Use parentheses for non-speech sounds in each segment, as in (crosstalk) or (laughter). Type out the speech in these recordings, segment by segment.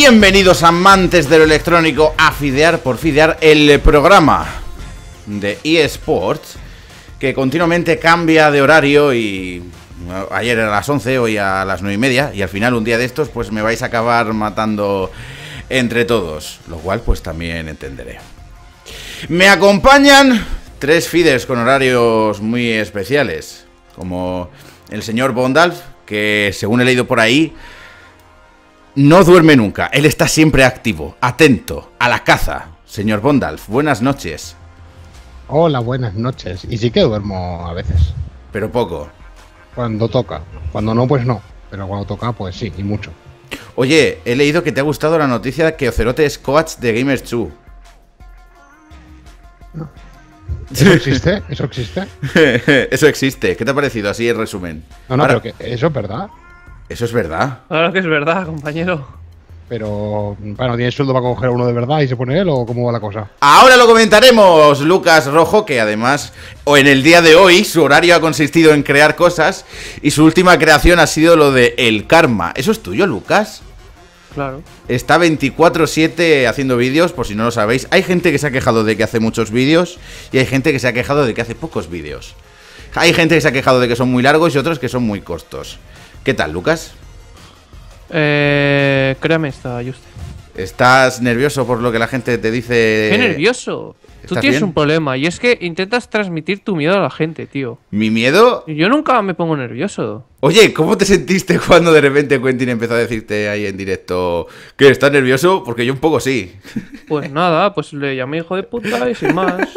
Bienvenidos amantes de lo electrónico a Fidear por Fidear, el programa de eSports que continuamente cambia de horario y ayer a las 11, hoy a las 9 y media y al final un día de estos pues me vais a acabar matando entre todos, lo cual pues también entenderé. Me acompañan tres fides con horarios muy especiales, como el señor Bondalf, que según he leído por ahí, no duerme nunca, él está siempre activo, atento, a la caza. Señor Bondalf, buenas noches. Hola, buenas noches. Y sí que duermo a veces. Pero poco. Cuando toca. Cuando no, pues no. Pero cuando toca, pues sí, y mucho. Oye, he leído que te ha gustado la noticia que Ocerote es coach de Gamers 2. ¿Eso existe? ¿Eso existe? (laughs) eso existe. ¿Qué te ha parecido así el resumen? No, no, pero que eso es verdad. Eso es verdad. Claro que es verdad, compañero. Pero, bueno, ¿tiene sueldo para coger uno de verdad y se pone él o cómo va la cosa? Ahora lo comentaremos, Lucas Rojo, que además, o en el día de hoy, su horario ha consistido en crear cosas y su última creación ha sido lo de El Karma. ¿Eso es tuyo, Lucas? Claro. Está 24-7 haciendo vídeos, por si no lo sabéis. Hay gente que se ha quejado de que hace muchos vídeos y hay gente que se ha quejado de que hace pocos vídeos. Hay gente que se ha quejado de que son muy largos y otros que son muy cortos. ¿Qué tal, Lucas? Eh, créame, está Juste. ¿Estás nervioso por lo que la gente te dice? ¡Qué nervioso! Tú tienes un problema y es que intentas transmitir tu miedo a la gente, tío. ¿Mi miedo? Yo nunca me pongo nervioso. Oye, ¿cómo te sentiste (laughs) cuando de repente Quentin empezó a decirte ahí en directo que estás nervioso? Porque yo un poco sí. Pues nada, pues le llamé hijo de puta y sin más.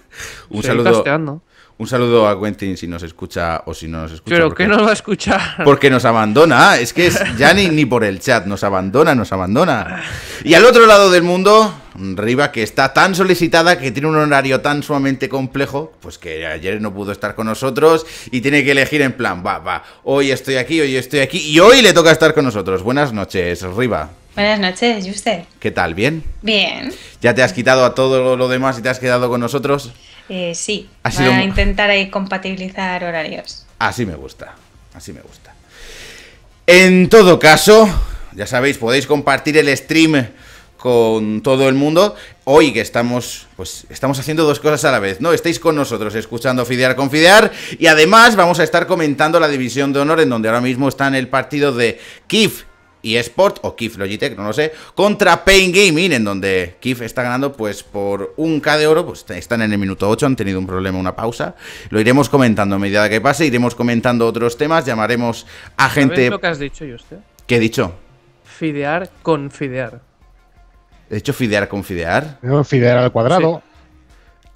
(laughs) un saludo. Casteando. Un saludo a Quentin si nos escucha o si no nos escucha. Pero que nos va a escuchar. Porque nos abandona. Es que es, (laughs) ya ni, ni por el chat. Nos abandona, nos abandona. Y al otro lado del mundo, Riva, que está tan solicitada, que tiene un horario tan sumamente complejo, pues que ayer no pudo estar con nosotros y tiene que elegir en plan, va, va, hoy estoy aquí, hoy estoy aquí y hoy le toca estar con nosotros. Buenas noches, Riva. Buenas noches, ¿y usted? ¿Qué tal? ¿Bien? Bien. ¿Ya te has quitado a todo lo demás y te has quedado con nosotros? Eh, sí, voy a intentar ahí compatibilizar horarios. Así me gusta, así me gusta. En todo caso, ya sabéis, podéis compartir el stream con todo el mundo. Hoy que estamos, pues estamos haciendo dos cosas a la vez, ¿no? Estáis con nosotros escuchando Fidear con Fidear y además vamos a estar comentando la división de honor en donde ahora mismo está en el partido de Kif eSport o KIF Logitech, no lo sé, contra Pain Gaming, en donde KIF está ganando pues por un K de oro, pues están en el minuto 8, han tenido un problema, una pausa, lo iremos comentando a medida que pase, iremos comentando otros temas, llamaremos a gente... has dicho, yo ¿Qué he dicho? Fidear con fidear. ¿He dicho fidear con fidear? fidear al cuadrado.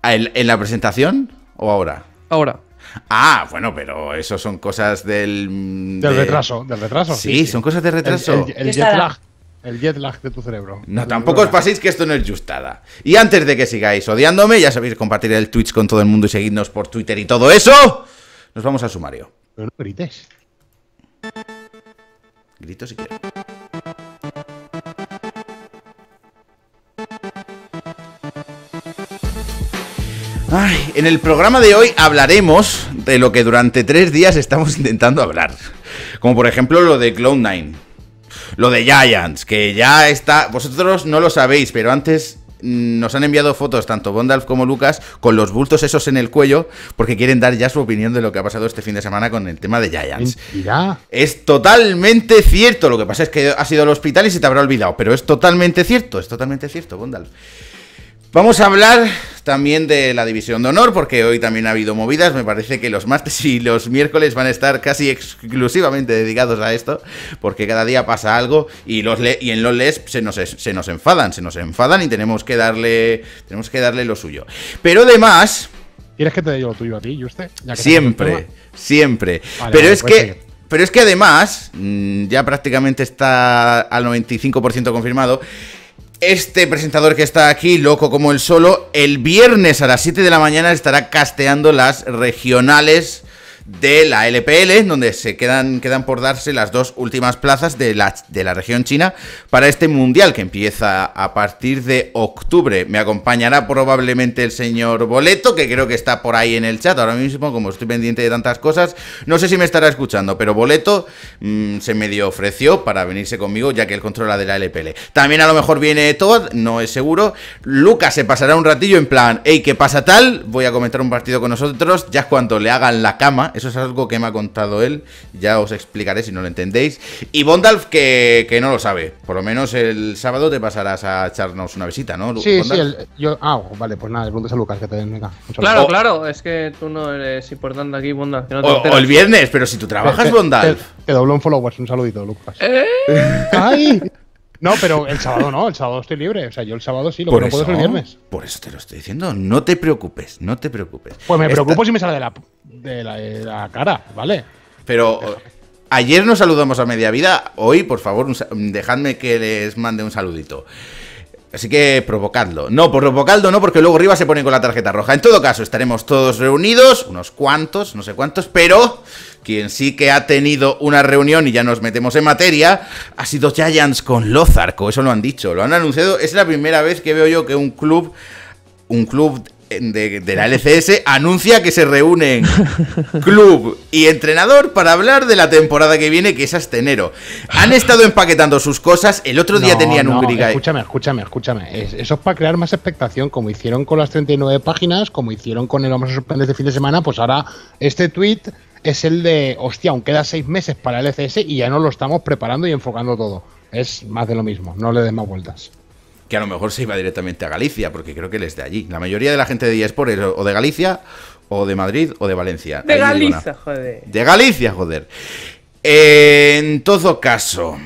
¿En la presentación o ahora? Ahora. Ah, bueno, pero eso son cosas del. Mm, del retraso, del retraso. Sí, son cosas de retraso. El, jet lag. de tu cerebro. No, tampoco os paséis que esto no es justada. Y antes de que sigáis odiándome, ya sabéis compartir el Twitch con todo el mundo y seguirnos por Twitter y todo eso. Nos vamos al sumario. Pero no grites. Grito si quieres. en el programa de hoy hablaremos de lo que durante tres días estamos (laughs) intentando hablar. Como por ejemplo lo de Cloud9. Lo de Giants, que ya está... Vosotros no lo sabéis, pero antes nos han enviado fotos, tanto Bondalf como Lucas, con los bultos esos en el cuello, porque quieren dar ya su opinión de lo que ha pasado este fin de semana con el tema de Giants. Es totalmente cierto. Lo que pasa es que has ido al hospital y se te habrá olvidado, pero es totalmente cierto, es totalmente cierto, Bondalf. Vamos a hablar también de la división de honor, porque hoy también ha habido movidas. Me parece que los martes y los miércoles van a estar casi exclusivamente dedicados a esto, porque cada día pasa algo y, los y en los les se nos, enfadan, se nos enfadan y tenemos que darle, tenemos que darle lo suyo. Pero además. ¿Quieres que te dé yo lo tuyo a ti, y usted? siempre, siempre. Pero es pues que. Pero es que además, mm, ya prácticamente está al 95% confirmado, este presentador que está aquí, loco como el solo, el viernes a las 7 de la mañana estará casteando las regionales de la LPL, donde se quedan, quedan por darse las dos últimas plazas de la, de la región china para este mundial que empieza a partir de octubre. Me acompañará probablemente el señor Boleto, que creo que está por ahí en el chat ahora mismo, como estoy pendiente de tantas cosas. No sé si me estará escuchando, pero Boleto mm, se medio ofreció para venirse conmigo, ya que él controla de la LPL. También a lo mejor viene Todd, no es seguro. Lucas se pasará un ratillo en plan, hey, ¿qué pasa tal? Voy a comentar un partido con nosotros, ya cuando le hagan la cama eso es algo que me ha contado él. Ya os explicaré si no lo entendéis. Y Bondalf que, no lo sabe. Por lo menos el sábado te pasarás a echarnos una visita, ¿no? Sí, sí. yo, ah, vale, pues nada, le preguntas a Lucas que te den. Venga, claro, claro. Es que tú no eres importante aquí, Bondalf. o, el viernes, pero si tú trabajas, Bondalf. Te, te, un followers. Un saludito, Lucas. ¿Eh? (laughs) ¡Ay! No, pero el sábado no, el sábado estoy libre. O sea, yo el sábado sí, lo que no puedo es viernes. Por eso te lo estoy diciendo, no te preocupes, no te preocupes. Pues me preocupo si me sale de la, de la, cara, ¿vale? Pero ayer nos saludamos a media vida, hoy, por favor, dejadme que les mande un saludito. Así que provocadlo. No, provocadlo no, porque luego arriba se pone con la tarjeta roja. En todo caso, estaremos todos reunidos, unos cuantos, no sé cuántos, pero quien sí que ha tenido una reunión y ya nos metemos en materia, ha sido Giants con Lozarco, eso lo han dicho, lo han anunciado, es la primera vez que veo yo que un club, un club de, la LCS anuncia que se reúnen club y entrenador para hablar de la temporada que viene, que es hasta enero. Han estado empaquetando sus cosas. El otro día tenían un Grigai. Escúchame, escúchame, escúchame. eso es para crear más expectación, como hicieron con las 39 páginas, como hicieron con el ...hombre a de fin de semana. Pues ahora este tweet es el de, hostia, aún queda seis meses para el ECS y ya no lo estamos preparando y enfocando todo. Es más de lo mismo, no le des más vueltas. Que a lo mejor se iba directamente a Galicia, porque creo que él es de allí. La mayoría de la gente de eSport es o de Galicia, o de Madrid, o de Valencia. De Galicia, joder. De Galicia, joder. En todo caso,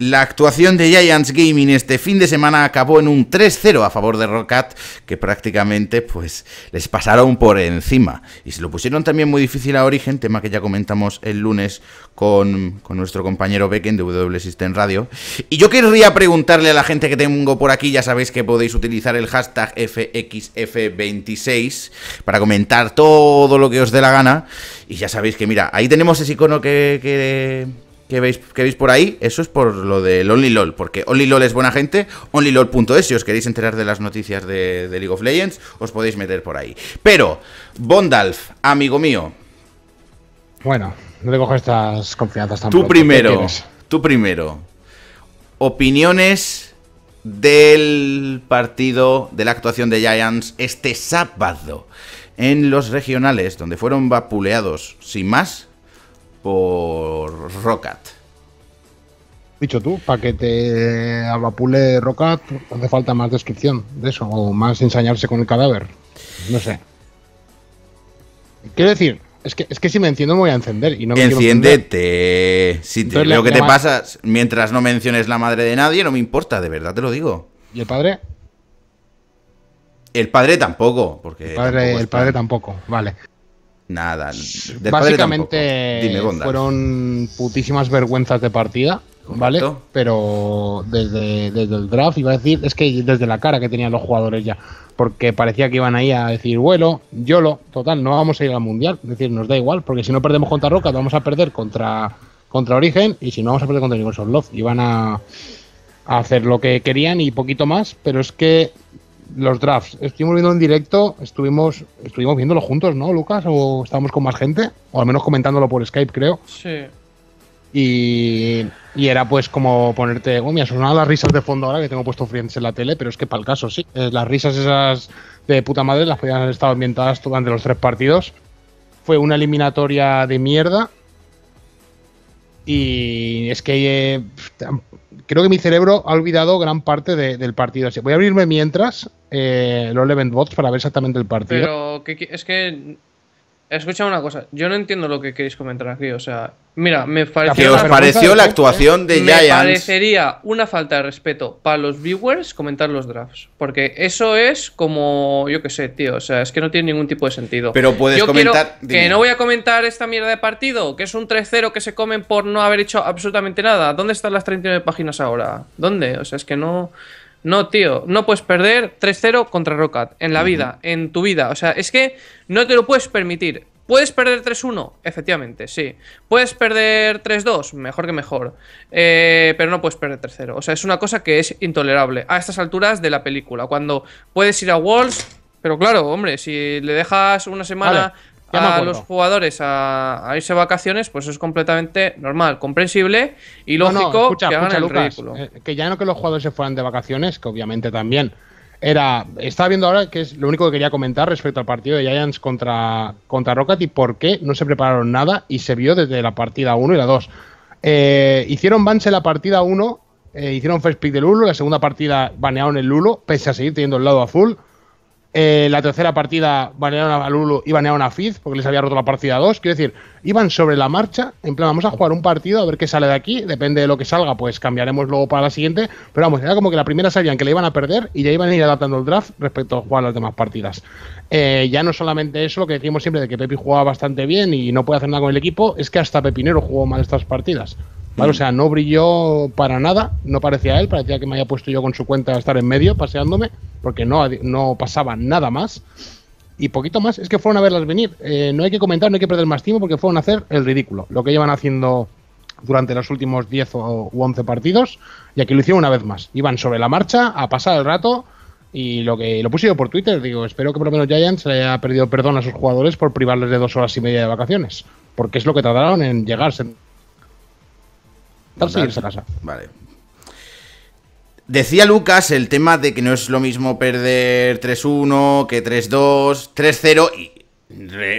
la actuación de Giants Gaming este fin de semana acabó en un 3-0 a favor de Rocket, que prácticamente pues les pasaron por encima. Y se lo pusieron también muy difícil a Origen, tema que ya comentamos el lunes con, nuestro compañero Becken de W System Radio. Y yo querría preguntarle a la gente que tengo por aquí, ya sabéis que podéis utilizar el hashtag FXF26 para comentar todo lo que os dé la gana. Y ya sabéis que, mira, ahí tenemos ese icono que ¿Qué veis, veis por ahí, eso es por lo del OnlyLol, porque OnlyLol es buena gente, onlylol.es, si os queréis enterar de las noticias de, League of Legends, os podéis meter por ahí. Pero, Bondalf, amigo mío. Bueno, no te cojo estas confianzas tan Tú primero, tú primero. Opiniones del partido, de la actuación de Giants este sábado en los regionales, donde fueron vapuleados, sin más, por rocat Dicho tú, para que te avapule Rocket, hace falta más descripción de eso, o más ensañarse con el cadáver. No sé. Quiero decir, es que, es que si me enciendo me voy a encender y no me Enciéndete. Si te lo que te pasa, mientras no menciones la madre de nadie, no me importa, de verdad te lo digo. ¿Y el padre? El padre tampoco, porque. El padre el padre tampoco vale. Nada. Pues básicamente fueron putísimas vergüenzas de partida, ¿vale? Pero desde, el draft, iba a decir, es que desde la cara que tenían los jugadores ya, porque parecía que iban ahí a decir, vuelo, yolo, total, no vamos a ir al mundial, es decir, nos da igual, porque si no perdemos contra Roca, vamos a perder contra, contra Origen, y si no vamos a perder contra Nicholson Love, iban a hacer lo que querían y poquito más, pero es que los drafts. Estuvimos viendo en directo, estuvimos, estuvimos viéndolo juntos, ¿no, Lucas? O estábamos con más gente, o al menos comentándolo por Skype, creo. Sí. Y, era pues como ponerte, me oh, mira, sonaban las risas de fondo ahora que tengo puesto Friends en la tele, pero es que para el caso, sí. Eh, las risas esas de puta madre las podían haber estado ambientadas durante los tres partidos. Fue una eliminatoria de mierda. Y es que eh, creo que mi cerebro ha olvidado gran parte del partido. voy a abrirme mientras eh, los Event Bots para ver exactamente el partido. Pero que, es que. Escucha una cosa, yo no entiendo lo que queréis comentar aquí. O sea, mira, me pareció. ¿Qué os pareció la actuación de Giants? Me parecería una falta de respeto para los viewers comentar los drafts. Porque eso es como. Yo qué sé, tío. O sea, es que no tiene ningún tipo de sentido. Pero puedes comentar. que no voy a comentar esta mierda de partido, que es un 3-0 que se comen por no haber hecho absolutamente nada. ¿Dónde están las 39 páginas ahora? ¿Dónde? O sea, es que no. No, tío, no puedes perder 3-0 contra Rocket en la vida, en tu vida. O sea, es que no te lo puedes permitir. ¿Puedes perder 3-1? Efectivamente, sí. ¿Puedes perder 3-2? Mejor que mejor. Eh, pero no puedes perder 3-0. O sea, es una cosa que es intolerable a estas alturas de la película. Cuando puedes ir a Walls, pero claro, hombre, si le dejas una semana a los jugadores a, irse de vacaciones, pues es completamente normal, comprensible y lógico que hagan el eh, que ya no que los jugadores se fueran de vacaciones, que obviamente también. Era, estaba viendo ahora que es lo único que quería comentar respecto al partido de Giants contra, contra Rocket y por qué no se prepararon nada y se vio desde la partida 1 y la 2. Eh, hicieron hicieron en la partida 1, eh, hicieron first pick de Lulo, la segunda partida banearon el Lulo, pese a seguir teniendo el lado azul. Eh, la tercera partida banearon a Lulu y a porque les había roto la partida 2. Quiero decir, iban sobre la marcha, en plan, vamos a jugar un partido a ver qué sale de aquí. Depende de lo que salga, pues cambiaremos luego para la siguiente. Pero vamos, era como que la primera sabían que le iban a perder y ya iban a ir adaptando el draft respecto a jugar las demás partidas. Eh, ya no solamente eso, lo que decimos siempre de que Pepi jugaba bastante bien y no puede hacer nada con el equipo, es que hasta Pepinero jugó mal estas partidas. O sea, no brilló para nada, no parecía él, parecía que me había puesto yo con su cuenta a estar en medio paseándome, porque no, no pasaba nada más. Y poquito más, es que fueron a verlas venir. Eh, no hay que comentar, no hay que perder más tiempo porque fueron a hacer el ridículo, lo que llevan haciendo durante los últimos 10 o 11 partidos, y aquí lo hicieron una vez más. Iban sobre la marcha, a pasar el rato, y lo que lo puse yo por Twitter, digo, espero que por lo menos Giants se haya perdido perdón a sus jugadores por privarles de dos horas y media de vacaciones, porque es lo que tardaron en llegarse casa. Vale. Decía Lucas el tema de que no es lo mismo perder 3-1 que 3-2, 3-0 y,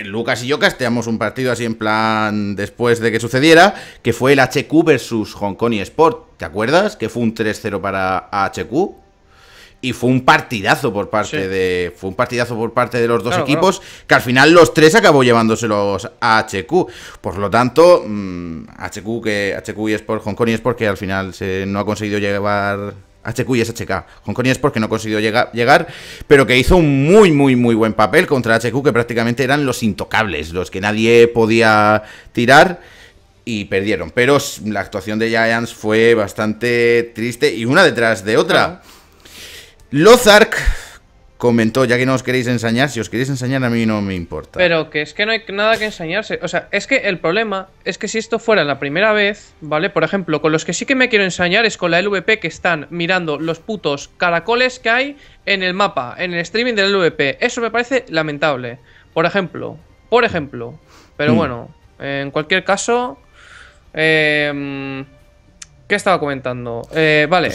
Lucas y yo casteamos un partido así en plan después de que sucediera, que fue el HQ versus Hong Kong y Sport. ¿Te acuerdas? Que fue un 3-0 para HQ y fue un partidazo por parte de fue un partidazo por parte de los dos equipos que al final los tres acabó llevándoselos a HQ por lo tanto mm, HQ que HQ y por Hong Kong y al final se no ha conseguido llevar HQ y SHK. Hong Kong y no consiguió llegar llegar, pero que hizo un muy, muy, muy buen papel contra HQ, que prácticamente eran los intocables, los que nadie podía tirar y perdieron. Pero la actuación de Giants fue bastante triste y una detrás de otra. Lozark comentó, ya que no os queréis enseñar, si os queréis enseñar a mí no me importa. Pero que es que no hay nada que enseñarse, O sea, es que el problema es que si esto fuera la primera vez, ¿vale? Por ejemplo, con los que sí que me quiero enseñar es con la LVP que están mirando los putos caracoles que hay en el mapa, en el streaming de la LVP. Eso me parece lamentable. Por ejemplo, por ejemplo. Pero mm. bueno, en cualquier caso... Eh, ¿Qué estaba comentando? Eh, vale.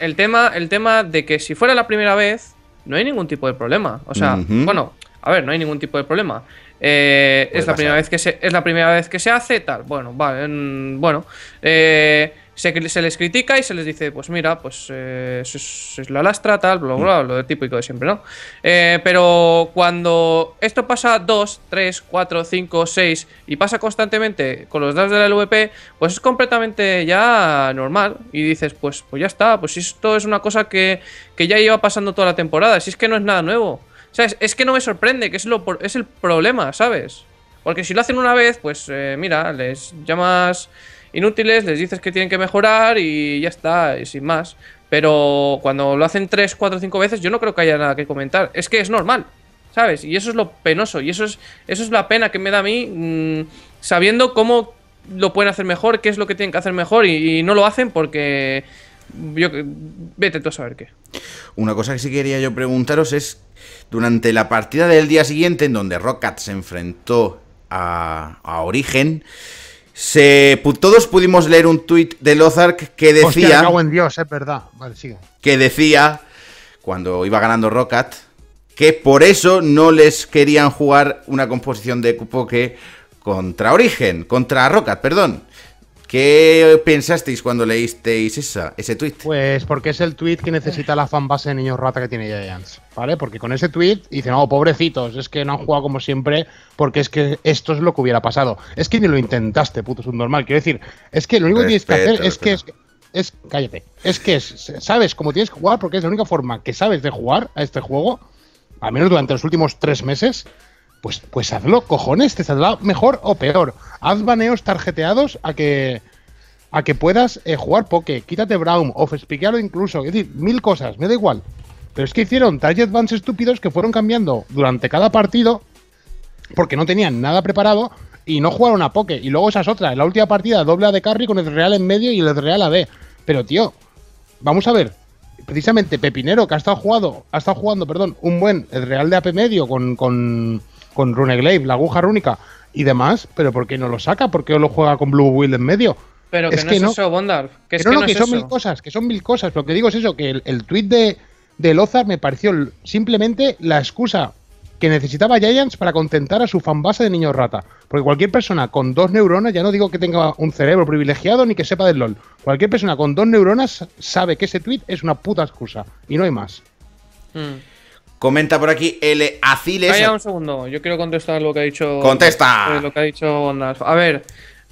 El tema, el tema de que si fuera la primera vez, no hay ningún tipo de problema. O sea, bueno, a ver, no hay ningún tipo de problema. Eh, es, la primera vez que se, es la primera vez que se hace, tal. Bueno, vale. Mm, bueno. Eh, se, les critica y se les dice, pues mira, pues eh, es la lastra, tal, bla, bla, mm. lo típico de siempre, ¿no? Eh, pero cuando esto pasa 2, 3, 4, 5, 6 y pasa constantemente con los datos de la LVP, pues es completamente ya normal y dices, pues, pues ya está, pues esto es una cosa que, que ya iba pasando toda la temporada, si es que no es nada nuevo. O sea, Es que no me sorprende, que es, lo, es el problema, ¿sabes? Porque si lo hacen una vez, pues eh, mira, les llamas inútiles, les dices que tienen que mejorar y ya está, y sin más. Pero cuando lo hacen 3, 4, 5 veces, yo no creo que haya nada que comentar. Es que es normal, ¿sabes? Y eso es lo penoso, y eso es, eso es la pena que me da a mí, mm, sabiendo cómo lo pueden hacer mejor, qué es lo que tienen que hacer mejor, y, no lo hacen porque... Yo, vete tú a saber qué. Una cosa que sí quería yo preguntaros es, durante la partida del día siguiente, en donde Rocket se enfrentó a, a Origen, todos pudimos leer un tuit de Lozark que decía. Dios, verdad. Que decía, cuando iba ganando Rocket, que por eso no les querían jugar una composición de cupo que contra Origen, contra Rocket, perdón. ¿Qué pensasteis cuando leísteis esa, ese tweet? Pues porque es el tweet que necesita la fanbase de niños rata que tiene Giants, ¿vale? Porque con ese tweet dicen, no, oh, pobrecitos, es que no han jugado como siempre, porque es que esto es lo que hubiera pasado. Es que ni lo intentaste, puto subnormal. Quiero decir, es que lo único que tienes que hacer es que, es cállate. Es que sabes cómo tienes que jugar porque es la única forma que sabes de jugar a este juego, al menos durante los últimos tres meses, pues, pues hazlo, cojones, te saldrá mejor o peor. Haz baneos tarjeteados a que, a que puedas eh, jugar poke, quítate Brown, off incluso, es decir, mil cosas, me da igual. Pero es que hicieron target bans estúpidos que fueron cambiando durante cada partido porque no tenían nada preparado y no jugaron a poke. Y luego esas otras, otra, la última partida doble A de carry con el Real en medio y el Real a B. Pero tío, vamos a ver, precisamente Pepinero que ha estado jugado, ha estado jugando, perdón, un buen Real de AP medio con, con con Runeglaive, la aguja rúnica y demás, pero ¿por qué no lo saca? ¿Por qué lo juega con Blue Will en medio? Pero que es no que es no. eso, Bondar. Que, no, que son mil cosas, que son mil cosas. Lo que digo es eso, que el, tweet de, de Lozar me pareció simplemente la excusa que necesitaba Giants para contentar a su fanbase de Niño rata. Porque cualquier persona con dos neuronas, ya no digo que tenga un cerebro privilegiado ni que sepa del LOL, cualquier persona con dos neuronas sabe que ese tweet es una puta excusa y no hay más. Mm. Comenta por aquí el Aciles. Vaya, un segundo. Yo quiero contestar lo que ha dicho. ¡Contesta! Eh, lo que ha dicho A ver,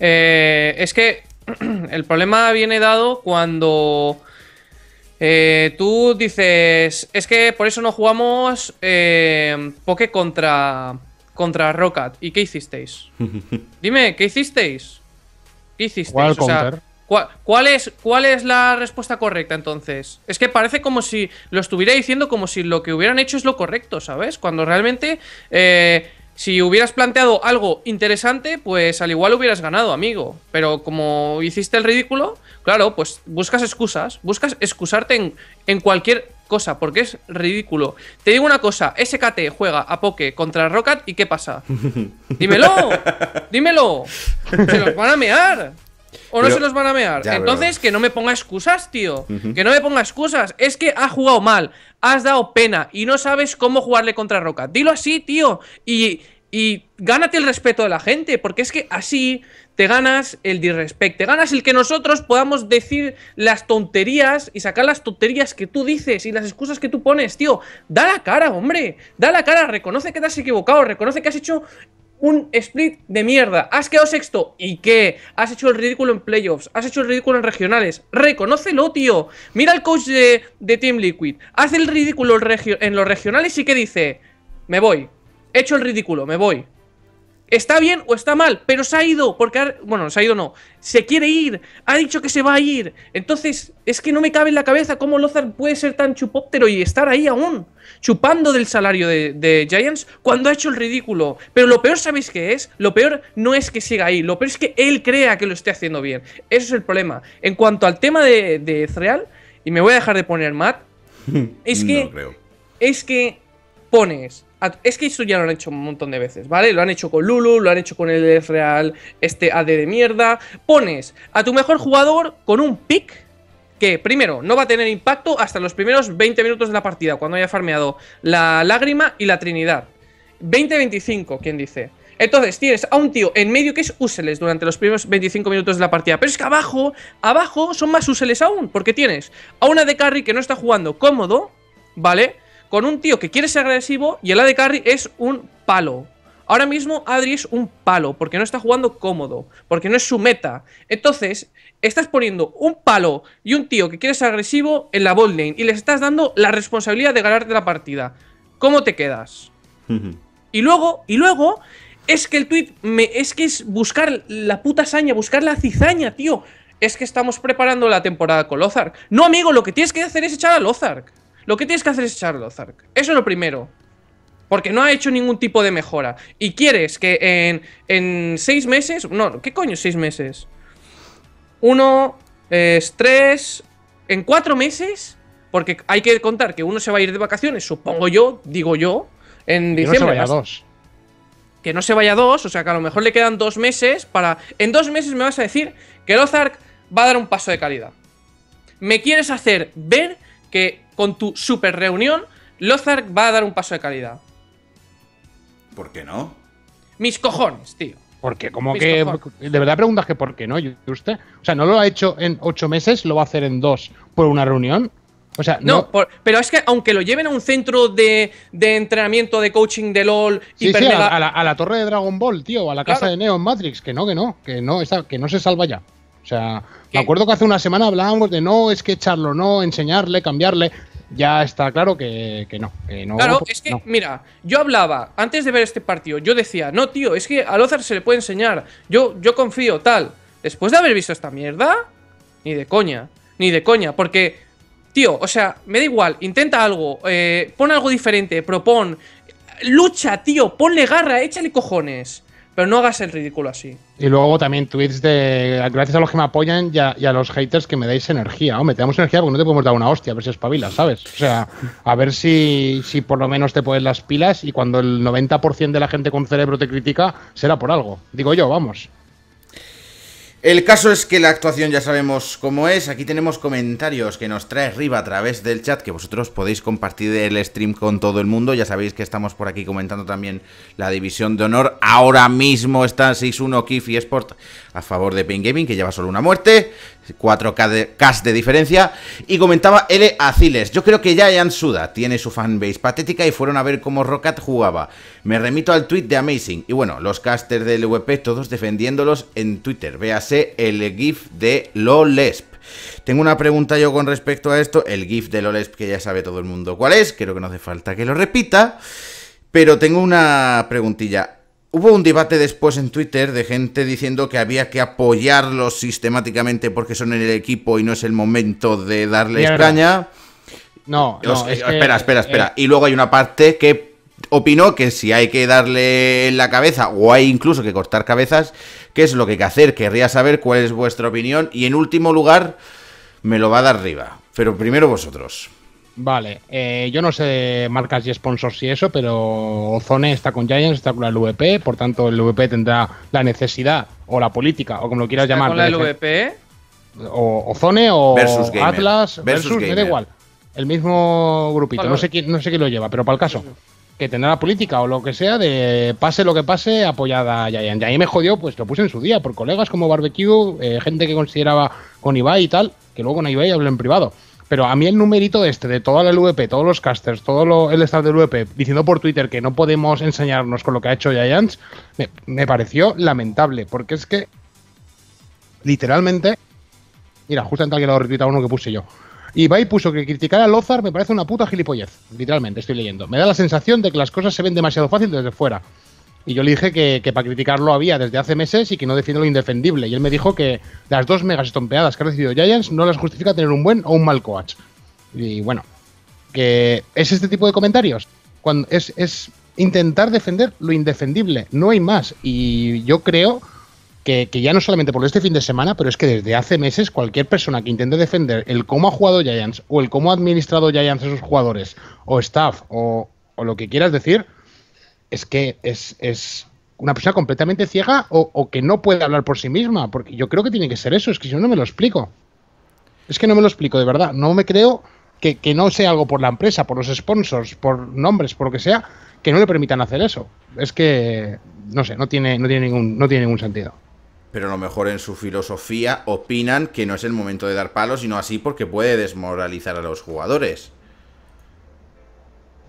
eh, es que (clears throat) el problema viene dado cuando. Eh, tú dices, es que por eso no jugamos eh, Poké contra, contra Rocket. ¿Y qué hicisteis? (laughs) Dime, ¿qué hicisteis? ¿Qué hicisteis? ¿Cuál, es, ¿Cuál es la respuesta correcta entonces? Es que parece como si lo estuviera diciendo como si lo que hubieran hecho es lo correcto, ¿sabes? Cuando realmente eh, si hubieras planteado algo interesante, pues al igual hubieras ganado, amigo. Pero como hiciste el ridículo, claro, pues buscas excusas, buscas excusarte en, en cualquier cosa, porque es ridículo. Te digo una cosa, SKT juega a Poke contra Rocket y ¿qué pasa? (laughs) dímelo, dímelo. Se los van a mear. O no se los van a mear. Entonces, que no me ponga excusas, tío. Que no me ponga excusas. Es que has jugado mal, has dado pena y no sabes cómo jugarle contra Roca. Dilo así, tío. Y, y gánate el respeto de la gente, porque es que así te ganas el disrespect, te ganas el que nosotros podamos decir las tonterías y sacar las tonterías que tú dices y las excusas que tú pones, tío. Da la cara, hombre, da la cara, reconoce que te has equivocado, reconoce que has hecho un split de mierda. Has quedado sexto. ¿Y qué? Has hecho el ridículo en playoffs. Has hecho el ridículo en regionales. Reconócelo, tío. Mira al coach de, Team Liquid. Hace el ridículo en los regionales y ¿qué dice? Me voy. He hecho el ridículo, me voy está bien o está mal, pero se ha ido, porque, bueno, se ha ido no, se quiere ir, ha dicho que se va a ir. Entonces, es que no me cabe en la cabeza cómo Lozar puede ser tan chupóptero y estar ahí aún, chupando del salario de, Giants cuando ha hecho el ridículo. Pero lo peor, ¿sabéis qué es? Lo peor no es que siga ahí, lo peor es que él crea que lo esté haciendo bien. Eso es el problema. En cuanto al tema de, de y me voy a dejar de poner Matt, (laughs) es que... No creo. Es que pones es que esto ya lo han hecho un montón de veces, ¿vale? Lo han hecho con Lulu, lo han hecho con el Real, este AD de mierda. Pones a tu mejor jugador con un pick que, primero, no va a tener impacto hasta los primeros 20 minutos de la partida, cuando haya farmeado la lágrima y la trinidad. 20-25, quien dice. Entonces tienes a un tío en medio que es úseles durante los primeros 25 minutos de la partida. Pero es que abajo, abajo son más úseles aún. Porque tienes a una de carry que no está jugando cómodo, ¿vale? con un tío que quiere ser agresivo y el de Carry es un palo. Ahora mismo Adri es un palo porque no está jugando cómodo, porque no es su meta. Entonces, estás poniendo un palo y un tío que quiere ser agresivo en la Bold lane y les estás dando la responsabilidad de ganarte la partida. ¿Cómo te quedas? (laughs) y luego, y luego, es que el tweet me, es que es buscar la puta saña, buscar la cizaña, tío. Es que estamos preparando la temporada con Lozark. No, amigo, lo que tienes que hacer es echar a Lozark. Lo que tienes que hacer es echarlo, Zark. Eso es lo primero. Porque no ha hecho ningún tipo de mejora. Y quieres que en, en seis meses... No, ¿qué coño seis meses? Uno, es tres... En cuatro meses... Porque hay que contar que uno se va a ir de vacaciones, supongo yo, digo yo, en diciembre. Que no se vaya dos. Que no se vaya dos, o sea que a lo mejor le quedan dos meses para... En dos meses me vas a decir que Lozark va a dar un paso de calidad. Me quieres hacer ver que con tu super reunión, Lozark va a dar un paso de calidad. ¿Por qué no? Mis cojones, tío. Porque como que de verdad preguntas que por qué no, usted. O sea, no lo ha hecho en ocho meses, lo va a hacer en dos por una reunión. O sea, no, pero es que aunque lo lleven a un centro de, entrenamiento, de coaching de LOL, y a, la, torre de Dragon Ball, tío, a la casa de Neon Matrix, que no, que no, que no, que no se salva ya. O sea, me acuerdo que hace una semana hablábamos de no, es que echarlo, no, enseñarle, cambiarle. Ya está claro que, que no, no. Claro, pues es que, mira, yo hablaba, antes de ver este partido, yo decía, no, tío, es que a Lozar se le puede enseñar. Yo, yo confío, tal. Después de haber visto esta mierda, ni de coña, ni de coña, porque, tío, o sea, me da igual, intenta algo, eh, pon algo diferente, propon, lucha, tío, ponle garra, échale cojones. Pero no hagas el ridículo así. Y luego también tweets de gracias a los que me apoyan y a, los haters que me dais energía. Hombre, te damos energía porque no te podemos dar una hostia, a ver si espabilas, ¿sabes? O sea, a ver si, si por lo menos te pones las pilas y cuando el 90% de la gente con cerebro te critica, será por algo. Digo yo, vamos. El caso es que la actuación ya sabemos cómo es. Aquí tenemos comentarios que nos trae Riva a través del chat, que vosotros podéis compartir el stream con todo el mundo. Ya sabéis que estamos por aquí comentando también la división de honor. Ahora mismo está 6-1 y Sport a favor de Pain Gaming, que lleva solo una muerte. 4K de, de diferencia. Y comentaba L. Aciles. Yo creo que ya Ian Suda tiene su fanbase patética y fueron a ver cómo Rocket jugaba. Me remito al tweet de Amazing. Y bueno, los casters del VP todos defendiéndolos en Twitter. Véase el GIF de LOLESP. Tengo una pregunta yo con respecto a esto. El GIF de LOLESP que ya sabe todo el mundo cuál es. Creo que no hace falta que lo repita. Pero tengo una preguntilla. Hubo un debate después en Twitter de gente diciendo que había que apoyarlos sistemáticamente porque son en el equipo y no es el momento de darle España. No, no espera, espera, espera. Eh, y luego hay una parte que opinó que si hay que darle la cabeza o hay incluso que cortar cabezas, ¿qué es lo que hay que hacer? Querría saber cuál es vuestra opinión. Y en último lugar, me lo va a dar arriba. Pero primero vosotros. Vale, eh, yo no sé marcas y sponsors y eso, pero Ozone está con Giants, está con la LVP, por tanto el LVP tendrá la necesidad o la política o como lo quieras llamar. ¿Con la LVP? O Ozone o Atlas, versus, me da igual. El mismo grupito, no, sé quién, no sé quién lo lleva, pero para el caso, que tendrá la política o lo que sea de pase lo que pase apoyada a Giants. Y ahí me jodió, pues lo puse en su día por colegas como Barbecue, eh, gente que consideraba con Ibai y tal, que luego con Ibai hablé en privado. Pero a mí el numerito este de toda la LVP, todos los casters, todo el staff de LVP, diciendo por Twitter que no podemos enseñarnos con lo que ha hecho Giants, me, pareció lamentable, porque es que literalmente... Mira, tal que lo a uno que puse yo. Ibai puso que criticar a Lozar me parece una puta gilipollez. Literalmente, estoy leyendo. Me da la sensación de que las cosas se ven demasiado fácil desde fuera. Y yo le dije que, para criticarlo había desde hace meses y que no defiende lo indefendible. Y él me dijo que las dos megas estompeadas que ha recibido Giants no las justifica tener un buen o un mal coach. Y bueno, que es este tipo de comentarios. Cuando es, es intentar defender lo indefendible, no hay más. Y yo creo que, ya no solamente por este fin de semana, pero es que desde hace meses cualquier persona que intente defender el cómo ha jugado Giants o el cómo ha administrado Giants a sus jugadores o staff o, o lo que quieras decir, es que es, es una persona completamente ciega o, que no puede hablar por sí misma, porque yo creo que tiene que ser eso, es que yo no me lo explico. Es que no me lo explico, de verdad. No me creo que, que no sea algo por la empresa, por los sponsors, por nombres, por lo que sea, que no le permitan hacer eso. Es que, no sé, no tiene, no tiene, ningún, no tiene ningún sentido. Pero a lo mejor en su filosofía opinan que no es el momento de dar palos, sino así porque puede desmoralizar a los jugadores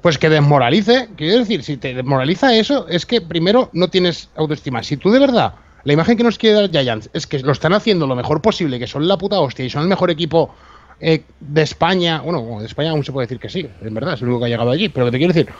pues que desmoralice. Quiero decir, si te desmoraliza eso, es que primero no tienes autoestima. Si tú de verdad, la imagen que nos quiere dar Giants es que lo están haciendo lo mejor posible, que son la puta hostia y son el mejor equipo eh, de España. Bueno, de España aún se puede decir que sí, en verdad, es lo único que ha llegado allí. Pero que te quiero decir,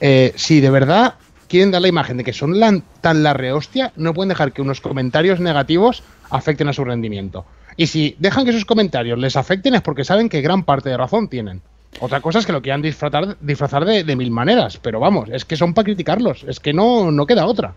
eh, si de verdad quieren dar la imagen de que son tan la rehostia, no pueden dejar que unos comentarios negativos afecten a su rendimiento. Y si dejan que esos comentarios les afecten es porque saben que gran parte de razón tienen. Otra cosa es que lo quieran disfrazar, disfrazar de, mil maneras, pero vamos, es que son para criticarlos, es que no, no queda otra.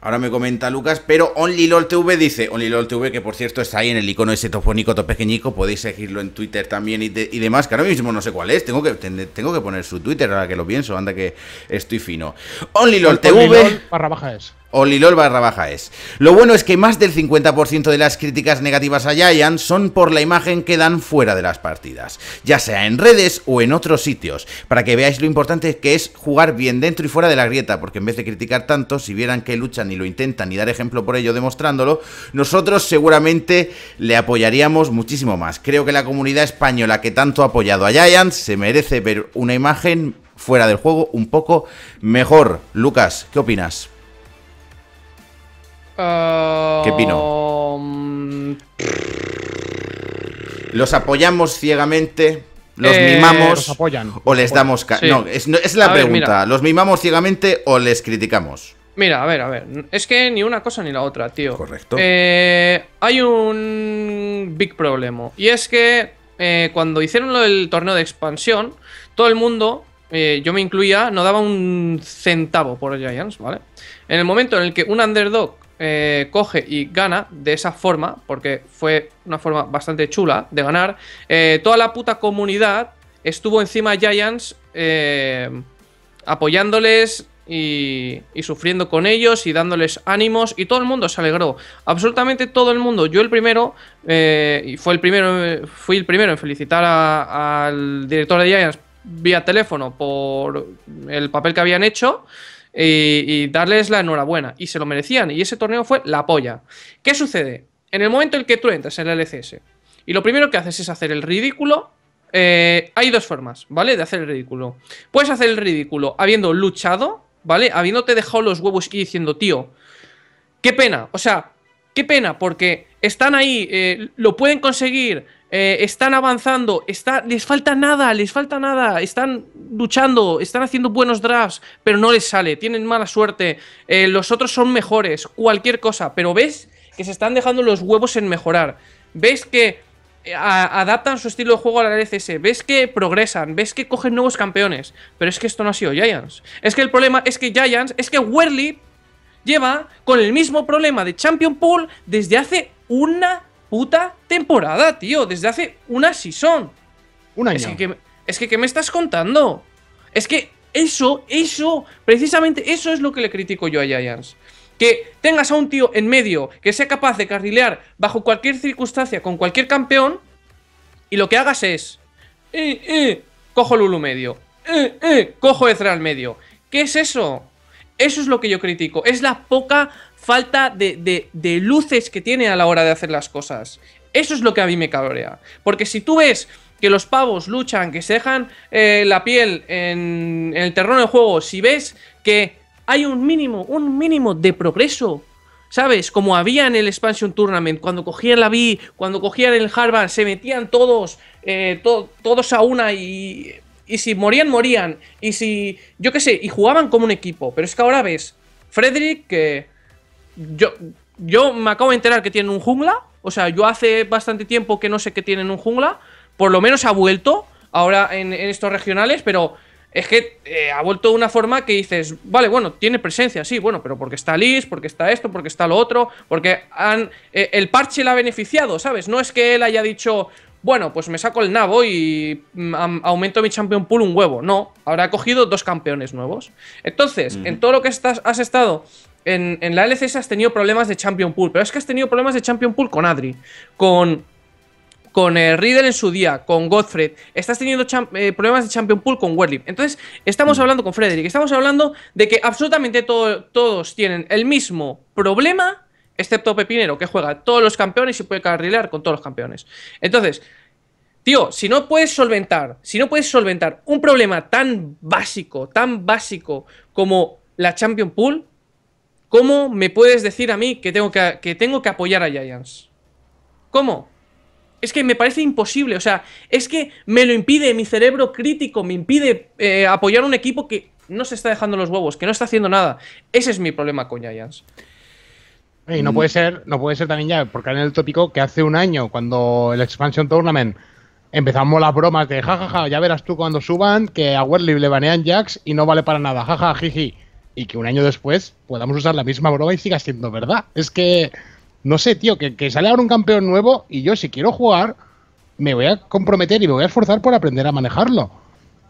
Ahora me comenta Lucas, pero OnlyLolTV dice, OnlyLolTV que por cierto está ahí en el icono ese tofónico todo pequeñico, podéis seguirlo en Twitter también y, demás, que ahora mismo no sé cuál es, tengo que, tengo que poner su Twitter ahora que lo pienso, anda que estoy fino. OnlyLolTV... TV barra baja es. Lilol barra baja es. Lo bueno es que más del 50% de las críticas negativas a Giants son por la imagen que dan fuera de las partidas, ya sea en redes o en otros sitios, para que veáis lo importante que es jugar bien dentro y fuera de la grieta, porque en vez de criticar tanto, si vieran que luchan y lo intentan y dar ejemplo por ello demostrándolo, nosotros seguramente le apoyaríamos muchísimo más. Creo que la comunidad española que tanto ha apoyado a Giants se merece ver una imagen fuera del juego un poco mejor. Lucas, ¿qué opinas? ¿Qué pino? Um, los apoyamos ciegamente. Los eh, mimamos o les damos... No, es, la pregunta. ¿Los mimamos ciegamente o les criticamos? Mira, a ver, a ver. Es que ni una cosa ni la otra, tío. Correcto. Eh, hay un big problema. Y es que eh, cuando hicieron lo del torneo de expansión, todo el mundo, yo me incluía, no daba un centavo por Giants, ¿vale? En el momento en el que un underdog eh, coge y gana de esa forma, porque fue una forma bastante chula de ganar, eh, toda la puta comunidad estuvo encima de Giants eh, apoyándoles y, sufriendo con ellos y dándoles ánimos y todo el mundo se alegró, absolutamente todo el mundo, yo el primero, y fue el primero, fui el primero en felicitar al director de Giants vía teléfono por el papel que habían hecho y, darles la enhorabuena. Y se lo merecían. Y ese torneo fue la polla. ¿Qué sucede? En el momento en que tú entras en el LCS y lo primero que haces es hacer el ridículo eh, hay dos formas, ¿vale? De hacer el ridículo. Puedes hacer el ridículo habiendo luchado, ¿vale? Habiéndote dejado los huevos y diciendo, tío, qué pena, o sea, qué pena, porque están ahí, eh, lo pueden conseguir, eh, están avanzando, está, les falta nada, les falta nada, están luchando, están haciendo buenos drafts, pero no les sale, tienen mala suerte, eh, los otros son mejores, cualquier cosa, pero ves que se están dejando los huevos en mejorar, ves que eh, adaptan su estilo de juego a la LCS, ves que progresan, ves que cogen nuevos campeones, pero es que esto no ha sido Giants, es que el problema es que Giants, es que Werly lleva con el mismo problema de Champion Pool desde hace una puta temporada, tío. Desde hace una season. Un año. Es que, es que ¿qué me estás contando? Es que eso, eso, precisamente eso es lo que le critico yo a Giants. Que tengas a un tío en medio que sea capaz de carrilear bajo cualquier circunstancia con cualquier campeón y lo que hagas es... Eh, eh, cojo Lulu medio. Eh, eh, cojo Ezra al medio. ¿Qué es eso? Eso es lo que yo critico. Es la poca falta de, luces que tiene a la hora de hacer las cosas. Eso es lo que a mí me cabrea. Porque si tú ves que los pavos luchan, que se dejan eh, la piel en, el terreno de juego, si ves que hay un mínimo, un mínimo de progreso, ¿sabes? Como había en el Expansion Tournament, cuando cogían la B, cuando cogían el Harvard, se metían todos, eh, todos a una y y si morían, morían. Y si, yo qué sé, y jugaban como un equipo. Pero es que ahora ves, Frederick, que yo, yo me acabo de enterar que tienen un jungla. O sea, yo hace bastante tiempo que no sé que tienen un jungla. Por lo menos ha vuelto ahora en, estos regionales, pero es que eh, ha vuelto de una forma que dices, vale, bueno, tiene presencia, sí, bueno, pero porque está Liz, porque está esto, porque está lo otro, porque han, eh, el parche la ha beneficiado, ¿sabes? No es que él haya dicho, bueno, pues me saco el nabo y mm, aumento mi champion pool un huevo. No, habrá cogido dos campeones nuevos. Entonces, en todo lo que estás, has estado en, la LCS has tenido problemas de champion pool, pero es que has tenido problemas de champion pool con Adri, con con eh, Riddle en su día, con Godfred, estás teniendo eh, problemas de Champion Pool con Werlip. Entonces, estamos hablando con Frederick, estamos hablando de que absolutamente todos tienen el mismo problema excepto este Pepinero, que juega todos los campeones y puede carrilar con todos los campeones. Entonces, tío, si no puedes solventar, si no puedes solventar un problema tan básico, tan básico como la Champion Pool, ¿cómo me puedes decir a mí que tengo que, tengo que apoyar a Giants? ¿Cómo? Es que me parece imposible, o sea, es que me lo impide mi cerebro crítico, me impide eh, apoyar a un equipo que no se está dejando los huevos, que no está haciendo nada. Ese es mi problema con Giants. Y no puede mm. ser, no puede ser también ya, porque en el tópico que hace un año, cuando el Expansion Tournament empezamos las bromas de jajaja, ja, ja, ya verás tú cuando suban que a Werly le banean Jax y no vale para nada, ja, ja, jiji. Y que un año después podamos usar la misma broma y siga siendo verdad. Es que, no sé, tío, que, que sale ahora un campeón nuevo y yo si quiero jugar, me voy a comprometer y me voy a esforzar por aprender a manejarlo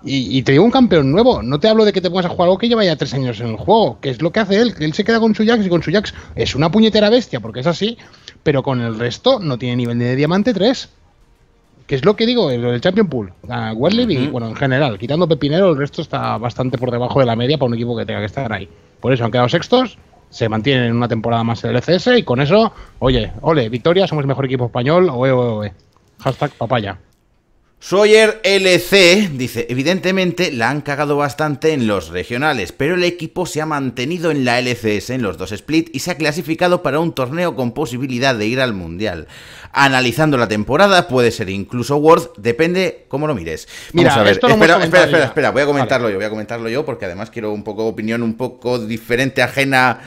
y, te digo un campeón nuevo, no te hablo de que te pongas a jugar algo que lleva ya tres años en el juego, que es lo que hace él, que él se queda con su Jax y con su Jax es una puñetera bestia, porque es así, pero con el resto no tiene nivel de Diamante 3, que es lo que digo, el Champion Pool, a y bueno, en general, quitando Pepinero, el resto está bastante por debajo de la media para un equipo que tenga que estar ahí. Por eso han quedado sextos, se mantienen en una temporada más en el ECS y con eso, oye, ole, victoria, somos el mejor equipo español, oe, oe, oe. Hashtag papaya. Sawyer LC dice, evidentemente la han cagado bastante en los regionales, pero el equipo se ha mantenido en la LCS en los dos split y se ha clasificado para un torneo con posibilidad de ir al Mundial. Analizando la temporada, puede ser incluso Worth, depende cómo lo mires. a espera, espera, espera, voy a comentarlo yo, voy a comentarlo yo porque además quiero un poco de opinión un poco diferente, ajena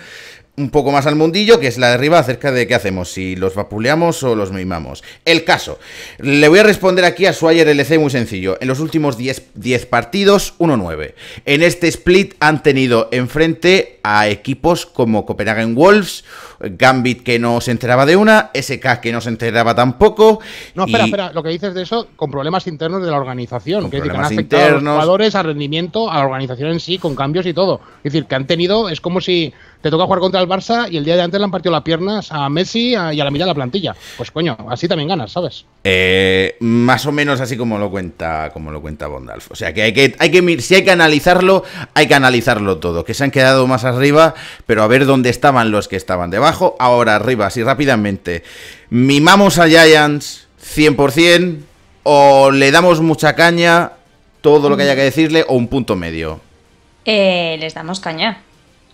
un poco más al mundillo, que es la de arriba, acerca de qué hacemos, si los vapuleamos o los mimamos. El caso, le voy a responder aquí a Swire LC muy sencillo. En los últimos 10, 10 partidos, 1-9. En este split han tenido enfrente a equipos como Copenhagen Wolves, Gambit que no se enteraba de una, SK que no se enteraba tampoco. No, espera, espera, lo que dices de eso con problemas internos de la organización, que, problemas internos. a los jugadores, al rendimiento, a la organización en sí, con cambios y todo. Es decir, que han tenido, es como si te toca jugar contra el Barça y el día de antes le han partido las piernas a Messi y a la mitad de la plantilla. Pues coño, así también ganas, ¿sabes? Eh, más o menos así como lo cuenta, como lo cuenta Bondalf. O sea que hay que, hay que si hay que analizarlo, hay que analizarlo todo. Que se han quedado más arriba, pero a ver dónde estaban los que estaban debajo. Ahora arriba, así rápidamente. ¿Mimamos a Giants 100% o le damos mucha caña, todo lo que haya que decirle, o un punto medio? Eh, les damos caña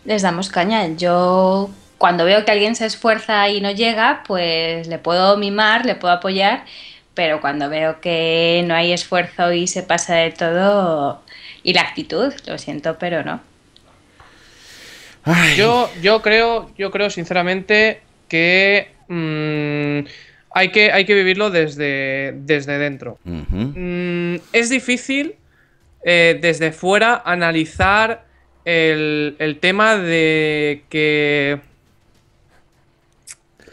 les damos caña. Yo cuando veo que alguien se esfuerza y no llega, pues le puedo mimar, le puedo apoyar, pero cuando veo que no hay esfuerzo y se pasa de todo, y la actitud, lo siento, pero no. Yo, yo creo, yo creo sinceramente que mm, hay que hay que vivirlo desde, desde dentro. Mm, es difícil eh, desde fuera analizar el, tema de que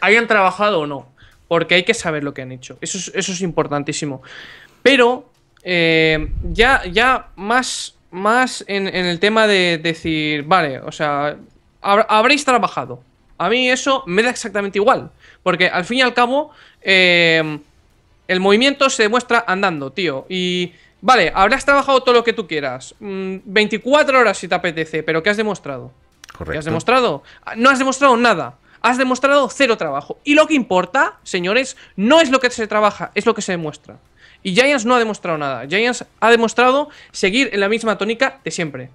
hayan trabajado o no, porque hay que saber lo que han hecho. Eso es, importantísimo. Pero eh, ya, ya más, más en, el tema de decir, vale, o sea, habréis trabajado. A mí eso me da exactamente igual, porque al fin y al cabo, eh, el movimiento se demuestra andando, tío. Y Vale, habrás trabajado todo lo que tú quieras. 24 mm, horas si te apetece, pero ¿qué has demostrado? Correcto. ¿Qué has demostrado? No has demostrado nada. Has demostrado cero trabajo. Y lo que importa, señores, no es lo que se trabaja, es lo que se demuestra. Y Giants no ha demostrado nada. Giants ha demostrado seguir en la misma tónica de siempre.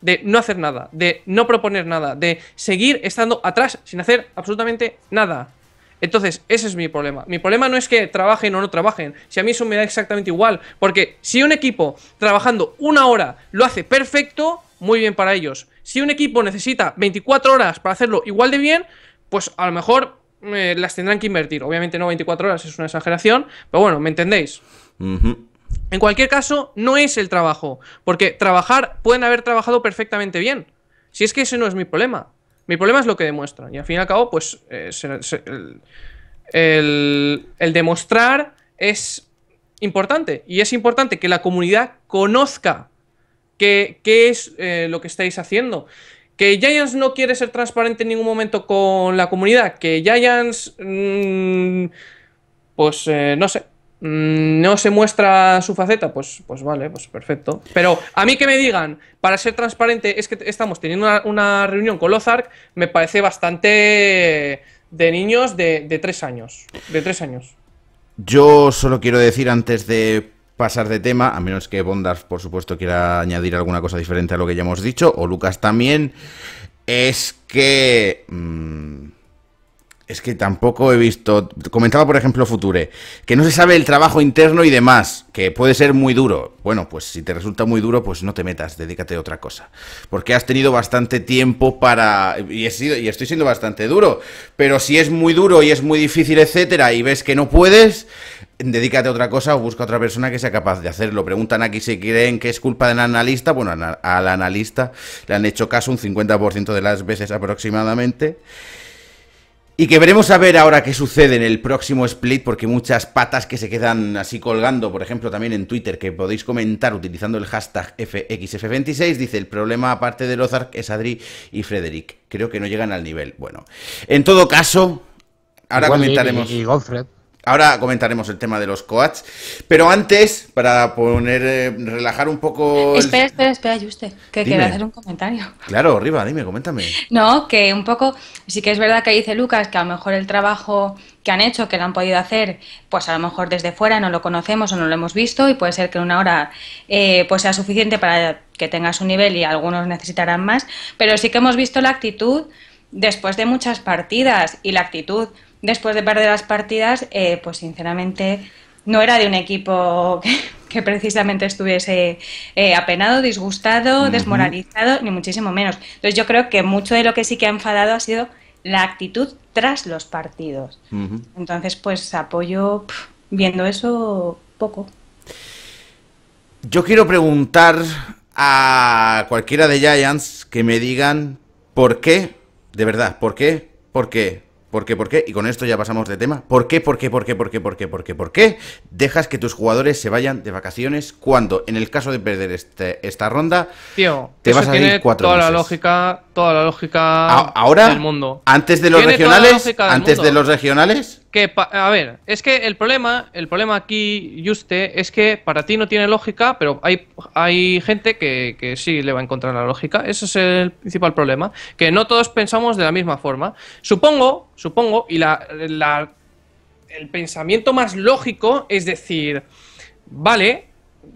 De no hacer nada, de no proponer nada, de seguir estando atrás sin hacer absolutamente nada. Entonces, ese es mi problema. Mi problema no es que trabajen o no trabajen. Si a mí eso me da exactamente igual. Porque si un equipo trabajando una hora lo hace perfecto, muy bien para ellos. Si un equipo necesita 24 horas para hacerlo igual de bien, pues a lo mejor eh, las tendrán que invertir. Obviamente no 24 horas, es una exageración. Pero bueno, ¿me entendéis? En cualquier caso, no es el trabajo. Porque trabajar, pueden haber trabajado perfectamente bien. Si es que ese no es mi problema. Mi problema es lo que demuestran. Y al fin y al cabo, pues eh, el, demostrar es importante. Y es importante que la comunidad conozca qué, es eh, lo que estáis haciendo. Que Giants no quiere ser transparente en ningún momento con la comunidad. Que Giants... Mm, pues eh, no sé. Mm, no se muestra su faceta, pues, pues vale, pues perfecto. Pero a mí que me digan, para ser transparente, es que estamos teniendo una, reunión con Lozark, me parece bastante de niños de, tres años. De tres años. Yo solo quiero decir antes de pasar de tema, a menos que Bondas, por supuesto, quiera añadir alguna cosa diferente a lo que ya hemos dicho, o Lucas también, es que... Mm, es que tampoco he visto. Comentaba, por ejemplo, Future, que no se sabe el trabajo interno y demás, que puede ser muy duro. Bueno, pues si te resulta muy duro, pues no te metas, dedícate a otra cosa. Porque has tenido bastante tiempo para. Y, estoy siendo bastante duro. Pero si es muy duro y es muy difícil, etcétera, y ves que no puedes, dedícate a otra cosa o busca a otra persona que sea capaz de hacerlo. Preguntan aquí si creen que es culpa del analista. Bueno, al analista le han hecho caso un 50% de las veces aproximadamente. Y que veremos a ver ahora qué sucede en el próximo split, porque muchas patas que se quedan así colgando, por ejemplo, también en Twitter, que podéis comentar utilizando el hashtag FXF26, dice, el problema aparte de Lozark es Adri y Frederick. Creo que no llegan al nivel. Bueno, en todo caso, ahora comentaremos... Y, y Ahora comentaremos el tema de los coats, pero antes, para poner, eh, relajar un poco... El... Espera, espera, espera, que quiere hacer un comentario. Claro, arriba, dime, coméntame. No, que un poco, sí que es verdad que dice Lucas que a lo mejor el trabajo que han hecho, que lo han podido hacer, pues a lo mejor desde fuera no lo conocemos o no lo hemos visto y puede ser que una hora eh, pues sea suficiente para que tengas un nivel y algunos necesitarán más, pero sí que hemos visto la actitud después de muchas partidas y la actitud después de perder las partidas, eh, pues sinceramente no era de un equipo que, (laughs) precisamente estuviese eh, apenado, disgustado, desmoralizado, ni muchísimo menos. Entonces yo creo que mucho de lo que sí que ha enfadado ha sido la actitud tras los partidos. Entonces, pues apoyo viendo eso poco. Yo quiero preguntar a cualquiera de Giants que me digan por qué, de verdad, por qué, por qué ¿Por qué? ¿Por qué? Y con esto ya pasamos de tema. ¿Por qué? ¿Por qué? ¿Por qué? ¿Por qué? ¿Por qué? ¿Por qué? ¿Por qué? Dejas que tus jugadores se vayan de vacaciones cuando, en el caso de perder este, esta ronda, te vas a ir cuatro toda la lógica, toda la lógica ahora, del mundo. Antes de los regionales, antes de los regionales, que, a ver, es que el problema, el problema aquí, Juste, es que para ti no tiene lógica, pero hay, hay gente que, sí le va a encontrar la lógica. Ese es el principal problema, que no todos pensamos de la misma forma. Supongo, supongo, y la, el pensamiento más lógico es decir, vale,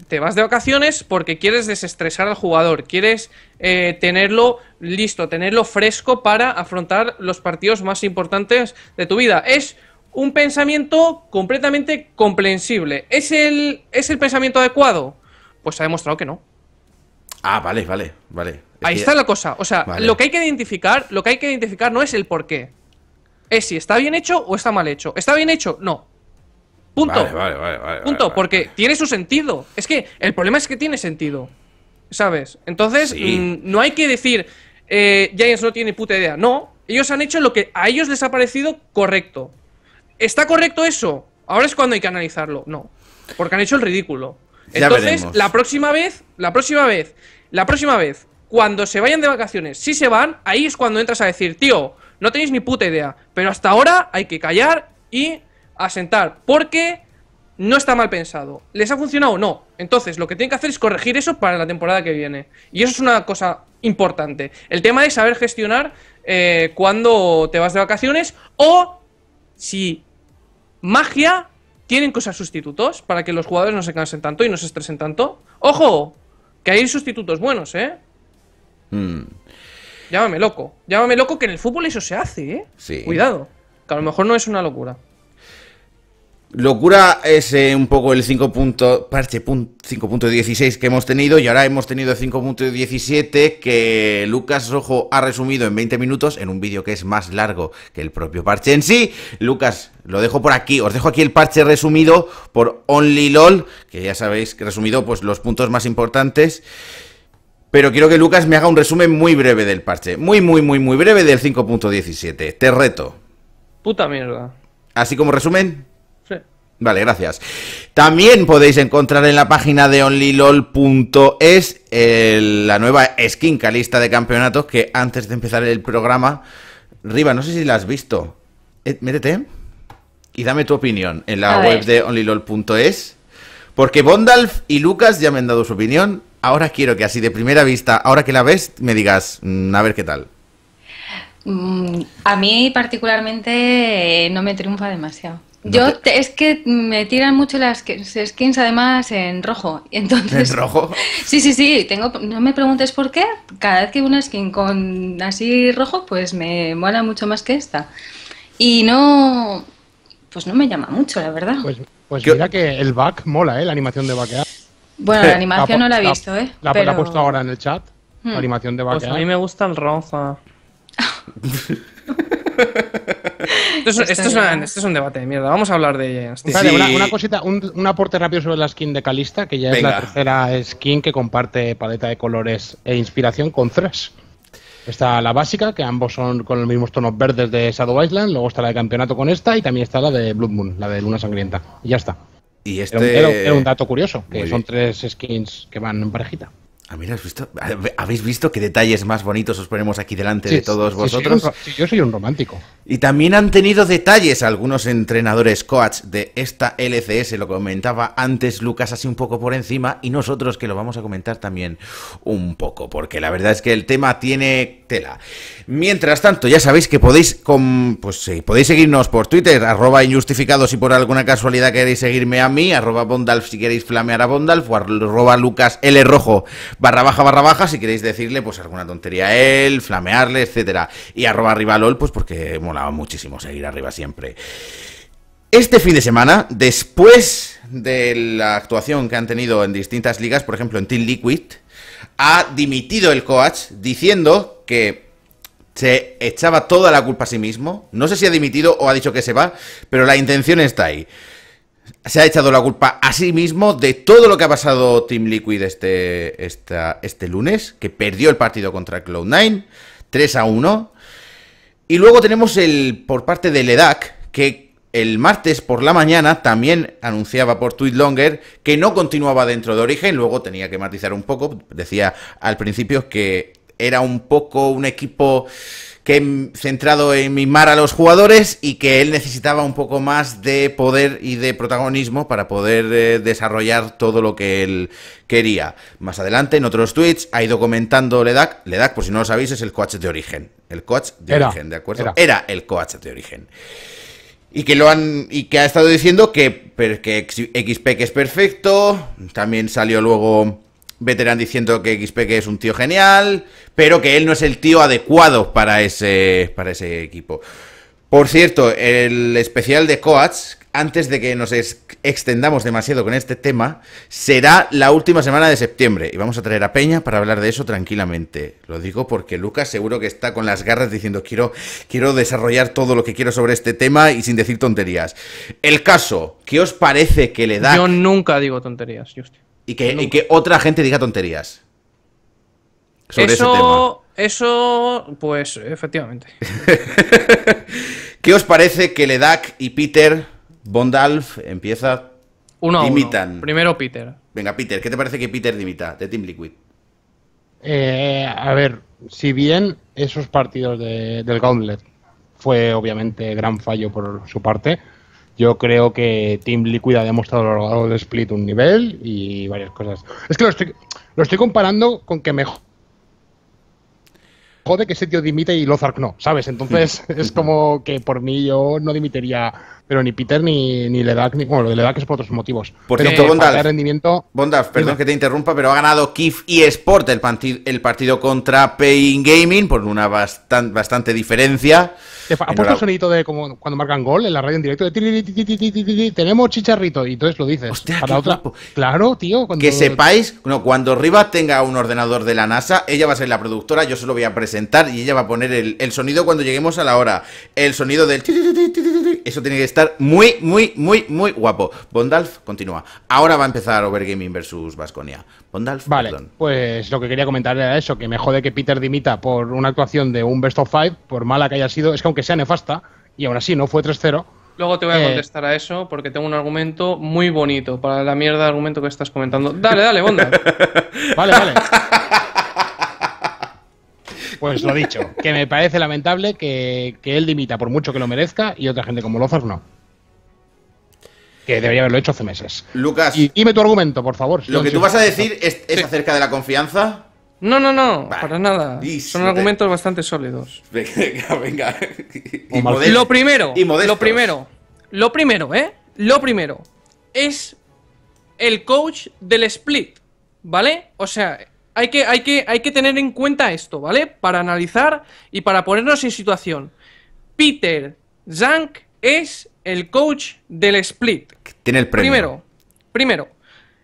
te vas de vacaciones porque quieres desestresar al jugador, quieres eh, tenerlo listo, tenerlo fresco para afrontar los partidos más importantes de tu vida. Es un pensamiento completamente comprensible. ¿Es el, ¿Es el pensamiento adecuado? Pues ha demostrado que no. Ah, vale, vale, vale. Ahí está la cosa. O sea, lo que hay que identificar, lo que hay que identificar no es el por qué. Es si está bien hecho o está mal hecho. ¿Está bien hecho? No. Punto. Vale, vale, vale, Punto, porque tiene su sentido. Es que el problema es que tiene sentido. ¿Sabes? Entonces, mm, no hay que decir, eh, Giants no tiene puta idea. No, ellos han hecho lo que a ellos les ha parecido correcto. ¿Está correcto eso? Ahora es cuando hay que analizarlo. No, porque han hecho el ridículo. Entonces, la próxima vez, la próxima vez, la próxima vez, cuando se vayan de vacaciones, si se van, ahí es cuando entras a decir, tío, no tenéis ni puta idea, pero hasta ahora hay que callar y asentar, porque no está mal pensado. ¿Les ha funcionado o no? Entonces, lo que tienen que hacer es corregir eso para la temporada que viene. Y eso es una cosa importante. El tema de saber gestionar eh, cuando te vas de vacaciones o si magia tienen cosas sustitutos para que los jugadores no se cansen tanto y no se estresen tanto. ¡Ojo! Que hay sustitutos buenos, ¿eh? Hmm. Llámame loco. Llámame loco que en el fútbol eso se hace, ¿eh? Sí. Cuidado. Que a lo mejor no es una locura. Locura es eh, un poco el 5.16 que hemos tenido y ahora hemos tenido 5.17 que Lucas Rojo ha resumido en 20 minutos en un vídeo que es más largo que el propio parche en sí. Lucas, lo dejo por aquí, os dejo aquí el parche resumido por OnlyLol, que ya sabéis que resumido pues los puntos más importantes. Pero quiero que Lucas me haga un resumen muy breve del parche, muy muy muy muy breve del 5.17. Te reto. Puta mierda. Así como resumen, Vale, gracias. También podéis encontrar en la página de onlylol.es la nueva skin lista de campeonatos que antes de empezar el programa, Riva, no sé si la has visto. Eh, métete y dame tu opinión en la web de onlylol.es. Porque Bondalf y Lucas ya me han dado su opinión. Ahora quiero que así de primera vista, ahora que la ves, me digas, mm, a ver qué tal. Mm, a mí particularmente eh, no me triunfa demasiado. Yo, es que me tiran mucho las skins además en rojo. (laughs) Entonces, ¿En rojo? Sí, sí, sí. Tengo, no me preguntes por qué. Cada vez que una skin con así rojo, pues me mola mucho más que esta. Y no. Pues no me llama mucho, la verdad. Pues, pues mira que el back mola, ¿eh? La animación de vaquear. ¿eh? Bueno, la animación no la he visto, ¿eh? La, he puesto ahora en el chat. Hmm. animación de pues a ¿eh? mí me gusta el rosa. (laughs) (laughs) Esto es, un debate de mierda. Vamos a hablar de Vale, una, cosita, un, aporte rápido sobre la skin de Calista, que ya es la tercera skin que comparte paleta de colores e inspiración con Thrash. Está la básica, que ambos son con los mismos tonos verdes de Shadow Island. Luego está la de campeonato con esta y también está la de Blood Moon, la de Luna Sangrienta. Y ya está. Y este... era, un, dato curioso, que son tres skins que van en parejita. Ah, ¿Habéis visto qué detalles más bonitos os ponemos aquí delante de todos vosotros? yo soy un romántico. Y también han tenido detalles algunos entrenadores coach de esta LCS, lo comentaba antes Lucas así un poco por encima, y nosotros que lo vamos a comentar también un poco, porque la verdad es que el tema tiene tela. Mientras tanto, ya sabéis que podéis, pues podéis seguirnos por Twitter, arroba injustificados si por alguna casualidad queréis seguirme a mí, arroba Bondalf si queréis flamear a Bondalf, o arroba Lucas L barra baja barra baja si queréis decirle pues alguna tontería a él, flamearle, etcétera. Y arroba arriba LOL, pues porque molaba muchísimo seguir arriba siempre. Este fin de semana, después de la actuación que han tenido en distintas ligas, por ejemplo en Team Liquid, ha dimitido el coach diciendo que se echaba toda la culpa a sí mismo. No sé si ha dimitido o ha dicho que se va, pero la intención está ahí se ha echado la culpa a sí mismo de todo lo que ha pasado Team Liquid este, este lunes, que perdió el partido contra Cloud9, 3 a 1. Y luego tenemos el por parte de EDAC, que el martes por la mañana también anunciaba por Twitter longer que no continuaba dentro de origen, luego tenía que matizar un poco, decía al principio que era un poco un equipo que centrado en mimar a los jugadores y que él necesitaba un poco más de poder y de protagonismo para poder eh, desarrollar todo lo que él quería. Más adelante, en otros tweets, ha ido comentando LEDAC. LEDAC, por si no lo sabéis, es el coach de origen. El coach de origen, ¿de acuerdo? Era. el coach de origen. Y que lo han. Y que ha estado diciendo que, que XP e que es perfecto. También salió luego veteran diciendo que XP es un tío genial, pero que él no es el tío adecuado para ese, para ese equipo. Por cierto, el especial de Coats, antes de que nos extendamos demasiado con este tema, será la última semana de septiembre. Y vamos a traer a Peña para hablar de eso tranquilamente. Lo digo porque Lucas seguro que está con las garras diciendo quiero, quiero desarrollar todo lo que quiero sobre este tema y sin decir tonterías. El caso, ¿qué os parece que le da... Yo nunca digo tonterías, Justin y que, otra gente diga tonterías. Sobre eso, eso, pues, efectivamente. (laughs) ¿Qué os parece que Ledak y Peter Bondalf empieza uno Primero Peter. Venga, Peter, ¿qué te parece que Peter imita de Team Liquid? Eh, a ver, si bien esos partidos de, del Gauntlet fue obviamente gran fallo por su parte, yo creo que Team Liquid ha demostrado a lo largo del Split un nivel y varias cosas. Es que lo estoy, comparando con que mejor jode que ese tío dimite y Lozark no, ¿sabes? Entonces (laughs) es como que por mí yo no dimitería pero ni Peter ni, ni Ledak, ni bueno, lo de Ledak es por otros motivos. Por cierto, rendimiento... perdón que te interrumpa, pero ha ganado Kif y Sport el, partido contra Pain Gaming por una bastante diferencia. ha puesto sonidito de como cuando marcan gol en la radio en directo tenemos chicharrito y entonces lo dices. Claro, tío. Que sepáis, no, cuando Rivas tenga un ordenador de la NASA, ella va a ser la productora, yo se lo voy a presentar y ella va a poner el, el sonido cuando lleguemos a la hora. El sonido del eso tiene que estar muy, muy, muy, muy guapo. Bondalf continúa. Ahora va a empezar Overgaming versus Vasconia. Bondalf, vale, Pues lo que quería comentar era eso, que me jode que Peter dimita por una actuación de un best of five, por mala que haya sido, es que aunque sea nefasta, y aún así no fue 3-0. Luego te voy a eh, contestar a eso porque tengo un argumento muy bonito para la mierda de argumento que estás comentando. Dale, dale, Bondalf. (laughs) vale, vale. (laughs) Pues lo dicho, que me parece lamentable que, él dimita por mucho que lo merezca y otra gente como Lozar no. Que debería haberlo hecho hace meses. Lucas. Y dime tu argumento, por favor. Lo que tú vas a decir es, acerca de la confianza. No, no, no, para nada. Son argumentos bastante sólidos. Venga, venga. (laughs) Y lo primero, y lo primero, lo primero, ¿eh? Lo primero es el coach del split, ¿vale? O sea, hay que, hay, que, hay que tener en cuenta esto, ¿vale? Para analizar y para ponernos en situación. Peter Zank es el coach del split. Tiene el premio. Primero, primero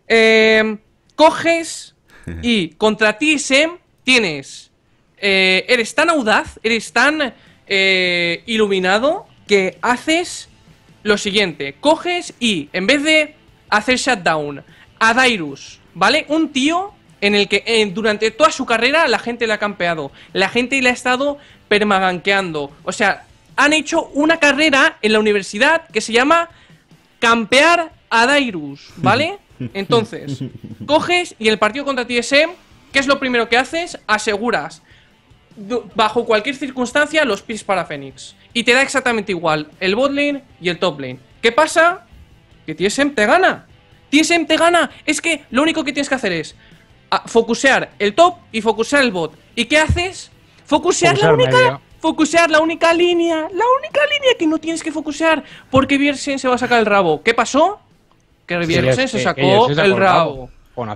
eh, coges (laughs) y contra ti, Sem, tienes. Eh, eres tan audaz, eres tan eh, iluminado que haces lo siguiente: coges y en vez de hacer shutdown a Dairus, ¿vale? Un tío en el que durante toda su carrera la gente le ha campeado, la gente le ha estado permaganqueando. O sea, han hecho una carrera en la universidad que se llama Campear a Dairus, ¿vale? (laughs) Entonces, coges y el partido contra TSM, ¿qué es lo primero que haces? Aseguras bajo cualquier circunstancia los pis para Fénix. Y te da exactamente igual el botlane y el top lane. ¿Qué pasa? Que TSM te gana. TSM te gana. Es que lo único que tienes que hacer es focusear el top y focusear el bot. ¿Y qué haces? Focusear, la única... Focusear la única línea, la única línea que no tienes que focusear, porque Viersen se va a sacar el rabo. ¿Qué pasó? Que Viersen se, sacó el rabo.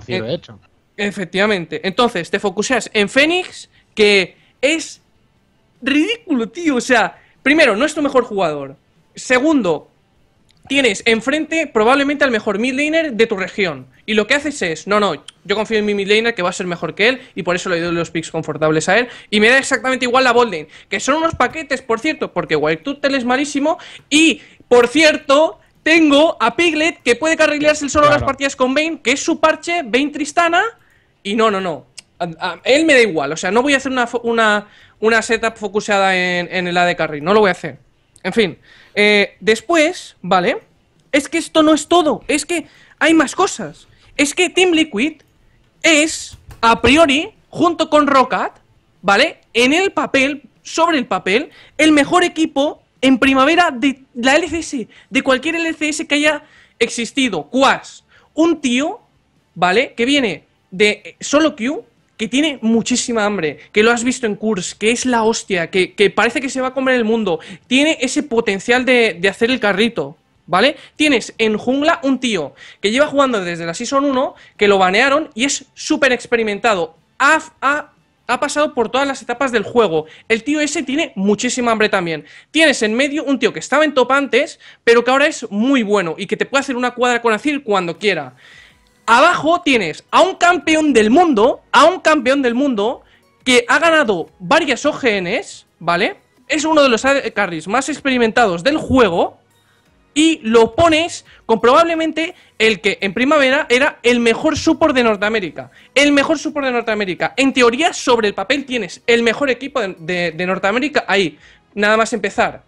Eh, hecho. Efectivamente. Entonces, te focuseas en Fénix, que es ridículo, tío. O sea, primero, no es tu mejor jugador. Segundo, Tienes enfrente probablemente al mejor mid laner de tu región. Y lo que haces es, no, no, yo confío en mi mid laner que va a ser mejor que él y por eso le doy los picks confortables a él. Y me da exactamente igual la Bolden. que son unos paquetes, por cierto, porque Wild te es malísimo. Y, por cierto, tengo a Piglet que puede carrilearse solo las partidas con Vayne, que es su parche, Vayne Tristana. Y no, no, no. él me da igual, o sea, no voy a hacer una, una, una setup focuseada en, en el de carry, no lo voy a hacer. En fin, eh, después, ¿vale? Es que esto no es todo, es que hay más cosas. Es que Team Liquid es, a priori, junto con Rocket, ¿vale? En el papel, sobre el papel, el mejor equipo en primavera de la LCS, de cualquier LCS que haya existido. Quas, un tío, ¿vale? Que viene de solo Q, que tiene muchísima hambre, que lo has visto en Kurs, que es la hostia, que, que, parece que se va a comer el mundo, tiene ese potencial de, de hacer el carrito. ¿Vale? Tienes en jungla un tío que lleva jugando desde la Season 1, que lo banearon y es súper experimentado. Ha, ha, ha pasado por todas las etapas del juego. El tío ese tiene muchísima hambre también. Tienes en medio un tío que estaba en top antes, pero que ahora es muy bueno y que te puede hacer una cuadra con Azir cuando quiera. Abajo tienes a un campeón del mundo, a un campeón del mundo que ha ganado varias OGNs, ¿vale? Es uno de los carries más experimentados del juego y lo pones con probablemente el que en primavera era el mejor support de Norteamérica. El mejor support de Norteamérica. En teoría, sobre el papel tienes el mejor equipo de Norteamérica ahí. Nada más empezar.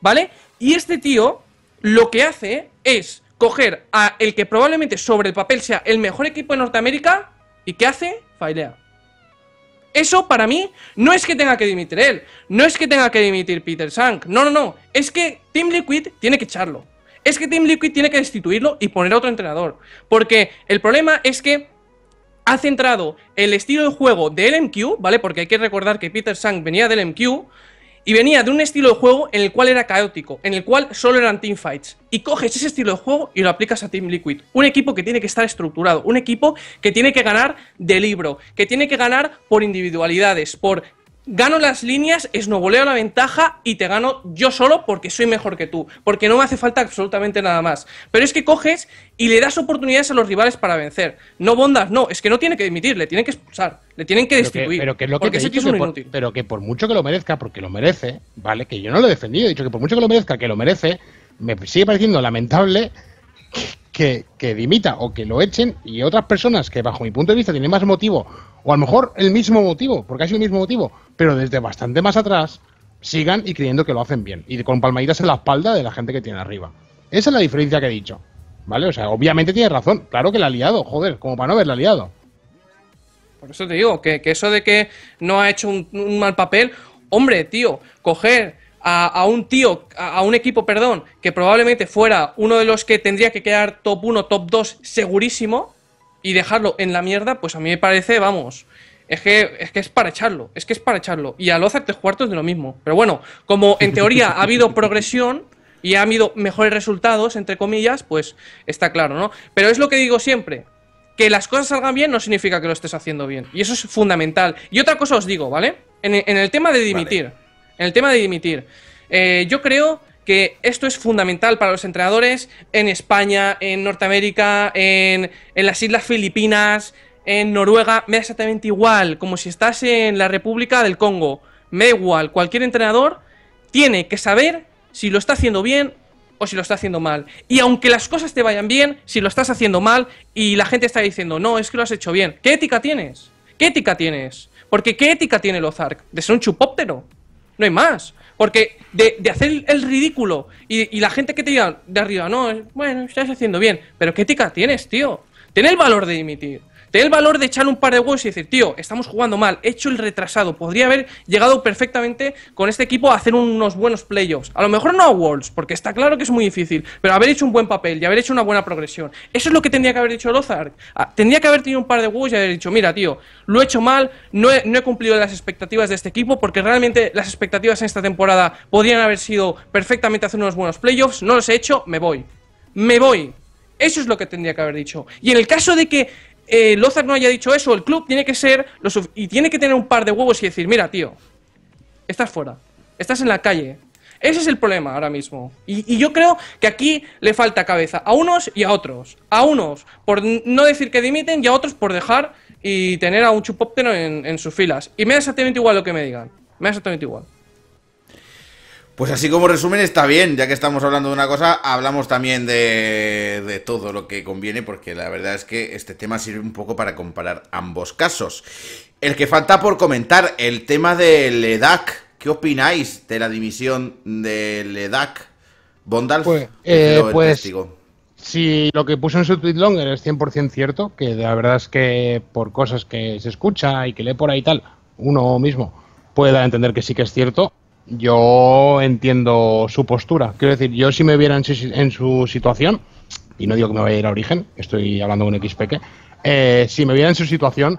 ¿Vale? Y este tío lo que hace es coger a el que probablemente sobre el papel sea el mejor equipo de Norteamérica y que hace? Failea. Eso para mí no es que tenga que dimitir él, no es que tenga que dimitir Peter Sank, no, no, no, es que Team Liquid tiene que echarlo. Es que Team Liquid tiene que destituirlo y poner a otro entrenador. Porque el problema es que ha centrado el estilo de juego de LMQ, ¿vale? Porque hay que recordar que Peter Sank venía del LMQ y venía de un estilo de juego en el cual era caótico, en el cual solo eran teamfights. Y coges ese estilo de juego y lo aplicas a Team Liquid. Un equipo que tiene que estar estructurado, un equipo que tiene que ganar de libro, que tiene que ganar por individualidades, por gano las líneas, esnoboleo la ventaja y te gano yo solo porque soy mejor que tú, porque no me hace falta absolutamente nada más. Pero es que coges y le das oportunidades a los rivales para vencer. No bondas, no, es que no tiene que dimitir, le tienen que expulsar, le tienen que distribuir. Pero Pero que por mucho que lo merezca, porque lo merece, ¿vale? Que yo no lo he defendido, he dicho que por mucho que lo merezca, que lo merece, me sigue pareciendo lamentable que, dimita o que lo echen y otras personas que bajo mi punto de vista tienen más motivo o a lo mejor el mismo motivo, porque ha sido el mismo motivo, pero desde bastante más atrás sigan y creyendo que lo hacen bien y con palmaditas en la espalda de la gente que tiene arriba. Esa es la diferencia que he dicho, ¿vale? O sea, obviamente tiene razón, claro que la ha liado, joder, como para no haberla liado. Por eso te digo, que, que eso de que no ha hecho un, un mal papel, hombre, tío, coger a, un tío, a, un equipo, perdón, que probablemente fuera uno de los que tendría que quedar top 1, top 2 segurísimo y dejarlo en la mierda, pues a mí me parece, vamos, es que, es para echarlo, es que es para echarlo. Y a Loza tres cuartos de lo mismo. Pero bueno, como en teoría ha habido progresión y ha habido mejores resultados, entre comillas, pues está claro, ¿no? Pero es lo que digo siempre. Que las cosas salgan bien no significa que lo estés haciendo bien. Y eso es fundamental. Y otra cosa os digo, ¿vale? En, el tema de dimitir. En el tema de dimitir, eh, yo creo que esto es fundamental para los entrenadores en España, en Norteamérica, en, en las Islas Filipinas, en Noruega. Me da exactamente igual, como si estás en la República del Congo. Me da igual, cualquier entrenador tiene que saber si lo está haciendo bien o si lo está haciendo mal. Y aunque las cosas te vayan bien, si lo estás haciendo mal y la gente está diciendo, no, es que lo has hecho bien, ¿qué ética tienes? ¿Qué ética tienes? Porque ¿qué ética tiene Lozark? De ser un chupóptero. No hay más. Porque de, hacer el ridículo y, la gente que te diga de arriba, no, bueno, estás haciendo bien, pero ¿qué ética tienes, tío? Tienes el valor de dimitir el valor de echar un par de huevos y decir, tío, estamos jugando mal, he hecho el retrasado, podría haber llegado perfectamente con este equipo a hacer unos buenos playoffs. A lo mejor no a Worlds, porque está claro que es muy difícil, pero haber hecho un buen papel y haber hecho una buena progresión. Eso es lo que tendría que haber dicho Lozar. Ah, tendría que haber tenido un par de huevos y haber dicho, mira, tío, lo he hecho mal, no he, no he cumplido las expectativas de este equipo, porque realmente las expectativas en esta temporada podrían haber sido perfectamente hacer unos buenos playoffs, no los he hecho, me voy. Me voy. Eso es lo que tendría que haber dicho. Y en el caso de que eh, no haya dicho eso, el club tiene que ser lo y tiene que tener un par de huevos y decir, mira, tío, estás fuera, estás en la calle. Ese es el problema ahora mismo. Y, yo creo que aquí le falta cabeza a unos y a otros. A unos por no decir que dimiten y a otros por dejar y tener a un chupóptero en, en sus filas. Y me da exactamente igual lo que me digan. Me da exactamente igual. Pues así como resumen está bien, ya que estamos hablando de una cosa, hablamos también de, todo lo que conviene, porque la verdad es que este tema sirve un poco para comparar ambos casos. El que falta por comentar, el tema del EDAC. ¿Qué opináis de la dimisión del EDAC? Bondal, pues, eh, pues si lo que puso en su tweet longer es 100% cierto, que la verdad es que por cosas que se escucha y que lee por ahí tal, uno mismo puede dar a entender que sí que es cierto, yo entiendo su postura. Quiero decir, yo si me viera en, su situación, y no digo que me vaya a ir a origen, estoy hablando con un eh, si me viera en su situación,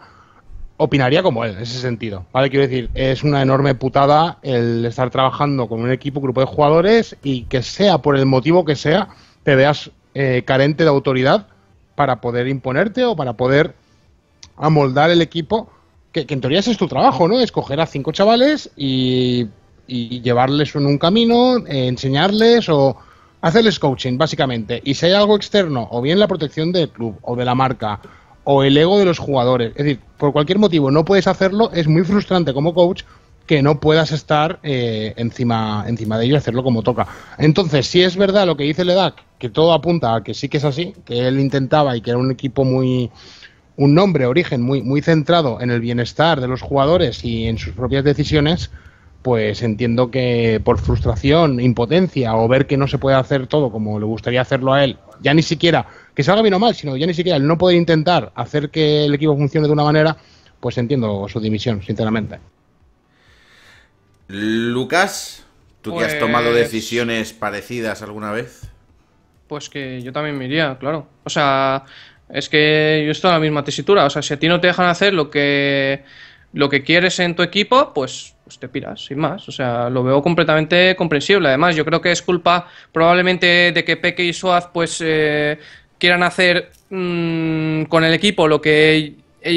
opinaría como él, en ese sentido. ¿vale? Quiero decir, es una enorme putada el estar trabajando con un equipo, grupo de jugadores, y que sea por el motivo que sea, te veas eh, carente de autoridad para poder imponerte o para poder amoldar el equipo, que, en teoría es tu trabajo, ¿no? Escoger a cinco chavales y y llevarles en un camino, eh, enseñarles o hacerles coaching, básicamente. Y si hay algo externo, o bien la protección del club o de la marca, o el ego de los jugadores, es decir, por cualquier motivo no puedes hacerlo, es muy frustrante como coach que no puedas estar eh, encima, encima de ello y hacerlo como toca. Entonces, si es verdad lo que dice Ledak, que todo apunta a que sí que es así, que él intentaba y que era un equipo muy, un nombre, origen muy, muy centrado en el bienestar de los jugadores y en sus propias decisiones, pues entiendo que por frustración, impotencia o ver que no se puede hacer todo como le gustaría hacerlo a él, ya ni siquiera que salga bien o mal, sino ya ni siquiera el no poder intentar hacer que el equipo funcione de una manera, pues entiendo su dimisión, sinceramente. Lucas, ¿tú que has tomado pues decisiones parecidas alguna vez? Pues que yo también me iría, claro. O sea, es que yo estoy en la misma tesitura. O sea, si a ti no te dejan hacer lo que, lo que quieres en tu equipo, pues pues te piras, sin más. O sea, lo veo completamente comprensible. Además, yo creo que es culpa probablemente de que Peque y Suaz pues eh, quieran hacer mm, con el equipo lo que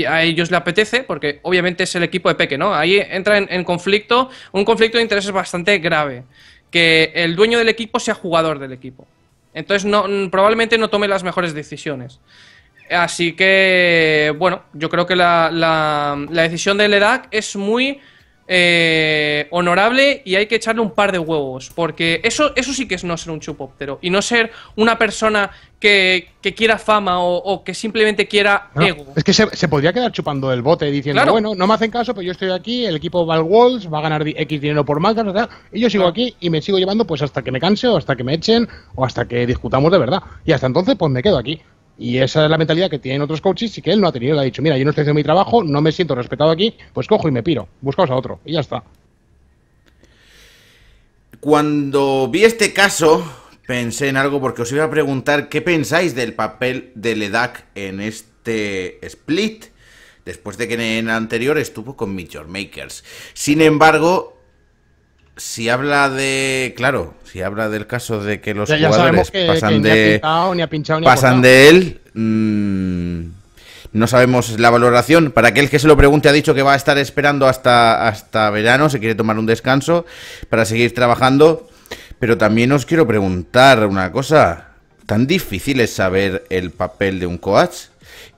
a ellos le apetece, porque obviamente es el equipo de Peque, ¿no? Ahí entra en, conflicto, un conflicto de intereses bastante grave, que el dueño del equipo sea jugador del equipo. Entonces, probablemente no tome las mejores decisiones. Así que, bueno, yo creo que la, la, la decisión del EDAC es muy eh, honorable y hay que echarle un par de huevos, porque eso, eso sí que es no ser un chupóptero y no ser una persona que, que quiera fama o, que simplemente quiera ego. Es que se, podría quedar chupando el bote diciendo, bueno, no me hacen caso, pero yo estoy aquí, el equipo Val Walls va a ganar X dinero por más, y yo sigo aquí y me sigo llevando pues hasta que me canse o hasta que me echen o hasta que discutamos de verdad. Y hasta entonces pues me quedo aquí. Y esa es la mentalidad que tienen otros coaches y que él no ha tenido. Le ha dicho, mira, yo no estoy haciendo mi trabajo, no me siento respetado aquí, pues cojo y me piro. Buscaos a otro. Y ya está. Cuando vi este caso, pensé en algo porque os iba a preguntar qué pensáis del papel de Ledak en este split, después de que en el anterior estuvo con Major Makers. Sin embargo, si habla de. Claro, si habla del caso de que los jugadores pasan de. Pinchado, pasan de él. Mm, no sabemos la valoración. Para aquel que se lo pregunte, ha dicho que va a estar esperando hasta, hasta verano. Se quiere tomar un descanso para seguir trabajando. Pero también os quiero preguntar una cosa tan difícil es saber el papel de un coach?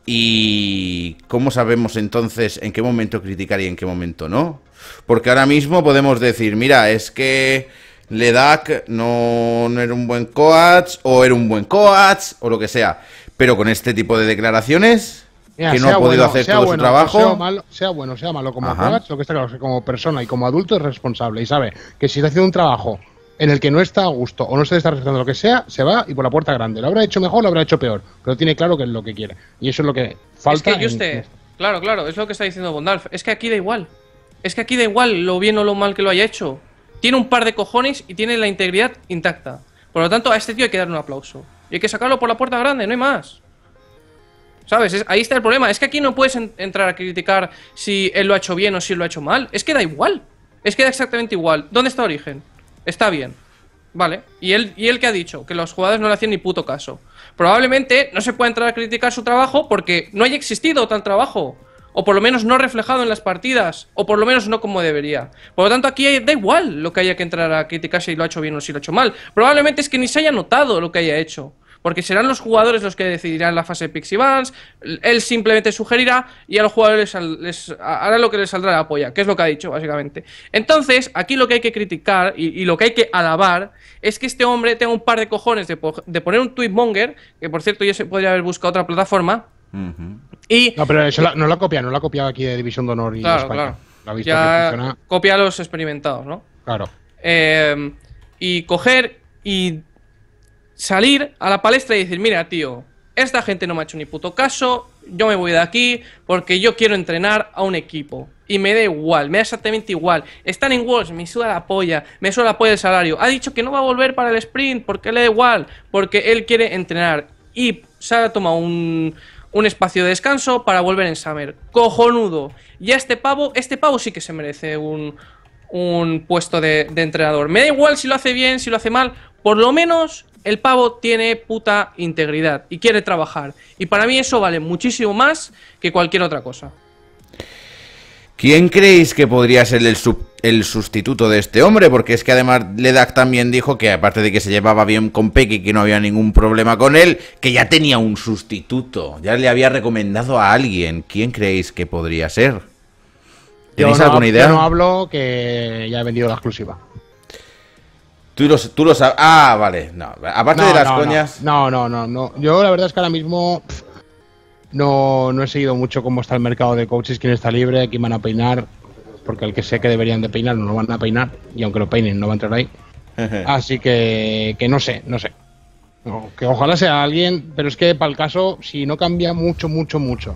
¿Y cómo sabemos entonces en qué momento criticar y en qué momento no? Porque ahora mismo podemos decir, mira, es que Ledak no, no era un buen coach, o era un buen coach, o lo que sea. Pero con este tipo de declaraciones, que no ha podido hacer todo su trabajo. Sea, sea bueno, sea malo como coach, lo que está claro es que como persona y como adulto es responsable y sabe que si está haciendo un trabajo en el que no está a gusto o no se le está respetando lo que sea, se va y por la puerta grande. Lo habrá hecho mejor, lo habrá hecho peor, pero tiene claro que es lo que quiere. Y eso es lo que falta. Es que, claro, claro, es lo que está diciendo Bondalf. Es que aquí da igual. Es que aquí da igual lo bien o lo mal que lo haya hecho. Tiene un par de cojones y tiene la integridad intacta. Por lo tanto, a este tío hay que darle un aplauso. Y hay que sacarlo por la puerta grande, no hay más. ¿Sabes? ahí está el problema. Es que aquí no puedes entrar a criticar si él lo ha hecho bien o si lo ha hecho mal. Es que da igual. Es que da exactamente igual. ¿Dónde está Origen? Está bien. Vale. ¿Y él, ¿Y él que ha dicho? Que los jugadores no le hacían ni puto caso. Probablemente no se pueda entrar a criticar su trabajo porque no haya existido tal trabajo. O por lo menos no reflejado en las partidas. O por lo menos no como debería. Por lo tanto, aquí da igual lo que haya que entrar a criticar si lo ha hecho bien o si lo ha hecho mal. Probablemente es que ni se haya notado lo que haya hecho porque serán los jugadores los que decidirán la fase Pixie Vans, él simplemente sugerirá y a los jugadores hará lo que les saldrá la apoya que es lo que ha dicho, básicamente. Entonces, aquí lo que hay que criticar y, lo que hay que alabar es que este hombre tenga un par de cojones de, poner un tweetmonger, que por cierto yo se podría haber buscado otra plataforma, y... No, pero eso no la copia, no la copia aquí de División de Honor y España. Claro. La copia a los experimentados, ¿no? Claro. Eh, y coger y salir a la palestra y decir, mira, tío, esta gente no me ha hecho ni puto caso, yo me voy de aquí porque yo quiero entrenar a un equipo. Y me da igual, me da exactamente igual. Están en Wolves, me suda la polla, me suda la polla el salario. Ha dicho que no va a volver para el sprint porque le da igual, porque él quiere entrenar. Y se tomado un, un espacio de descanso para volver en Summer. Cojonudo. Y a este pavo, este pavo sí que se merece un, un puesto de, de entrenador. Me da igual si lo hace bien, si lo hace mal. Por lo menos el pavo tiene puta integridad y quiere trabajar. Y para mí eso vale muchísimo más que cualquier otra cosa. ¿Quién creéis que podría ser el, sustituto de este hombre? Porque es que además Ledak también dijo que aparte de que se llevaba bien con y que no había ningún problema con él, que ya tenía un sustituto, ya le había recomendado a alguien. ¿Quién creéis que podría ser? ¿Tenéis alguna idea? Yo no hablo que ya he vendido la exclusiva. Tú lo, Ah, vale. No, aparte de las coñas. No. no, no, no, Yo la verdad es que ahora mismo no, he seguido mucho cómo está el mercado de coaches, quién está libre, quién van a peinar. Porque el que sé que deberían de peinar no lo van a peinar. Y aunque lo peinen, no va a entrar ahí. (laughs) Así que, no sé, no sé. que ojalá sea alguien, pero es que para el caso, si no cambia mucho, mucho, mucho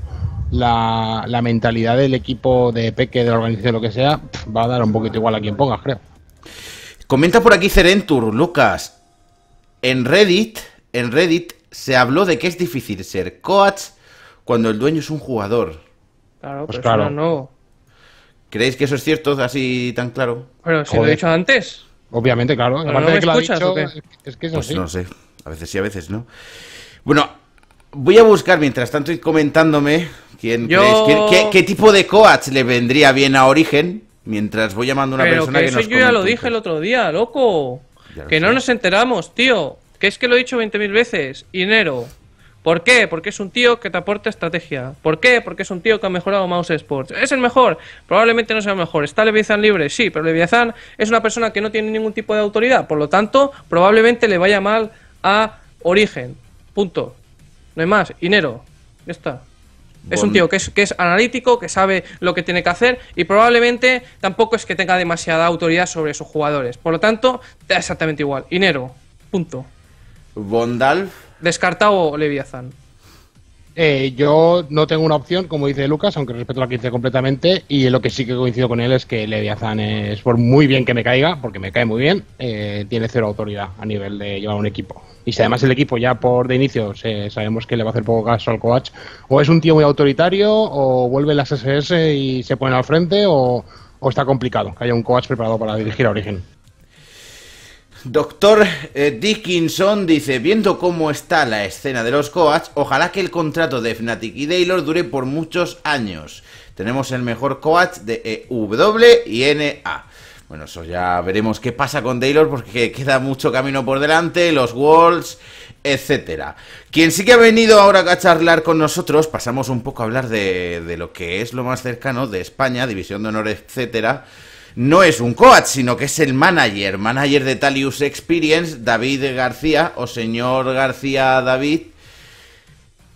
la, mentalidad del equipo de Peque, de la organización, lo que sea, va a dar un poquito igual a quien pongas, creo. Comenta por aquí Cerentur, Lucas. En Reddit, en Reddit se habló de que es difícil ser coach cuando el dueño es un jugador. Claro, pues claro. no ¿Creéis que eso es cierto, así tan claro? Bueno, si lo he dicho antes. Obviamente, claro. Aparte no de que lo ha dicho, es que es pues No sé. A veces sí, a veces no. Bueno, voy a buscar mientras tanto y comentándome quién qué, qué, tipo de coach le vendría bien a Origen mientras voy llamando a una persona que, eso yo ya lo dije el otro día, loco. Que no nos enteramos, tío. Que es que lo he dicho 20.000 veces. Dinero. ¿Por qué? Porque es un tío que te aporta estrategia. ¿Por qué? Porque es un tío que ha mejorado Mouse Sports. ¿Es el mejor? Probablemente no sea el mejor. ¿Está Leviathan libre? Sí, pero Leviathan es una persona que no tiene ningún tipo de autoridad. Por lo tanto, probablemente le vaya mal a Origen. Punto. No hay más. Dinero. Ya está. Es un tío que es, que es analítico, que sabe lo que tiene que hacer y probablemente tampoco es que tenga demasiada autoridad sobre sus jugadores. Por lo tanto, exactamente igual. Inero, punto. Bondalf. Descartado Leviathan. Eh, yo no tengo una opción, como dice Lucas, aunque respeto la que dice completamente, y lo que sí que coincido con él es que Leviathan es, por muy bien que me caiga, porque me cae muy bien, eh, tiene cero autoridad a nivel de llevar un equipo. Y si además el equipo ya por de inicio sabemos que le va a hacer poco caso al coach, o es un tío muy autoritario, o vuelve las SS y se pone al frente, o, o está complicado que haya un coach preparado para dirigir a Origen. Doctor eh, Dickinson dice, viendo cómo está la escena de los coachs, ojalá que el contrato de Fnatic y Taylor dure por muchos años. Tenemos el mejor Coach de EW y NA. Bueno, eso ya veremos qué pasa con Taylor porque queda mucho camino por delante, los Worlds, etc. Quien sí que ha venido ahora a charlar con nosotros, pasamos un poco a hablar de, de lo que es lo más cercano de España, División de Honor, etcétera no es un coach, sino que es el manager, manager de Talius Experience, David García o señor García David.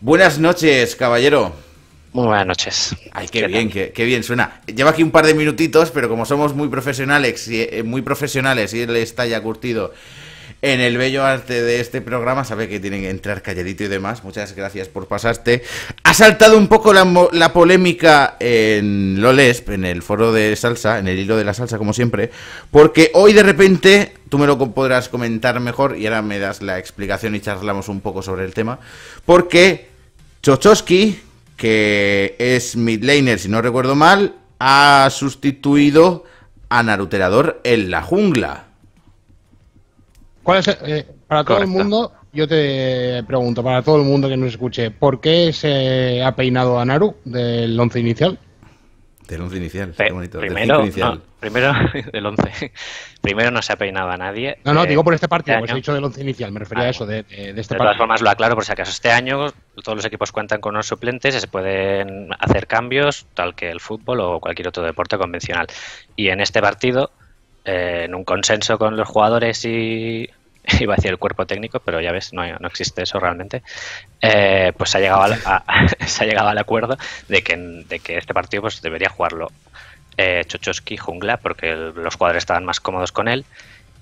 Buenas noches, caballero. Muy buenas noches. Ay, qué, bien, qué, bien suena. Lleva aquí un par de minutitos, pero como somos muy profesionales, eh, muy profesionales y él está ya curtido en el bello arte de este programa. Sabe que tienen que entrar calladito y demás. Muchas gracias por pasarte. Ha saltado un poco la, polémica en Lolesp, en el foro de salsa, en el hilo de la salsa, como siempre, porque hoy de repente tú me lo podrás comentar mejor y ahora me das la explicación y charlamos un poco sobre el tema. Porque Chochoski que es midlaner, si no recuerdo mal, ha sustituido a Naruterador en la jungla. ¿Cuál es, eh, para todo el mundo, yo te pregunto, para todo el mundo que nos escuche, ¿por qué se ha peinado a Naru del once inicial? Del once inicial, Primero, No, primero, (laughs) del once. primero no se ha peinado a nadie. No, no, eh, digo por este partido, pues he dicho del once inicial, me refería ah, a eso, de, este partido. De todas formas, lo aclaro por si acaso. Este año todos los equipos cuentan con unos suplentes, y se pueden hacer cambios, tal que el fútbol o cualquier otro deporte convencional. Y en este partido eh, en un consenso con los jugadores y (laughs) iba a decir el cuerpo técnico, pero ya ves, no, no existe eso realmente, eh, pues se ha, llegado al, (laughs) se ha llegado al acuerdo de que, de que este partido pues debería jugarlo eh, jungla, porque los jugadores estaban más cómodos con él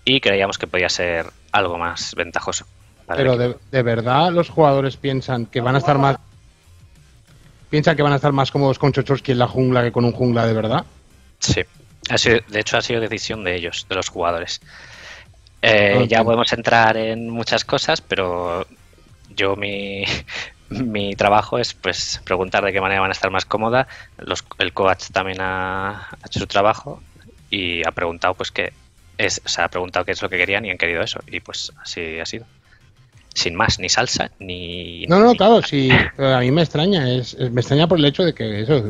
y creíamos que podía ser algo más ventajoso. Pero de, verdad los jugadores piensan que van a estar más... ¿Piensan que van a estar más cómodos con Chochoski en la jungla que con un jungla de verdad? Sí de hecho, ha sido decisión de ellos, de los jugadores. Eh, ya podemos entrar en muchas cosas, pero yo mi, (laughs) mi trabajo es pues preguntar de qué manera van a estar más cómodas. el coach también ha, hecho su trabajo y ha preguntado pues qué es, ha preguntado qué es lo que querían y han querido eso. Y pues así ha sido. Sin más, ni salsa, ni. No, no, claro, sí. A mí me extraña. Es, me extraña por el hecho de que eso,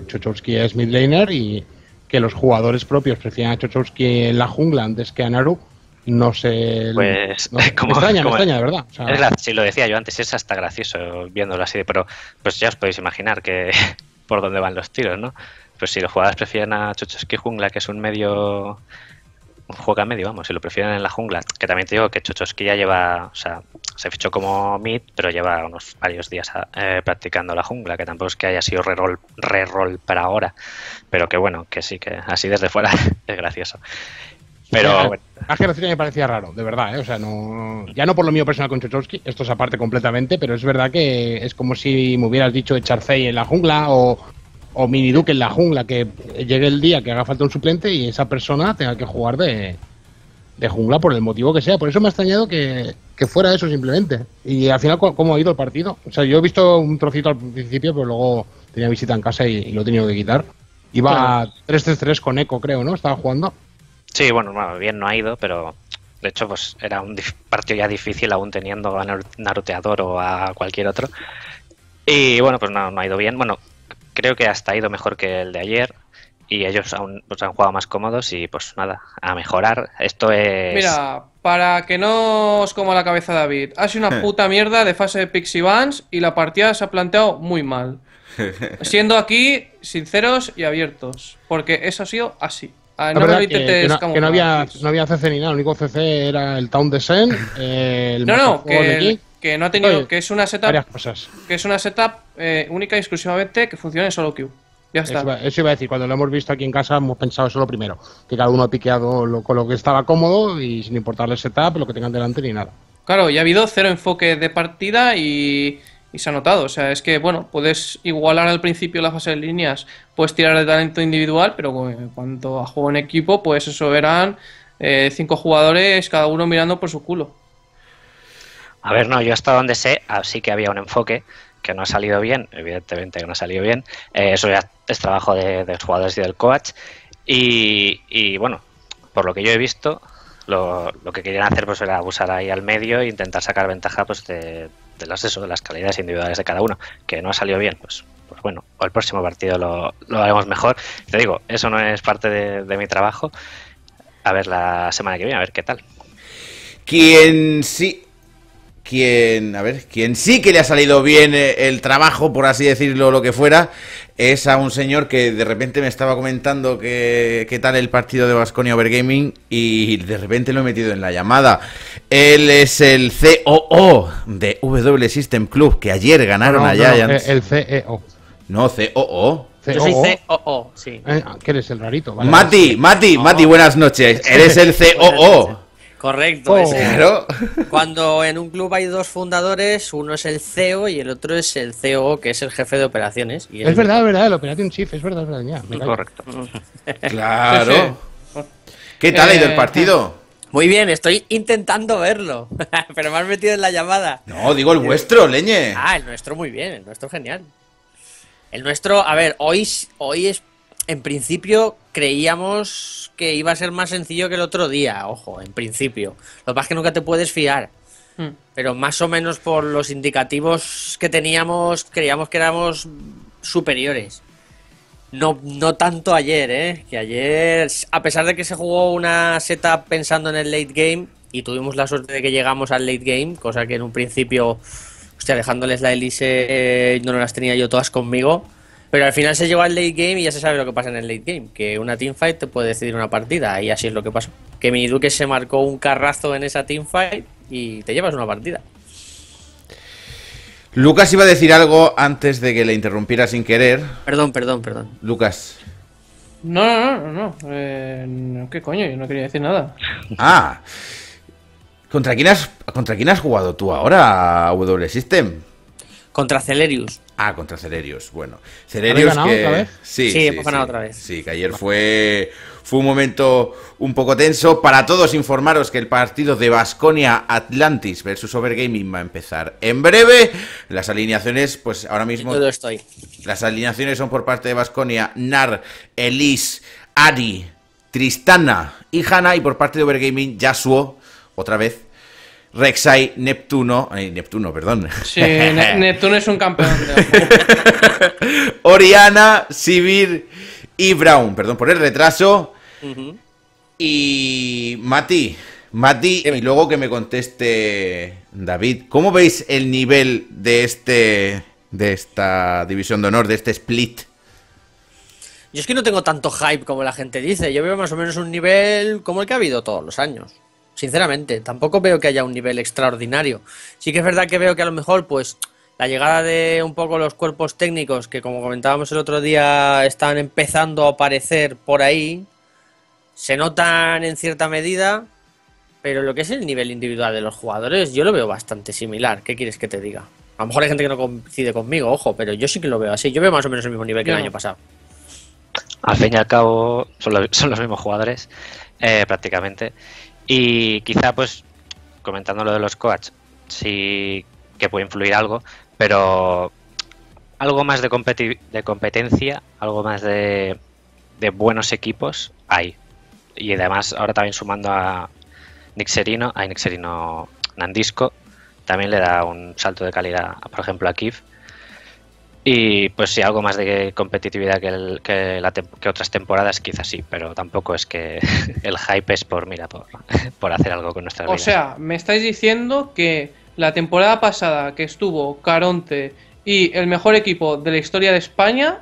es midlaner y que los jugadores propios prefieren a Chochowski en la jungla antes que a Naru, no sé. Pues, (laughs) Como, me extraña, de verdad. es si lo decía yo antes, es hasta gracioso viéndolo así, pero pues ya os podéis imaginar que (laughs) por dónde van los tiros, ¿no? Pues si los jugadores prefieren a Chochowski jungla, que es un medio juega medio, vamos, si lo prefieren en la jungla. Que también te digo que Chochoski ya lleva, o sea, se fichó como mid, pero lleva unos varios días ah, eh, practicando la jungla, que tampoco es que haya sido reroll re -roll para ahora, pero que bueno, que sí, que así desde fuera (laughs) es gracioso. Pero me parecía raro, de verdad, eh, o sea, no, ya no por lo mío personal con Chochoski, esto es aparte completamente, pero es verdad que es como si me hubieras dicho echar Fey en la jungla o, o mini duque en la jungla, que llegue el día que haga falta un suplente y esa persona tenga que jugar de, jungla por el motivo que sea. Por eso me ha extrañado que, fuera eso simplemente. Y al final, ¿cómo ha ido el partido? O sea, yo he visto un trocito al principio, pero luego tenía visita en casa y, lo he tenido que quitar. Iba 3 3 con Eco, creo, ¿no? Estaba jugando. Sí, bueno, bien no ha ido, pero de hecho, pues era un partido ya difícil aún teniendo a Naroteador o a cualquier otro. Y bueno, pues no, no ha ido bien. Bueno, creo que hasta ha ido mejor que el de ayer y ellos aún pues, han jugado más cómodos y pues nada, a mejorar. Esto es... Mira, para que no os coma la cabeza David, ha sido una eh. puta mierda de fase de Pixie Vans y la partida se ha planteado muy mal. (laughs) Siendo aquí sinceros y abiertos, porque eso ha sido así. Ah, no, que, no, había, CC ni nada, el único CC era el Town Descent, (laughs) el no, no, que que no ha tenido, que es una setup, que es una setup eh, única y exclusivamente que funciona en solo queue. Ya está. Eso, iba a decir, cuando lo hemos visto aquí en casa hemos pensado eso lo primero, que cada uno ha piqueado con lo que estaba cómodo y sin importarle el setup, lo que tengan delante ni nada. Claro, y ha habido cero enfoque de partida y, se ha notado. O sea, es que, bueno, puedes igualar al principio la fase de líneas, puedes tirar de talento individual, pero cuando cuanto a juego en equipo, pues eso eran eh, cinco jugadores, cada uno mirando por su culo. A ver, no, yo hasta donde sé, ah, sí que había un enfoque que no ha salido bien, evidentemente que no ha salido bien. Eh, eso ya es trabajo de, jugadores y del coach. Y, bueno, por lo que yo he visto, lo, que querían hacer pues era abusar ahí al medio e intentar sacar ventaja pues de, las de las calidades individuales de cada uno, que no ha salido bien, pues, pues bueno, o el próximo partido lo, haremos mejor. Te digo, eso no es parte de, de mi trabajo. A ver la semana que viene, a ver qué tal. Quien sí quien, a ver, quien sí que le ha salido bien eh, el trabajo, por así decirlo, lo que fuera, es a un señor que de repente me estaba comentando que, qué tal el partido de Vasconia Overgaming y de repente lo he metido en la llamada. Él es el COO de W System Club, que ayer ganaron allá. Eh, el CEO. No, COO. Yo soy COO, sí. Eh, eres el rarito? Mati, Mati, Mati, buenas noches. Eres el (laughs) COO. Correcto. Oh. Cuando en un club hay dos fundadores, uno es el CEO y el otro es el CEO que es el jefe de operaciones. Es verdad, es verdad, el Operation Chief, es verdad, es verdad. Correcto. claro. (laughs) ¿Qué tal ha ido el eh, partido? Muy bien, estoy intentando verlo, (laughs) pero me has metido en la llamada. No, digo el vuestro, Leñe. Ah, el nuestro muy bien, el nuestro genial. El nuestro, a ver, hoy, hoy es en principio creíamos que iba a ser más sencillo que el otro día, ojo, en principio. Lo más es que nunca te puedes fiar. Hmm. Pero más o menos por los indicativos que teníamos, creíamos que éramos superiores. No, no tanto ayer, ¿eh? Que ayer, a pesar de que se jugó una seta pensando en el late game, y tuvimos la suerte de que llegamos al late game, cosa que en un principio, hostia, dejándoles la Elise, eh, no las tenía yo todas conmigo. Pero al final se lleva al late game y ya se sabe lo que pasa en el late game. Que una teamfight te puede decidir una partida y así es lo que pasó. Que MiniDuke se marcó un carrazo en esa teamfight y te llevas una partida. Lucas iba a decir algo antes de que le interrumpiera sin querer. Perdón, perdón, perdón. Lucas. No, no, no, no. Eh, ¿Qué coño? Yo no quería decir nada. Ah. ¿Contra quién has, contra quién has jugado tú ahora, W System? Contra Celerius. Ah, contra Celerius, bueno. Celerius ganado otra vez? Sí, sí, hemos ganado otra vez. Sí, que ayer fue, fue un momento un poco tenso. Para todos informaros que el partido de Basconia Atlantis versus Overgaming va a empezar en breve. Las alineaciones, pues ahora mismo... Yo estoy. Las alineaciones son por parte de Basconia, Nar, Elise, Ari, Tristana y Hanna. Y por parte de Overgaming, Yasuo, otra vez, Rexai, Neptuno, Neptuno, perdón. Sí, (laughs) Neptuno es un campeón. (laughs) Oriana, Sibir y Brown, perdón por el retraso. Y Mati, Mati, y luego que me conteste David, ¿cómo veis el nivel de este de esta división de honor, de este split? Yo es que no tengo tanto hype como la gente dice, yo veo más o menos un nivel como el que ha habido todos los años sinceramente. Tampoco veo que haya un nivel extraordinario. Sí que es verdad que veo que a lo mejor, pues, la llegada de un poco los cuerpos técnicos, que como comentábamos el otro día, están empezando a aparecer por ahí, se notan en cierta medida, pero lo que es el nivel individual de los jugadores, yo lo veo bastante similar. ¿Qué quieres que te diga? A lo mejor hay gente que no coincide conmigo, ojo, pero yo sí que lo veo así. Yo veo más o menos el mismo nivel que el año pasado. Al fin y al cabo, son los, son los mismos jugadores, eh, prácticamente. Y quizá, pues, comentando lo de los coaches sí que puede influir algo, pero algo más de, de competencia, algo más de, de, buenos equipos hay. Y además, ahora también sumando a Nixerino, a Nandisco, también le da un salto de calidad, por ejemplo, a Kiev. Y pues sí, algo más de competitividad que, otras temporadas, quizás sí, pero tampoco es que (laughs) el hype es por, mira, por, (laughs) hacer algo con nuestra O sea, me estáis diciendo que la temporada pasada que estuvo Caronte y el mejor equipo de la historia de España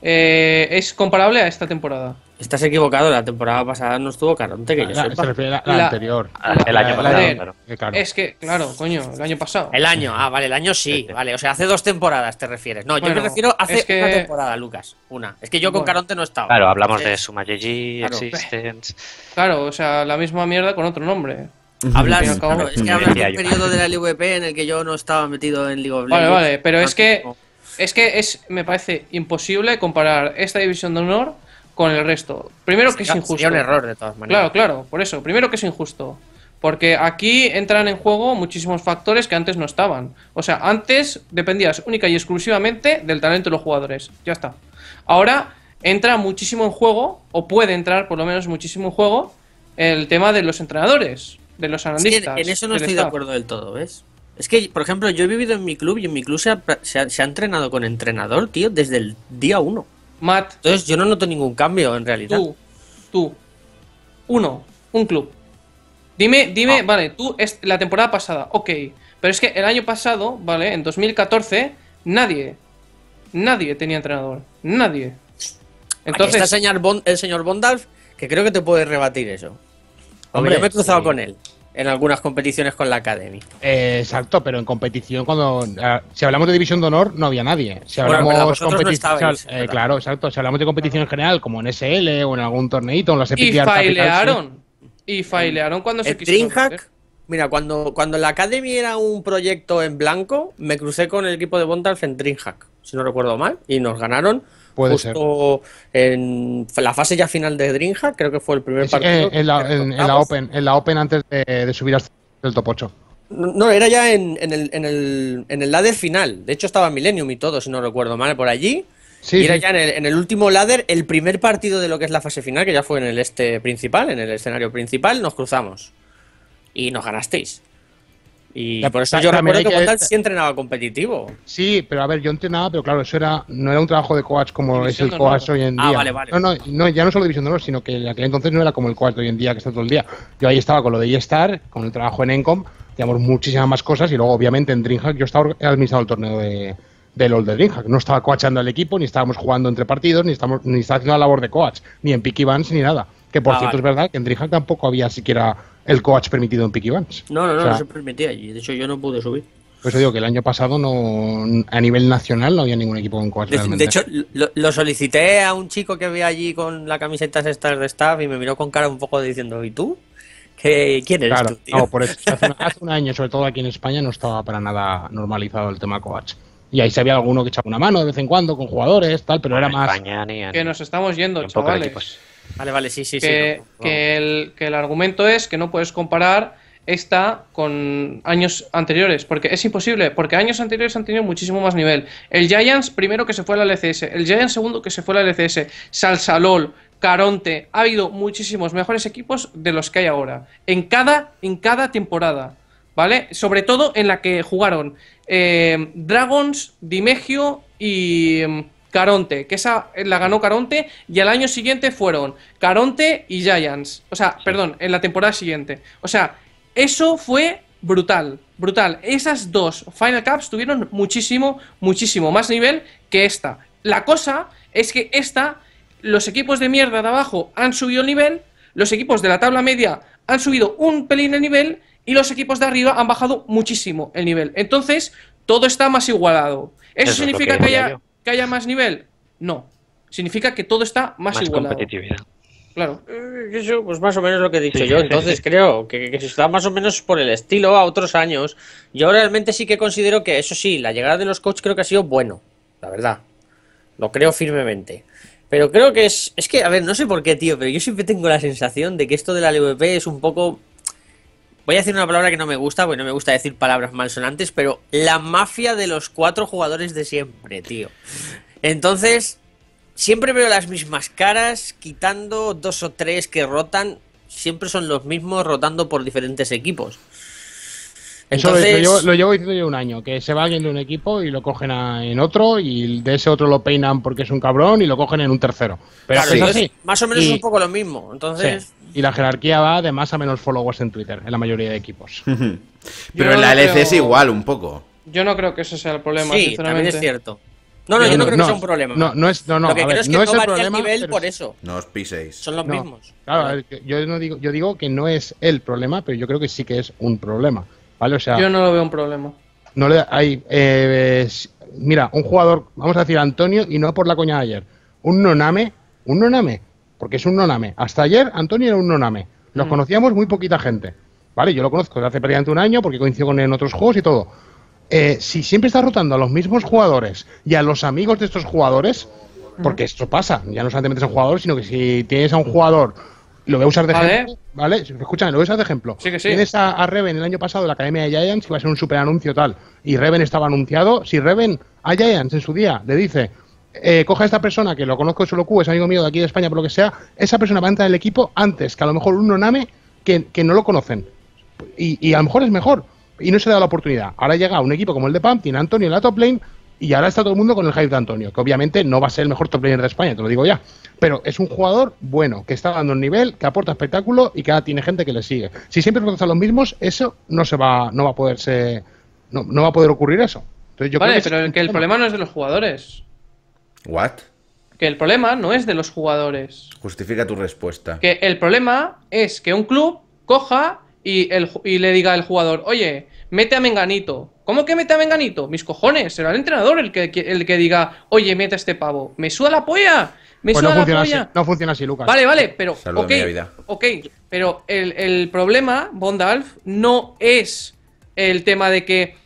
eh, es comparable a esta temporada. Estás equivocado, la temporada pasada no estuvo Caronte, que ah, yo Se la, anterior. el año pasado, claro. Es que, claro, coño, el año pasado. El año, ah, vale, el año sí, este. vale. O sea, hace dos temporadas te refieres. No, yo me refiero hace una temporada, Lucas. Una. Es que yo con Caronte no estaba. Claro, hablamos de suma claro. Existence. Claro, o sea, la misma mierda con otro nombre. Hablas, es que hablas del periodo de la LVP en el que yo no estaba metido en League of Vale, vale, pero es que, es que es, me parece imposible comparar esta división de honor con el resto. Primero que es injusto. error de Claro, claro, por eso. Primero que es injusto. Porque aquí entran en juego muchísimos factores que antes no estaban. O sea, antes dependías única y exclusivamente del talento de los jugadores. Ya está. Ahora entra muchísimo en juego, o puede entrar por lo menos muchísimo en juego, el tema de los entrenadores, de los analistas. en, eso no estoy de acuerdo del todo, ¿ves? Es que, por ejemplo, yo he vivido en mi club y en mi club se ha, se ha entrenado con entrenador, tío, desde el día uno. Matt. Entonces yo no noto ningún cambio en realidad. Tú, tú. Uno, un club. Dime, dime, ah. vale, tú es la temporada pasada, ok. Pero es que el año pasado, vale, en 2014, nadie, nadie tenía entrenador. Nadie. Entonces. está el señor, el señor Bondalf, que creo que te puede rebatir eso. Hombre, yo me he cruzado con él en algunas competiciones con la Academy. exacto, pero en competición, cuando eh, si hablamos de División de Honor, no había nadie. Si hablamos eh, claro, exacto. Si hablamos de competición en general, como en SL o en algún torneito, en las Y failearon. Y mm. failearon cuando se quiso. Mira, cuando, cuando la Academy era un proyecto en blanco, me crucé con el equipo de Bontalf en Dreamhack, si no recuerdo mal, y nos ganaron Puede justo ser. en la fase ya final de Drinja, creo que fue el primer eh, partido. en, la, Open, en la Open antes de, subir hasta el top 8. No, era ya en, el, en, el, ladder final. De hecho, estaba Millennium y todo, si no recuerdo mal, por allí. y era ya en el, en el, último ladder, el primer partido de lo que es la fase final, que ya fue en el este principal, en el escenario principal, nos cruzamos. Y nos ganasteis. Y por eso yo recuerdo que sí entrenaba competitivo. Sí, pero a ver, yo entrenaba, pero claro, eso era no era un trabajo de coach como es el coach hoy en ah, día. No, no, ya no solo División de Honor, sino que en aquel entonces no era como el coach hoy en día que está todo el día. Yo ahí estaba con lo de e con el trabajo en Encom, digamos muchísimas más cosas y luego obviamente en DreamHack yo estaba administrado el torneo de, de LOL de DreamHack. No estaba coachando al equipo, ni estábamos jugando entre partidos, ni, estábamos, ni estaba haciendo la labor de coach, ni en Picky Bans ni nada. Que por ah, cierto es verdad que en DreamHack tampoco había siquiera el coach permitido en Peaky No, no, no, no se permitía allí. De hecho, yo no pude subir. eso digo que el año pasado no a nivel nacional no había ningún equipo con coach. De, de hecho, lo, solicité a un chico que había allí con la camiseta Stars de staff y me miró con cara un poco diciendo, ¿y tú? ¿Qué, ¿Quién eres No, por eso. Hace, un, año, sobre todo aquí en España, no estaba para nada normalizado el tema coach. Y ahí se había alguno que echaba una mano de vez en cuando con jugadores, tal, pero era más... que nos estamos yendo, chavales. Vale, vale, sí, sí, que, sí. que, el, argumento es que no puedes comparar esta con años anteriores, porque es imposible, porque años anteriores han tenido muchísimo más nivel. El Giants primero que se fue a la LCS, el Giants segundo que se fue a la LCS, Salsalol, Caronte, ha habido muchísimos mejores equipos de los que hay ahora, en cada, en cada temporada, ¿vale? Sobre todo en la que jugaron eh, Dragons, Dimegio y... Mm, Caronte, que esa eh, la ganó Caronte y al año siguiente fueron Caronte y Giants. O sea, perdón, en la temporada siguiente. O sea, eso fue brutal, brutal. Esas dos Final Cups tuvieron muchísimo, muchísimo más nivel que esta. La cosa es que esta, los equipos de mierda de abajo han subido el nivel, los equipos de la tabla media han subido un pelín el nivel y los equipos de arriba han bajado muchísimo el nivel. Entonces, todo está más igualado. Eso, significa que, ya ¿Que haya más nivel? No. Significa que todo está más, más competitividad. Claro. Eh, eso, pues más o menos lo que he dicho yo. Entonces (laughs) creo que, que, está más o menos por el estilo a otros años. Yo realmente sí que considero que, eso sí, la llegada de los coaches creo que ha sido bueno. La verdad. Lo creo firmemente. Pero creo que es. Es que, a ver, no sé por qué, tío, pero yo siempre tengo la sensación de que esto de la LVP es un poco Voy a decir una palabra que no me gusta, porque no me gusta decir palabras malsonantes, pero la mafia de los cuatro jugadores de siempre, tío. Entonces, siempre veo las mismas caras, quitando dos o tres que rotan, siempre son los mismos rotando por diferentes equipos. Eso lo, llevo, diciendo yo un año, que se va alguien de un equipo y lo cogen en otro y de ese otro lo peinan porque es un cabrón y lo cogen en un tercero. Pero más o menos es un poco lo mismo. Entonces... Y la jerarquía va de más a menos followers en Twitter, en la mayoría de equipos. (laughs) Pero en la LC es igual, un poco. Yo no creo que eso sea el problema, sí, es cierto. No, no, yo, no, creo que sea un problema. No, no es, no, no, Lo que creo es que no, es el nivel por eso. No os piséis. Son los mismos. Claro, yo, no digo, yo digo que no es el problema, pero yo creo que sí que es un problema. ¿vale? O sea, yo no lo veo un problema. No le, hay, eh, mira, un jugador, vamos a decir Antonio, y no por la coña de ayer, un Noname, un Noname porque es un noname. Hasta ayer Antonio era un noname. Nos mm. conocíamos muy poquita gente. ¿Vale? Yo lo conozco desde hace prácticamente un año porque coincido con en otros juegos y todo. Eh, si siempre estás rotando a los mismos jugadores y a los amigos de estos jugadores, mm. porque esto pasa, ya no solamente un jugador... sino que si tienes a un jugador, lo voy a usar de ejemplo, ¿vale? Escúchame, lo voy a usar de ejemplo. Si Tienes a, Reven el año pasado la Academia de Giants, iba a ser un super anuncio tal, y Reven estaba anunciado, si Reven a Giants en su día le dice, eh, coja a esta persona que lo conozco de solo Q, es amigo mío de aquí de España, por lo que sea, esa persona va a entrar en equipo antes que a lo mejor uno en que, que no lo conocen. Y, a lo mejor es mejor. Y no se da la oportunidad. Ahora llega un equipo como el de PAM, tiene Antonio en la top lane y ahora está todo el mundo con el hype de Antonio, que obviamente no va a ser el mejor top laner de España, te lo digo ya. Pero es un jugador bueno, que está dando un nivel, que aporta espectáculo y que ahora tiene gente que le sigue. Si siempre a los mismos, eso no se va, no va a poderse, no, no va a poder ocurrir eso. yo vale, creo que pero el problema no es de los jugadores. ¿What? Que el problema no es de los jugadores. Justifica tu respuesta. Que el problema es que un club coja y, y le diga al jugador, oye, mete a Menganito. ¿Cómo que mete a Menganito? Mis cojones, será el entrenador el que, el que diga, oye, mete a este pavo. ¿Me suda la polla? Pues no, funciona Así, no funciona así, Lucas. Vale, vale, pero... okay, ok, pero el, el problema, Bondalf, no es el tema de que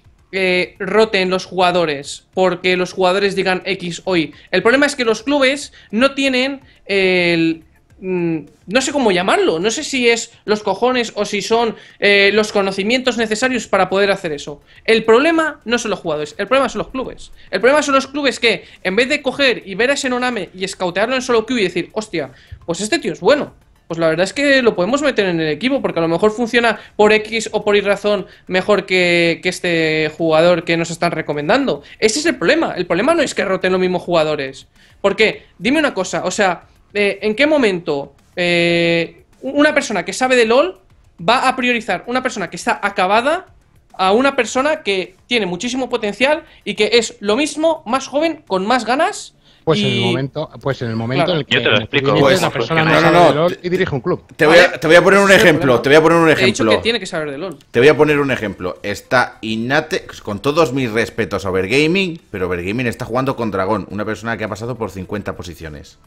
roten los jugadores, porque los jugadores digan X hoy. El problema es que los clubes no tienen el... Mm, no sé cómo llamarlo, no sé si es los cojones o si son eh, los conocimientos necesarios para poder hacer eso. El problema no son los jugadores, el problema son los clubes. El problema son los clubes que, en vez de coger y ver a ese Noname y escautearlo en solo Q y decir, hostia, pues este tío es bueno, pues la verdad es que lo podemos meter en el equipo, porque a lo mejor funciona por X o por Y razón mejor que, este jugador que nos están recomendando. Ese es el problema. El problema no es que roten los mismos jugadores. Porque, dime una cosa, o sea, eh, ¿en qué momento eh, una persona que sabe de LOL va a priorizar una persona que está acabada a una persona que tiene muchísimo potencial y que es lo mismo, más joven, con más ganas pues en el momento, pues en el momento que, Yo te lo explico. Pues, una persona no, no, no, y dirige un club. Te voy a, poner un ejemplo, te voy a poner un ejemplo. que tiene que saber de LOL. Te voy a poner un ejemplo. Está Inatex, con todos mis respetos a Overgaming, pero Overgaming está jugando con Dragón, una persona que ha pasado por 50 posiciones.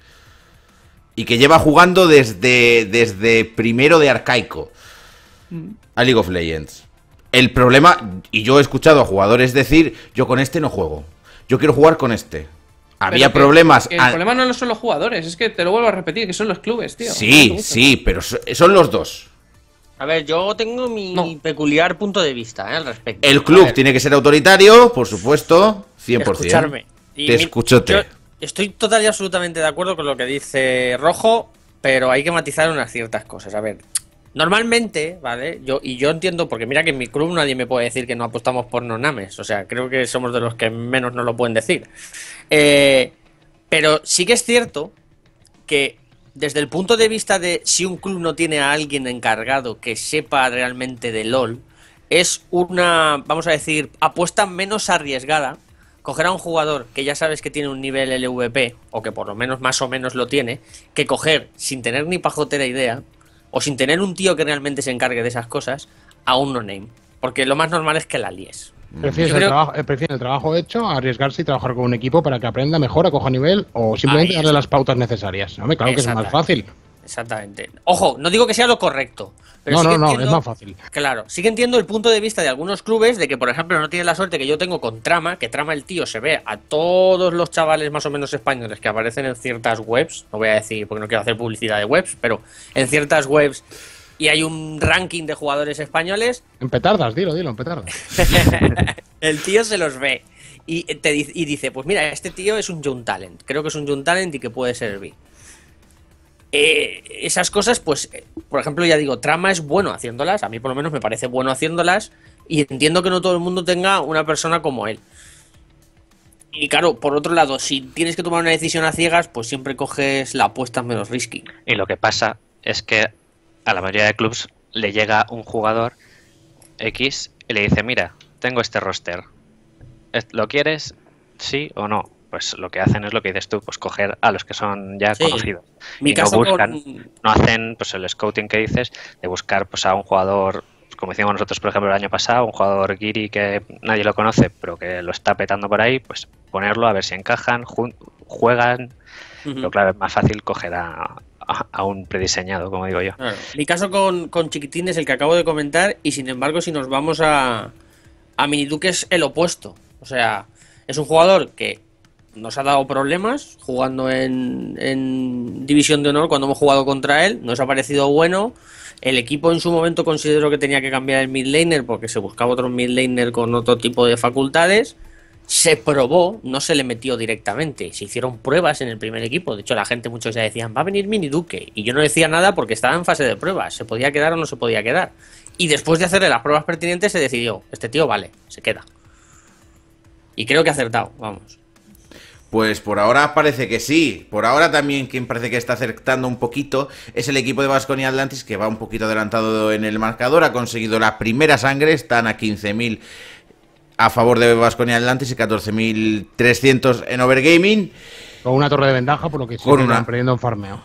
Y que lleva jugando desde, desde primero de arcaico a League of Legends. El problema, y yo he escuchado a jugadores decir, yo con este no juego, yo quiero jugar con este. Había problemas. el problema no son los jugadores, es que te lo vuelvo a repetir, que son los clubes, tío. Sí, sí, pero son los dos. A ver, yo tengo mi peculiar punto de vista eh, al respecto. El club tiene que ser autoritario, por supuesto, 100%. Escucharme. te escucho, estoy total y absolutamente de acuerdo con lo que dice Rojo, pero hay que matizar unas ciertas cosas. A ver, Normalmente, ¿vale? Yo, y yo entiendo, porque mira que en mi club nadie me puede decir que no apostamos por nonames. O sea, creo que somos de los que menos no lo pueden decir. Eh, pero sí que es cierto que desde el punto de vista de si un club no tiene a alguien encargado que sepa realmente de LOL, es una, vamos a decir, apuesta menos arriesgada. Coger a un jugador que ya sabes que tiene un nivel LVP, o que por lo menos más o menos lo tiene, que coger sin tener ni pajotera idea o sin tener un tío que realmente se encargue de esas cosas, a un no-name. Porque lo más normal es que la lies Prefieres, el, trabajo, el trabajo hecho a arriesgarse y trabajar con un equipo para que aprenda mejor, a coja nivel o simplemente darle las pautas necesarias. No me claro que es más fácil. Exactamente. Ojo, no digo que sea lo correcto. Pero no, no, no, es más fácil. Claro, sí que entiendo el punto de vista de algunos clubes de que, por ejemplo, no tiene la suerte que yo tengo con Trama, que Trama el tío se ve a todos los chavales más o menos españoles que aparecen en ciertas webs, no voy a decir porque no quiero hacer publicidad de webs, pero en ciertas webs y hay un ranking de jugadores españoles. En petardas, dilo, dilo, en petardas. (laughs) el tío se los ve y, te, y dice, pues mira, este tío es un young talent, creo que es un young talent y que puede servir. Eh, esas cosas, pues, eh, por ejemplo, ya digo, trama es bueno haciéndolas, a mí por lo menos me parece bueno haciéndolas, y entiendo que no todo el mundo tenga una persona como él. Y claro, por otro lado, si tienes que tomar una decisión a ciegas, pues siempre coges la apuesta menos risky. Y lo que pasa es que a la mayoría de clubs le llega un jugador X y le dice, mira, tengo este roster, ¿lo quieres? ¿Sí o no? pues lo que hacen es lo que dices tú, pues coger a los que son ya conocidos. Mi no buscan, no hacen pues el scouting que dices de buscar pues a un jugador pues, como decíamos nosotros, por ejemplo, el año pasado, un jugador Giri que nadie lo conoce, pero que lo está petando por ahí, pues ponerlo a ver si encajan, juegan. lo Pero claro, es más fácil coger a, un prediseñado, como digo yo. Mi caso con, Chiquitín es el que acabo de comentar, y sin embargo, si nos vamos a, a Miniduque es el opuesto. O sea, es un jugador que nos ha dado problemas jugando en, División de Honor cuando hemos jugado contra él. Nos ha parecido bueno. El equipo en su momento consideró que tenía que cambiar el mid laner porque se buscaba otro mid laner con otro tipo de facultades. Se probó, no se le metió directamente. Se hicieron pruebas en el primer equipo. De hecho, la gente muchos ya decían, va a venir Mini Duque. Y yo no decía nada porque estaba en fase de pruebas. Se podía quedar o no se podía quedar. Y después de hacerle las pruebas pertinentes se decidió, este tío vale, se queda. Y creo que ha acertado, vamos. Pues por ahora parece que sí. Por ahora también quien parece que está acertando un poquito es el equipo de Vasconia Atlantis que va un poquito adelantado en el marcador. Ha conseguido la primera sangre, están a 15.000 a favor de Vasconia Atlantis y 14.300 en Overgaming. Con una torre de ventaja, por lo que sí farmeo.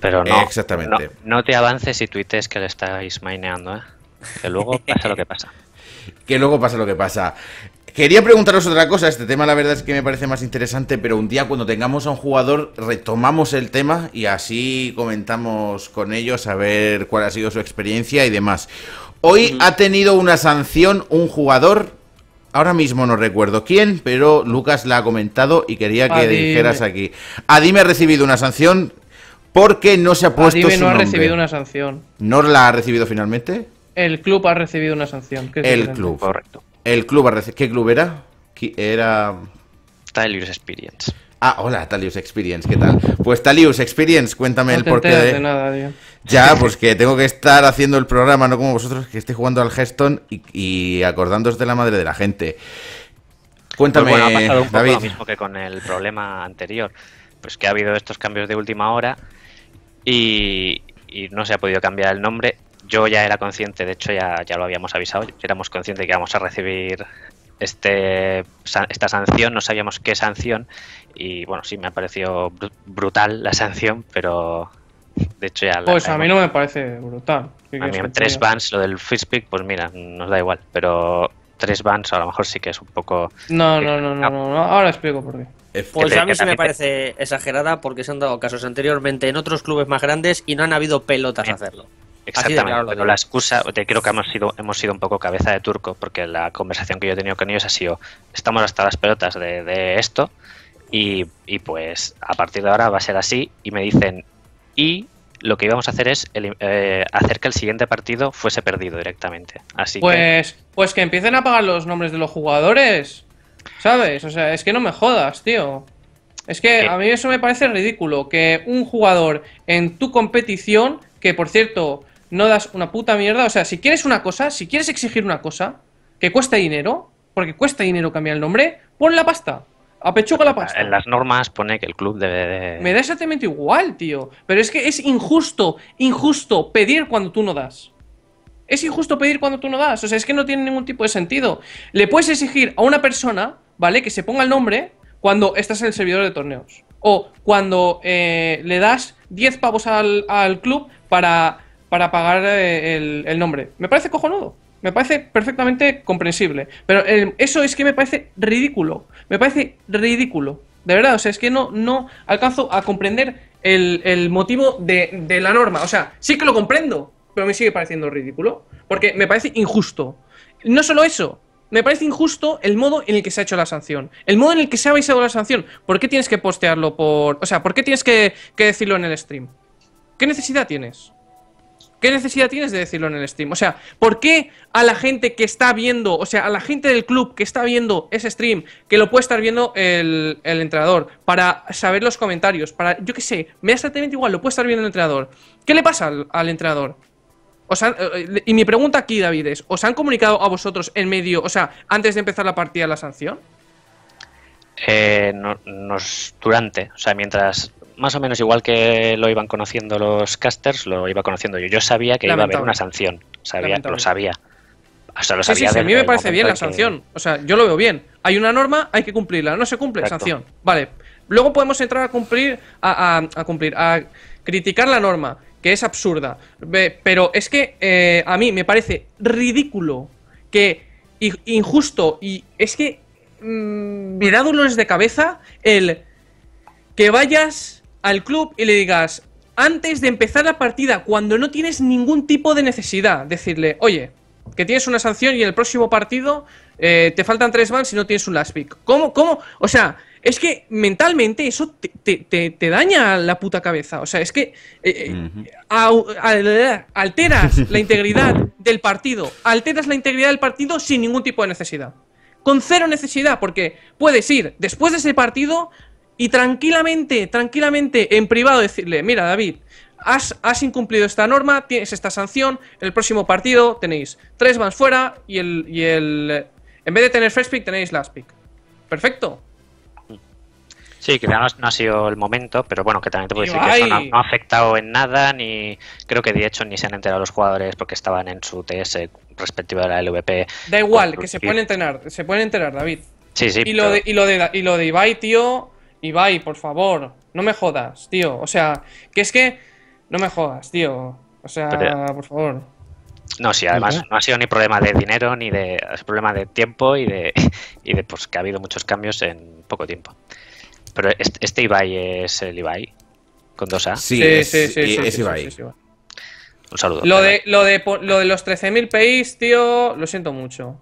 Pero no, Exactamente. No, te avances y tuites que le estáis maineando, ¿eh? Que luego pasa lo que pasa. (laughs) que luego pasa lo que pasa. Quería preguntaros otra cosa, este tema la verdad es que me parece más interesante, pero un día cuando tengamos a un jugador retomamos el tema y así comentamos con ellos a ver cuál ha sido su experiencia y demás. Hoy ha tenido una sanción un jugador, ahora mismo no recuerdo quién, pero Lucas la ha comentado y quería que dijeras aquí. Adime ha recibido una sanción porque no se ha puesto Adime no ha recibido una sanción. ¿No la ha recibido finalmente? El club ha recibido una sanción. el club. Correcto. El club ¿Qué club era? Era. Talius Experience. Ah, hola, Talius Experience, ¿qué tal? Pues Talius Experience, cuéntame el porqué de... Ya, (laughs) pues que tengo que estar haciendo el programa, no como vosotros, que esté jugando al gestón y, y de la madre de la gente. Cuéntame, David. Pues bueno, ha pasado un poco lo mismo que con el problema anterior. Pues que ha habido estos cambios de última hora y no se ha podido cambiar el nombre yo ya era consciente, de hecho ya, lo habíamos avisado, éramos conscientes de que íbamos a recibir este esta sanción, no sabíamos qué sanción y bueno, sí me ha parecido brutal la sanción, pero de hecho ya... pues a mí no me parece brutal. A mí tres bans, lo del fish pues mira, nos da igual, pero tres bans a lo mejor sí que es un poco... No, no, no, no, no, ahora explico por qué. Pues a mí sí me parece exagerada porque se han dado casos anteriormente en otros clubes más grandes y no han habido pelotas a eh, hacerlo. Exactamente, pero la excusa, te creo que hemos sido, hemos sido un poco cabeza de turco, porque la conversación que yo he tenido con ellos ha sido, estamos hasta las pelotas de, esto, y, pues a partir de ahora va a ser así, y me dicen, y lo que íbamos a hacer es eh, hacer que el siguiente partido fuese perdido directamente. Así pues, que... pues que empiecen a pagar los nombres de los jugadores, ¿sabes? O sea, es que no me jodas, tío. Es que a mí eso me parece ridículo, que un jugador en tu competición, que por cierto, no das una puta mierda. O sea, si quieres una cosa, si quieres exigir una cosa que cueste dinero, porque cuesta dinero cambiar el nombre, pon la pasta. Apechuga la pasta. En las normas pone que el club debe Me da exactamente igual, tío. Pero es que es injusto, injusto pedir cuando tú no das. Es injusto pedir cuando tú no das. O sea, es que no tiene ningún tipo de sentido. Le puedes exigir a una persona, ¿vale? Que se ponga el nombre cuando estás en el servidor de torneos. O cuando eh, le das 10 pavos al club para para pagar eh, el, nombre. Me parece cojonudo. Me parece perfectamente comprensible. Pero eh, eso es que me parece ridículo. Me parece ridículo. De verdad, o sea, es que no, no alcanzo a comprender el, motivo de, de, la norma. O sea, sí que lo comprendo, pero me sigue pareciendo ridículo. Porque me parece injusto. No solo eso, me parece injusto el modo en el que se ha hecho la sanción. El modo en el que se ha avisado la sanción. ¿Por qué tienes que postearlo por. O sea, ¿por qué tienes que, que decirlo en el stream? ¿Qué necesidad tienes? ¿Qué necesidad tienes de decirlo en el stream? O sea, ¿por qué a la gente que está viendo, o sea, a la gente del club que está viendo ese stream, que lo puede estar viendo el, entrenador, para saber los comentarios, para, yo qué sé, me da exactamente igual, lo puede estar viendo el entrenador. ¿Qué le pasa al, entrenador? O sea, eh, y mi pregunta aquí, David, es, ¿os han comunicado a vosotros en medio, o sea, antes de empezar la partida la sanción? Eh, no, nos, durante, o sea, mientras más o menos igual que lo iban conociendo los casters, lo iba conociendo yo. Yo sabía que iba a haber una sanción, sabía, lo sabía. hasta lo sabía a mí me parece bien la sanción. O sea, yo lo veo bien. Hay una norma, hay que cumplirla. No se cumple, sanción. Vale. Luego podemos entrar a cumplir, a, cumplir, a criticar la norma, que es absurda. Pero es que eh, a mí me parece ridículo, que injusto y es que mm, da dolores de cabeza el que vayas al club y le digas, antes de empezar la partida, cuando no tienes ningún tipo de necesidad, decirle, oye, que tienes una sanción y en el próximo partido eh, te faltan tres bans y no tienes un last pick. ¿Cómo? ¿Cómo? O sea, es que mentalmente eso te, daña la puta cabeza. O sea, es que eh, eh, alteras la integridad del partido. Alteras la integridad del partido sin ningún tipo de necesidad. Con cero necesidad, porque puedes ir después de ese partido y tranquilamente, tranquilamente, en privado decirle, mira David, has, incumplido esta norma, tienes esta sanción, el próximo partido tenéis tres bans fuera y el, el... En vez de tener first pick, tenéis last pick. Perfecto. Sí, que no, no ha sido el momento, pero bueno, que también te puedo decir que no, ha afectado en nada, ni creo que de hecho ni se han enterado los jugadores porque estaban en su TS respectivo de la LVP. Da igual, que se pueden enterar, se pueden enterar, David. Sí, sí. Y, lo, de, y, lo, de, y lo de Ibai, tío, Ibai, por favor, no me jodas, tío. O sea, que es que no me jodas, tío. O sea, por favor. No, sí, además no ha sido ni problema de dinero, ni de. Es problema de tiempo y de, (laughs) y de pues, que ha habido muchos cambios en poco tiempo. Pero este, Ibai es el Ibai, con dos A. Sí, es, sí, sí, es, Ibai. Un saludo. Lo de, lo de, lo de los 13.000 PIs, tío, lo siento mucho.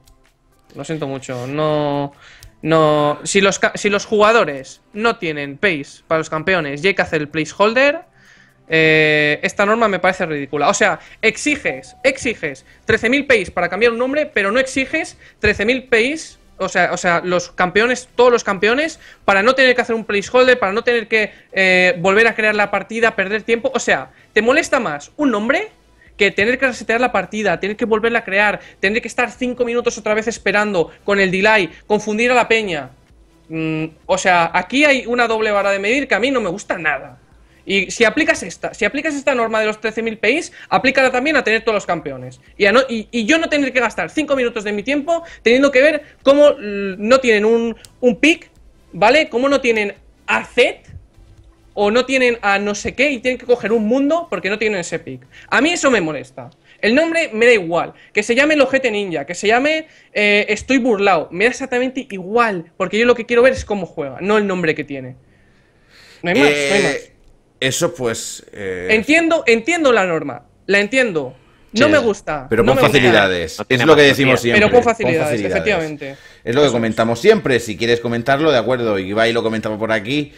Lo siento mucho. No. No, si los, si los jugadores no tienen pace para los campeones y hay que hacer el placeholder, eh, esta norma me parece ridícula. O sea, exiges, exiges 13.000 Pace para cambiar un nombre, pero no exiges 13.000 Pace, o sea, o sea, los campeones, todos los campeones, para no tener que hacer un placeholder, para no tener que eh, volver a crear la partida, perder tiempo. O sea, te molesta más un nombre que tener que resetear la partida, tener que volverla a crear, tener que estar cinco minutos otra vez esperando con el delay, confundir a la peña. Mm, o sea, aquí hay una doble vara de medir que a mí no me gusta nada. Y si aplicas esta, si aplicas esta norma de los 13.000 PIs, aplícala también a tener todos los campeones. Y, yo no tener que gastar cinco minutos de mi tiempo teniendo que ver cómo mm, no tienen un, pick, ¿vale? Cómo no tienen AZ o no tienen a no sé qué y tienen que coger un mundo porque no tienen ese pick. A mí eso me molesta. El nombre me da igual. Que se llame Lojete ninja, que se llame eh, estoy burlado. Me da exactamente igual. Porque yo lo que quiero ver es cómo juega, no el nombre que tiene. No hay más, eh, Eso pues. Eh, entiendo, entiendo la norma. La entiendo. No me gusta. Pero con facilidades. es lo que decimos siempre. Pero con facilidades, con facilidades, efectivamente. Es lo que comentamos siempre. Si quieres comentarlo, de acuerdo. Y va y lo comentamos por aquí.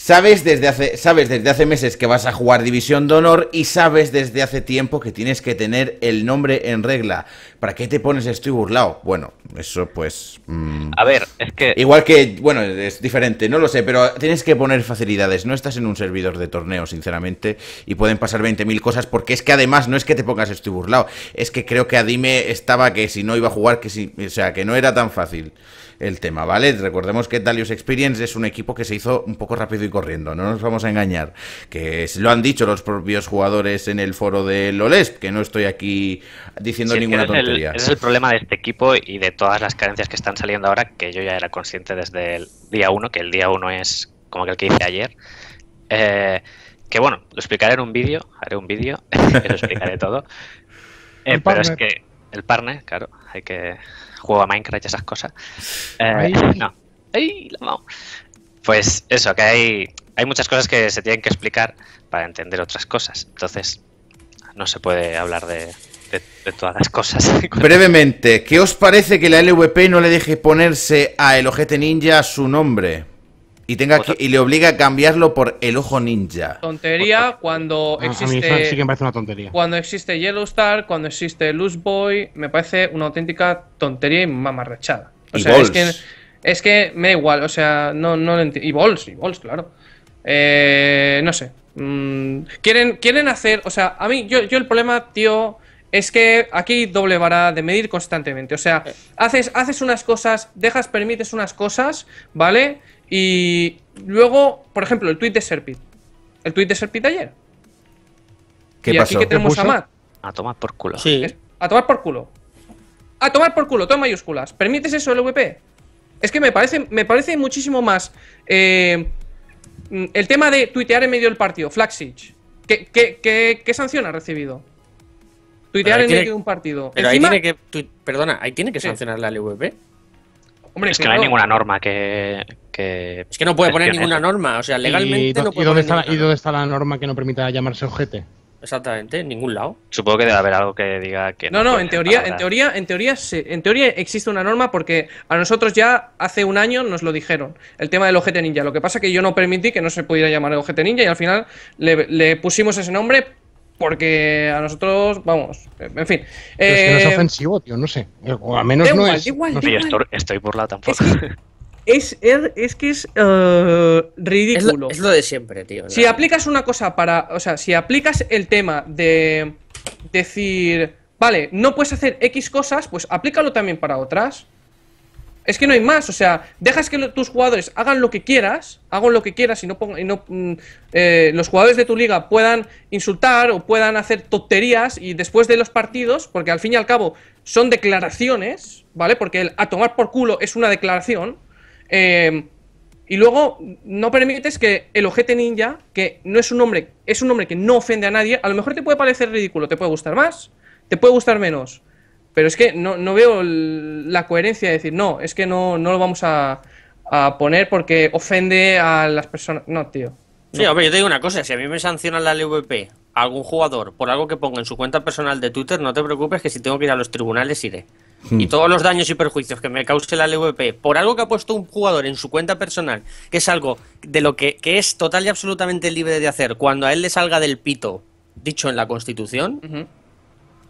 Sabes desde, hace, sabes desde hace meses que vas a jugar División de Honor y sabes desde hace tiempo que tienes que tener el nombre en regla. ¿Para qué te pones estoy burlado? Bueno, eso pues... Mm, a ver, es que... Igual que, bueno, es diferente, no lo sé, pero tienes que poner facilidades. No estás en un servidor de torneo, sinceramente, y pueden pasar 20.000 cosas porque es que además no es que te pongas estoy burlado, es que creo que a Dime estaba que si no iba a jugar, que si... O sea, que no era tan fácil el tema, ¿vale? Recordemos que Dalius Experience es un equipo que se hizo un poco rápido y corriendo, no nos vamos a engañar, que lo han dicho los propios jugadores en el foro de LOLESP, que no estoy aquí diciendo ninguna tontería. es el problema de este equipo y de todas las carencias que están saliendo ahora, que yo ya era consciente desde el día 1, que el día 1 es como que el que hice ayer. Eh, que bueno, lo explicaré en un vídeo, haré un vídeo, (laughs) lo explicaré todo. (laughs) Eh, pero es que el partner, claro, hay que, a Minecraft y esas cosas. Eh, pues eso, que hay, hay muchas cosas que se tienen que explicar para entender otras cosas. Entonces, no se puede hablar de, de, todas las cosas. (laughs) Brevemente, ¿qué os parece que la LVP no le deje ponerse a el ojete ninja su nombre? Y, tenga y le obliga a cambiarlo por el ojo ninja. Tontería cuando existe. A una tontería. Cuando existe Yellow Star, cuando existe Loose Boy, me parece una auténtica tontería y mamarrachada. O sea, es que, es que me da igual, o sea, no, no entiendo. Y Balls, y bols claro. Eh, no sé. Mm, quieren, quieren hacer. O sea, a mí, yo, yo el problema, tío es que aquí doble vara de medir constantemente. O sea, eh. haces, haces unas cosas, dejas, permites unas cosas, ¿vale? Y luego, por ejemplo, el tweet de Serpit. El tweet de Serpit ayer. ¿Qué pasó? aquí que tenemos a Matt. A tomar por culo. Sí. a tomar por culo. A tomar por culo, todo mayúsculas. ¿Permites eso, el VP? Es que me parece, me parece muchísimo más eh, el tema de tuitear en medio del partido, Flaxic. ¿Qué, qué sanción ha recibido? Tuitear en de un partido. Pero ahí tiene que. Perdona, ahí tiene que sancionar la LVP. es que no hay ninguna norma que, Es que no puede poner ninguna norma. O sea, legalmente ¿Y, no puede dónde está, la norma que no permita llamarse ojete? Exactamente, en ningún lado. Supongo que debe haber algo que diga que no. No, en teoría, en teoría, en teoría, sí, en teoría existe una norma porque a nosotros ya hace un año nos lo dijeron, el tema del ojete ninja. Lo que pasa es que yo no permití que no se pudiera llamar el ojete ninja y al final le pusimos ese nombre porque a nosotros, vamos, en fin. es que no es eh, ofensivo, tío, no sé. Eh, o al menos no es. no Estoy, por la tampoco. Er, es que... Es, que eh, es ridículo. Es lo, de siempre, tío. Si aplicas una cosa para. O sea, si aplicas el tema de decir. Vale, no puedes hacer X cosas, pues aplícalo también para otras. Es que no hay más, o sea, dejas que tus jugadores hagan lo que quieras, hagan lo que quieras y no, mm, eh, los jugadores de tu liga puedan insultar o puedan hacer tonterías y después de los partidos, porque al fin y al cabo son declaraciones, ¿vale? Porque el a tomar por culo es una declaración. Eh, y luego no permites que el ojete ninja, que no es un hombre, es un hombre que no ofende a nadie, a lo mejor te puede parecer ridículo, te puede gustar más, te puede gustar menos. Pero es que no, veo la coherencia de decir, no, es que no, no lo vamos a, poner porque ofende a las personas. No, tío. Sí, hombre, yo te digo una cosa, si a mí me sanciona la LVP algún jugador por algo que ponga en su cuenta personal de Twitter, no te preocupes que si tengo que ir a los tribunales iré. Hmm. Y todos los daños y perjuicios que me cause la LVP por algo que ha puesto un jugador en su cuenta personal, que es algo de lo que, es total y absolutamente libre de hacer cuando a él le salga del pito dicho en la Constitución,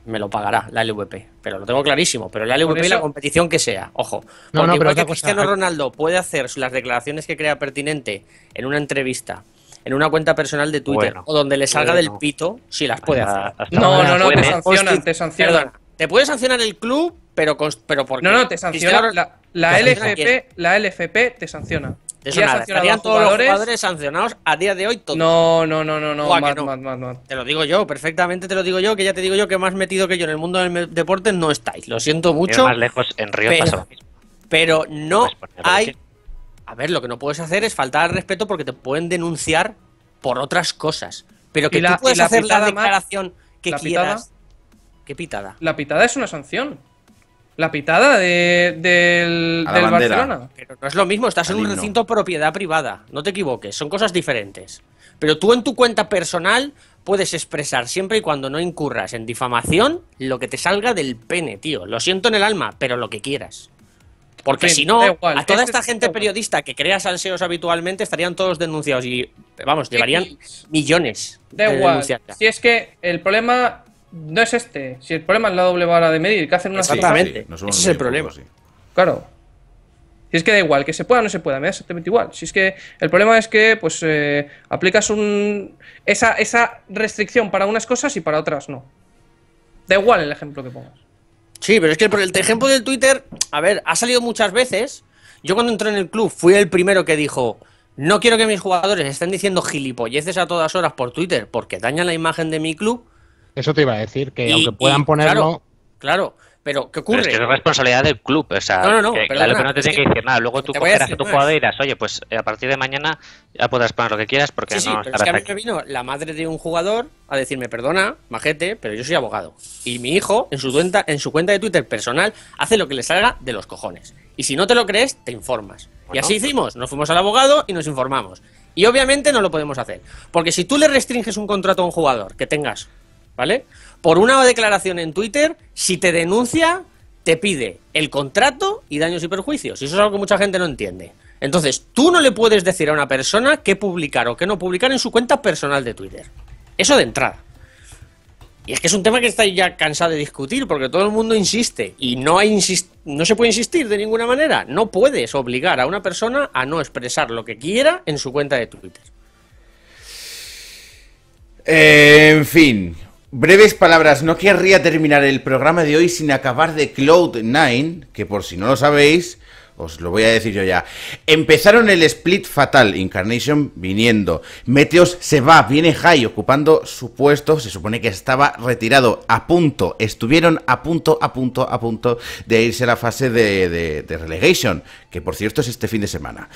me lo pagará la LVP. Pero lo tengo clarísimo. Pero la LVP y la competición que sea, ojo. No, porque Cristiano Ronaldo puede hacer las declaraciones que crea pertinente en una entrevista en una cuenta personal de Twitter o donde le salga del pito, si las puede hacer. No, no, no, te sancionan, te sancionan. te puede sancionar el club, pero, pero qué? No, no, te sanciona. La, la, LFP, la LFP te sanciona eso todos los jugadores sancionados a día de hoy todos. No, no, no, no, no, más, más. Te lo digo yo, perfectamente te lo digo yo, que ya te digo yo que más metido que yo en el mundo del deporte no estáis. Lo siento mucho. más lejos en Río pero, Pero no hay. A ver, lo que no puedes hacer es faltar al respeto porque te pueden denunciar por otras cosas. Pero que tú puedes hacer la declaración que quieras. ¿Qué pitada? La pitada es una sanción la pitada del, Barcelona. Pero no es lo mismo, estás en un recinto propiedad privada, no te equivoques, son cosas diferentes. Pero tú en tu cuenta personal puedes expresar siempre y cuando no incurras en difamación lo que te salga del pene, tío. Lo siento en el alma, pero lo que quieras. Porque si no, a toda esta gente periodista que crea salseos habitualmente estarían todos denunciados y, vamos, llevarían millones. de igual. Si es que el problema no es este. Si el problema es la doble vara de medir, que hacen una Exactamente. Ese es el problema. Claro. Si es que da igual, que se pueda o no se pueda, me da exactamente igual. Si es que el problema es que pues eh, aplicas un, esa, esa restricción para unas cosas y para otras no. Da igual el ejemplo que pongas. Sí, pero es que por el ejemplo del Twitter, a ver, ha salido muchas veces. Yo cuando entré en el club fui el primero que dijo, no quiero que mis jugadores estén diciendo gilipolleces a todas horas por Twitter porque dañan la imagen de mi club eso te iba a decir, que aunque puedan ponerlo. Claro, pero ¿qué ocurre? es que es responsabilidad del club, o sea, no, no, no, que, claro, que no te tiene que, decir nada. Luego tú cogerás a, tu jugador y dirás, oye, pues eh, a partir de mañana ya podrás poner lo que quieras porque sí, sí, es que a mí me vino la madre de un jugador a decirme, perdona, majete, pero yo soy abogado. Y mi hijo, en su cuenta, en su cuenta de Twitter personal, hace lo que le salga de los cojones. Y si no te lo crees, te informas. y así hicimos, nos fuimos al abogado y nos informamos. Y obviamente no lo podemos hacer. Porque si tú le restringes un contrato a un jugador que tengas ¿vale? Por una declaración en Twitter, si te denuncia, te pide el contrato y daños y perjuicios. Y eso es algo que mucha gente no entiende. Entonces, tú no le puedes decir a una persona qué publicar o qué no publicar en su cuenta personal de Twitter. Eso de entrada. Y es que es un tema que estáis ya cansado de discutir porque todo el mundo insiste y no, se puede insistir de ninguna manera. No puedes obligar a una persona a no expresar lo que quiera en su cuenta de Twitter. en fin, Breves palabras, no querría terminar el programa de hoy sin acabar de Cloud9, que por si no lo sabéis, os lo voy a decir yo ya. Empezaron el split fatal, Incarnation viniendo. Meteos se va, viene High ocupando su puesto, se supone que estaba retirado, a punto, estuvieron a punto, a punto, a punto de irse a la fase de, de relegation, que por cierto es este fin de semana.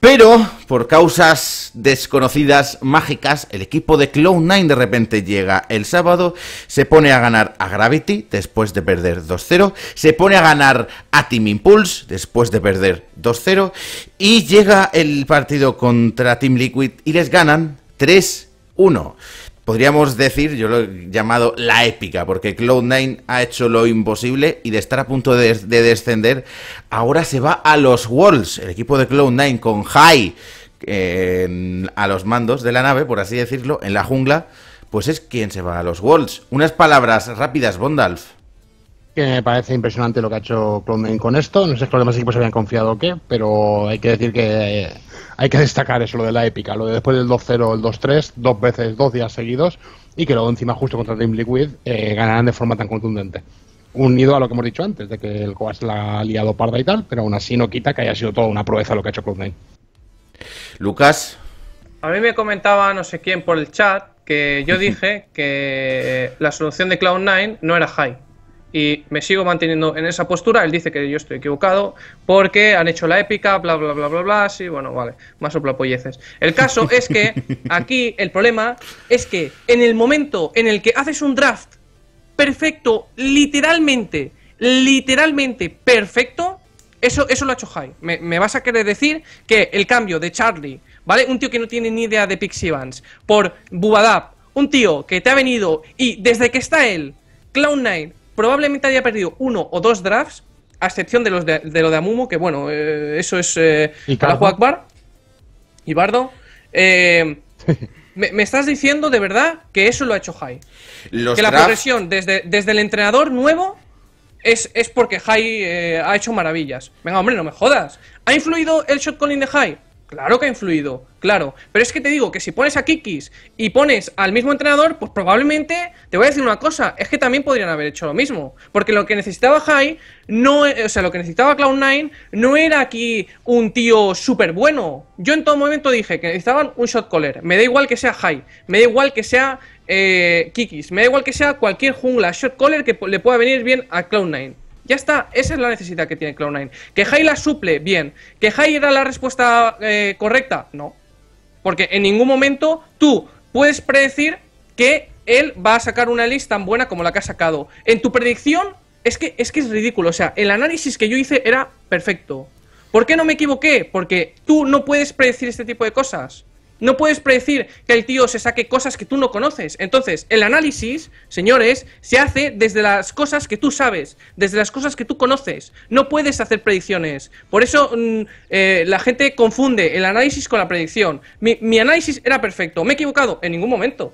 Pero, por causas desconocidas, mágicas, el equipo de Cloud9 de repente llega el sábado, se pone a ganar a Gravity después de perder 2-0, se pone a ganar a Team Impulse después de perder 2-0, y llega el partido contra Team Liquid y les ganan 3-1 podríamos decir, yo lo he llamado la épica, porque Cloud9 ha hecho lo imposible y de estar a punto de, descender, ahora se va a los Walls. el equipo de Cloud9 con High a los mandos de la nave, por así decirlo, en la jungla, pues es quien se va a los Walls. Unas palabras rápidas, Bondalf que me parece impresionante lo que ha hecho Cloud9 con esto. No sé si los demás equipos habían confiado o qué, pero hay que decir que eh, hay que destacar eso, lo de la épica, lo de después del 2-0, el 2-3, dos veces, dos días seguidos, y que luego encima justo contra Team Liquid eh, ganarán de forma tan contundente. Unido a lo que hemos dicho antes, de que el Coas la ha liado parda y tal, pero aún así no quita que haya sido toda una proeza lo que ha hecho Cloud9. Lucas. A mí me comentaba no sé quién por el chat que yo (laughs) dije que la solución de Cloud9 no era high y me sigo manteniendo en esa postura. Él dice que yo estoy equivocado porque han hecho la épica, bla, bla, bla, bla, bla. Sí, bueno, vale, más o soplapolleces. El caso es que (laughs) aquí el problema es que en el momento en el que haces un draft perfecto, literalmente, literalmente perfecto, eso, eso lo ha hecho High. Me, vas a querer decir que el cambio de Charlie, ¿vale? Un tío que no tiene ni idea de Pixie Vans, por Bubadab, un tío que te ha venido y desde que está él, Clown 9 probablemente haya perdido uno o dos drafts, a excepción de, los de, lo de Amumu, que bueno, eh, eso es la ¿Y y Bardo. me, estás diciendo de verdad que eso lo ha hecho Jai. que la progresión desde, desde el entrenador nuevo es, porque Jai eh, ha hecho maravillas. Venga, hombre, no me jodas. ¿Ha influido el shot calling de Jai? Claro que ha influido, claro. Pero es que te digo que si pones a Kikis y pones al mismo entrenador, pues probablemente, te voy a decir una cosa, es que también podrían haber hecho lo mismo. Porque lo que necesitaba High, no, e, o sea, lo que necesitaba Cloud9 no era aquí un tío súper bueno. Yo en todo momento dije que necesitaban un shot collar. Me da igual que sea High, me da igual que sea eh, Kikis, me da igual que sea cualquier jungla shot caller que le pueda venir bien a Cloud9. Ya está, esa es la necesidad que tiene Cloud9. ¿Que Jai la suple? Bien. ¿Que Jai era la respuesta eh, correcta? No. Porque en ningún momento tú puedes predecir que él va a sacar una lista tan buena como la que ha sacado. En tu predicción es que, es que es ridículo. O sea, el análisis que yo hice era perfecto. ¿Por qué no me equivoqué? Porque tú no puedes predecir este tipo de cosas. No puedes predecir que el tío se saque cosas que tú no conoces. Entonces, el análisis, señores, se hace desde las cosas que tú sabes, desde las cosas que tú conoces. No puedes hacer predicciones. Por eso mm, eh, la gente confunde el análisis con la predicción. Mi, mi análisis era perfecto. ¿Me he equivocado? En ningún momento.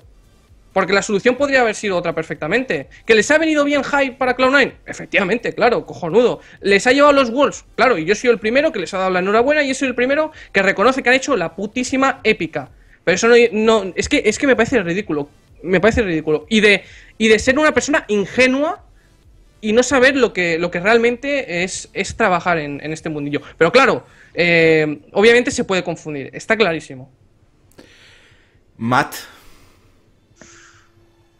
Porque la solución podría haber sido otra perfectamente. ¿Que les ha venido bien Hype para Cloud9? Efectivamente, claro, cojonudo. ¿Les ha llevado los Wolves? Claro, y yo soy el primero que les ha dado la enhorabuena y yo soy el primero que reconoce que han hecho la putísima épica. Pero eso no, es, que, es que me parece ridículo. Me parece ridículo. Y de, y de ser una persona ingenua y no saber lo que, lo que realmente es, es trabajar en, este mundillo. Pero claro, eh, obviamente se puede confundir, está clarísimo. Matt,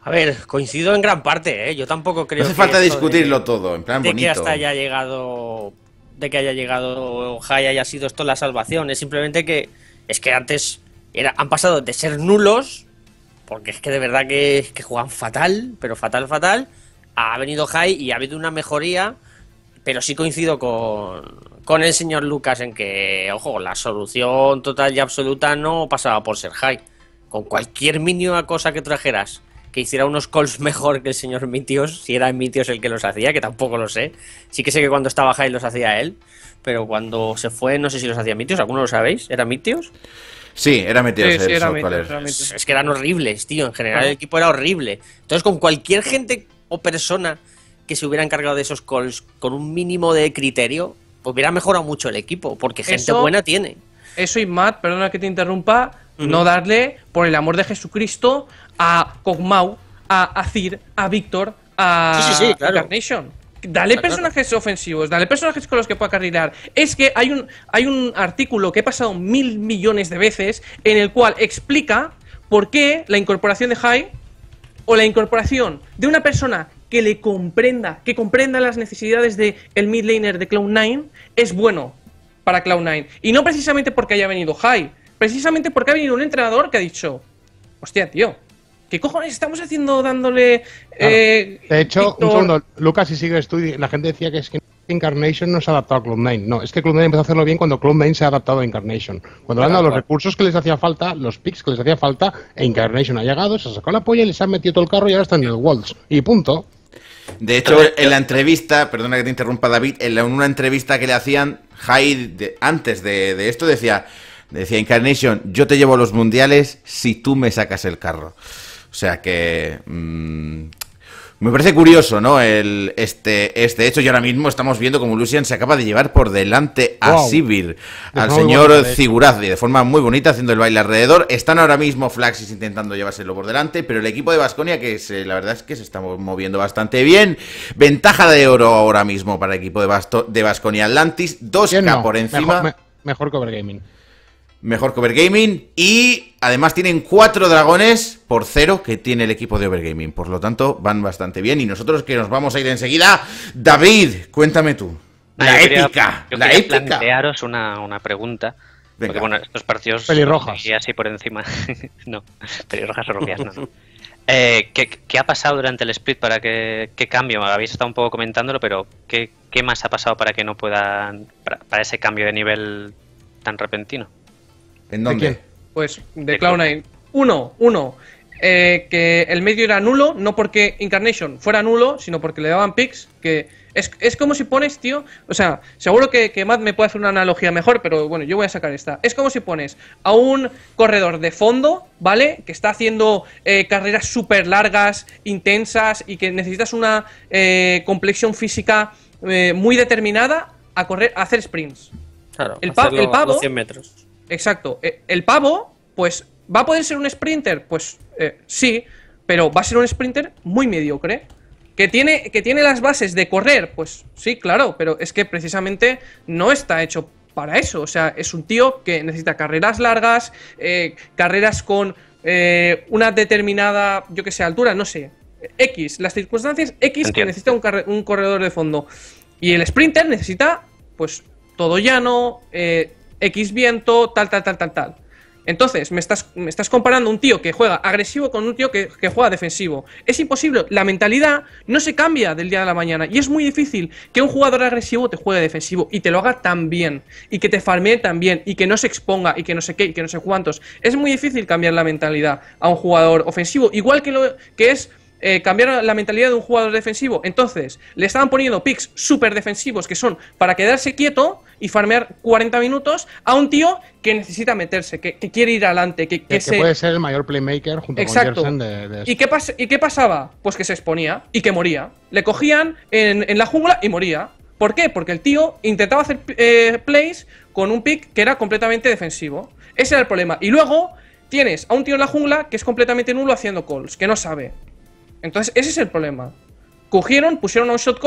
a ver, coincido en gran parte, ¿eh? Yo tampoco creo. No hace falta discutirlo todo, en plan de que hasta haya llegado, de que haya llegado Jai haya sido esto la salvación. Es simplemente que es que antes era, han pasado de ser nulos, porque es que de verdad que, juegan fatal, pero fatal, fatal. Ha venido Jai y ha habido una mejoría, pero sí coincido con, con el señor Lucas en que, ojo, la solución total y absoluta no pasaba por ser high. Con cualquier mínima cosa que trajeras que hiciera unos calls (laughs) mejor que el señor Mitios, si era Mitios el que los hacía, que tampoco lo sé. Sí que sé que cuando estaba Jai los hacía él, pero cuando se fue no sé si los hacía Mitios, ¿alguno lo sabéis? ¿Era Mitios? Sí, era Mitios. Es que eran horribles, tío. En general el equipo era horrible. Entonces con cualquier gente o persona que se hubiera encargado de esos calls con un mínimo de criterio, pues hubiera mejorado mucho el equipo, porque gente buena tiene. Eso y Matt, perdona que te interrumpa, no darle, por el amor de Jesucristo, a Cogmau, a Azir, a Víctor, a, Dale personajes ofensivos, dale personajes con los que pueda carrilar. Es que hay un, hay un artículo que he pasado mil millones de veces en el cual explica por qué la incorporación de High o la incorporación de una persona que le comprenda, que comprenda las necesidades del el mid de Cloud9 es bueno para Cloud9. Y no precisamente porque haya venido High, precisamente porque ha venido un entrenador que ha dicho, hostia, tío, ¿qué cojones estamos haciendo dándole... Eh, de hecho, un segundo, Lucas, si sigues tú, la gente decía que es que Incarnation no se ha adaptado a Club 9 No, es que Club 9 empezó a hacerlo bien cuando Club 9 se ha adaptado a Incarnation. Cuando le han dado los recursos que les hacía falta, los picks que les hacía falta, e Incarnation ha llegado, se ha sacado la polla y les han metido todo el carro y ahora están en el Waltz. Y punto. De hecho, en la entrevista, perdona que te interrumpa David, en una entrevista que le hacían, Hyde, antes de esto, decía... Decía Incarnation, yo te llevo los mundiales si tú me sacas el carro. O sea que... Mm, me parece curioso, ¿no? El, este, este hecho. Y ahora mismo estamos viendo como Lucian se acaba de llevar por delante a Sibir, al señor Zigurazzi, de forma muy bonita, haciendo el baile alrededor. Están ahora mismo Flaxis intentando llevárselo por delante, pero el equipo de Vasconia, que es la verdad es que se está moviendo bastante bien. Ventaja de oro ahora mismo para el equipo de Vasconia Atlantis. 2K por encima. Mejor, Covergaming. Gaming mejor que Overgaming. Y además tienen cuatro dragones por cero que tiene el equipo de Overgaming. Por lo tanto, van bastante bien. Y nosotros que nos vamos a ir enseguida. David, cuéntame tú. Ah, la épica. la épica. plantearos una, pregunta. Porque bueno, estos partidos. Pelirrojas. Y así por encima. (laughs) no, pelirrojas o rubias, no. (laughs) Eh, ¿qué, ¿qué, ha pasado durante el split para que qué cambio? Habéis estado un poco comentándolo, pero ¿qué, qué más ha pasado para que no puedan para ese cambio de nivel tan repentino? ¿En dónde? Pues de Cloud9. Uno, uno. Eh, que el medio era nulo, no porque Incarnation fuera nulo, sino porque le daban picks. Que es, como si pones, tío. O sea, seguro que, que, Matt me puede hacer una analogía mejor, pero bueno, yo voy a sacar esta. Es como si pones a un corredor de fondo, ¿vale? Que está haciendo eh, carreras súper largas, intensas y que necesitas una eh, complexión física muy determinada a correr, a hacer sprints. Claro, el, el pavo. 100 metros Exacto. Eh, el pavo, pues, ¿va a poder ser un sprinter? Pues eh, sí, pero va a ser un sprinter muy mediocre. ¿Que tiene, ¿Que tiene las bases de correr? Pues sí, claro, pero es que precisamente no está hecho para eso. O sea, es un tío que necesita carreras largas, eh, carreras con una determinada, yo que sé, altura, no sé. X, las circunstancias X que necesita un, un, corredor de fondo. Y el sprinter necesita, pues, todo llano, eh, X viento, tal, tal, tal, tal, tal. Entonces, me estás, comparando un tío que juega agresivo con un tío que, juega defensivo. Es imposible, la mentalidad no se cambia del día a la mañana y es muy difícil que un jugador agresivo te juegue defensivo y te lo haga tan bien y que te farmee tan bien y que no se exponga y que no sé qué y que no sé cuántos. Es muy difícil cambiar la mentalidad a un jugador ofensivo, igual que lo que es eh, cambiaron la mentalidad de un jugador defensivo. Entonces, le estaban poniendo picks super defensivos que son para quedarse quieto y farmear 40 minutos a un tío que necesita meterse, que, quiere ir adelante. Que, que, puede ser el mayor playmaker junto Exacto. con de, ¿Y, qué ¿Y qué pasaba? Pues que se exponía y que moría. Le cogían en, la jungla y moría. ¿Por qué? Porque el tío intentaba hacer eh, plays con un pick que era completamente defensivo. Ese era el problema. Y luego tienes a un tío en la jungla que es completamente nulo haciendo calls, que no sabe. Entonces, ese es el problema. Cogieron, pusieron a un shot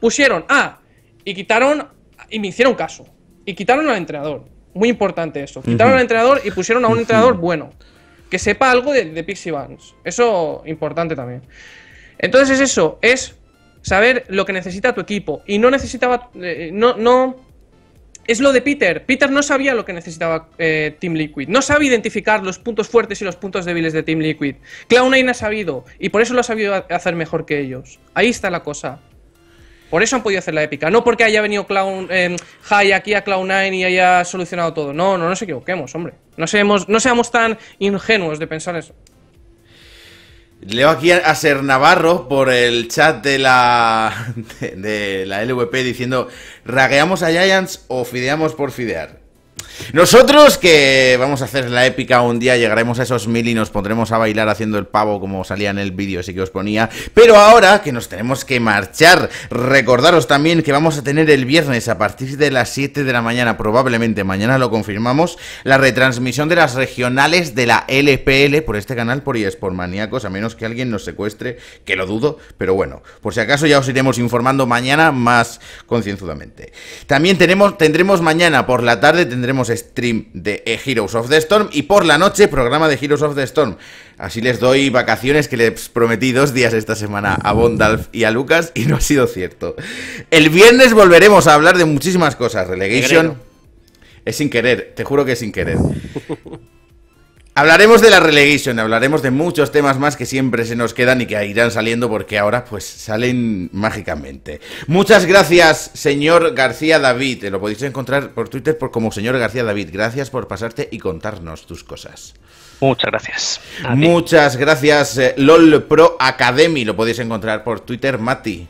pusieron a. Y quitaron. Y me hicieron caso. Y quitaron al entrenador. Muy importante eso. Quitaron al entrenador y pusieron a un entrenador bueno. Que sepa algo de, Pixie Vans. Eso importante también. Entonces es eso. Es saber lo que necesita tu equipo. Y no necesitaba. Eh, no, no es lo de Peter. Peter no sabía lo que necesitaba eh, Team Liquid. No sabe identificar los puntos fuertes y los puntos débiles de Team Liquid. Cloud9 ha sabido, y por eso lo ha sabido hacer mejor que ellos. Ahí está la cosa. Por eso han podido hacer la épica. No porque haya venido Clown, em, High aquí a clown 9 y haya solucionado todo. No, no nos equivoquemos, hombre. No seamos, no seamos tan ingenuos de pensar eso. Leo aquí a Ser Navarro por el chat de la, (laughs) de, la LVP diciendo, ¿ragueamos a Giants o fideamos por fidear? Nosotros que vamos a hacer la épica un día, llegaremos a esos mil y nos pondremos a bailar haciendo el pavo como salía en el vídeo, así que os ponía. Pero ahora que nos tenemos que marchar, recordaros también que vamos a tener el viernes a partir de las 7 de la mañana, probablemente mañana lo confirmamos, la retransmisión de las regionales de la LPL por este canal, por por Maníacos, a menos que alguien nos secuestre, que lo dudo, pero bueno, por si acaso ya os iremos informando mañana más concienzudamente. También tenemos, tendremos mañana por la tarde, tendremos stream de eh, Heroes of the Storm y por la noche programa de Heroes of the Storm. Así les doy vacaciones que les prometí dos días esta semana a Bondalf y a Lucas y no ha sido cierto. El viernes volveremos a hablar de muchísimas cosas. Relegation. Es sin querer, te juro que es sin querer. Hablaremos de la relegation, hablaremos de muchos temas más que siempre se nos quedan y que irán saliendo porque ahora pues salen mágicamente. Muchas gracias, señor García David. Lo podéis encontrar por Twitter por como señor García David. Gracias por pasarte y contarnos tus cosas. Muchas gracias. Muchas gracias, eh, LOL Pro Academy. Lo podéis encontrar por Twitter, Mati.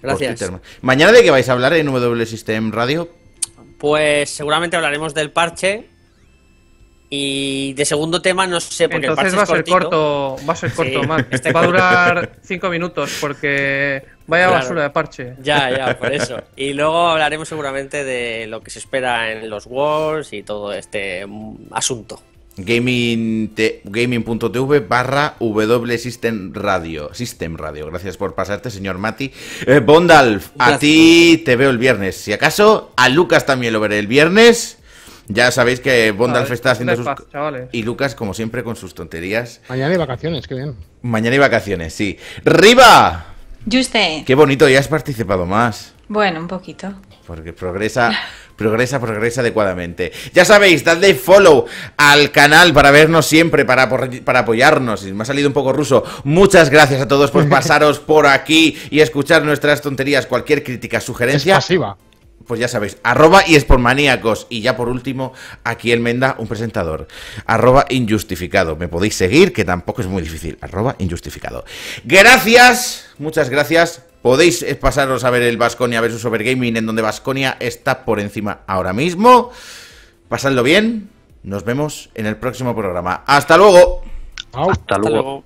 Gracias. Mañana de qué vais a hablar en W System Radio. Pues seguramente hablaremos del parche y de segundo tema no sé, porque Entonces va a ser corto, va a ser corto, sí. (laughs) va a durar cinco minutos porque vaya basura de parche. Ya, ya, (laughs) por eso. Y luego hablaremos seguramente de lo que se espera en los Worlds y todo este mm, asunto. Gaming.tv barra W System Radio. System Radio. Gracias por pasarte, señor Mati. Eh, Bondalf, a ti te veo el viernes. Si acaso, a Lucas también lo veré el viernes. Ya sabéis que Bondalf está haciendo sus. y Lucas, como siempre, con sus tonterías. Mañana hay vacaciones, qué bien. Mañana hay vacaciones, sí. ¡Riva! Juste. Qué bonito, ya has participado más. Bueno, un poquito. Porque progresa, progresa, progresa adecuadamente. Ya sabéis, dadle follow al canal para vernos siempre, para, para apoyarnos. Me ha salido un poco ruso. Muchas gracias a todos por (laughs) pasaros por aquí y escuchar nuestras tonterías. Cualquier crítica, sugerencia. pasiva pues ya sabéis, arroba y maníacos. Y ya por último, aquí en Menda, un presentador, arroba injustificado. Me podéis seguir, que tampoco es muy difícil, arroba injustificado. Gracias, muchas gracias. Podéis eh, pasaros a ver el Vasconia versus Overgaming, en donde Vasconia está por encima ahora mismo. Pasadlo bien. Nos vemos en el próximo programa. ¡Hasta luego! Hasta luego.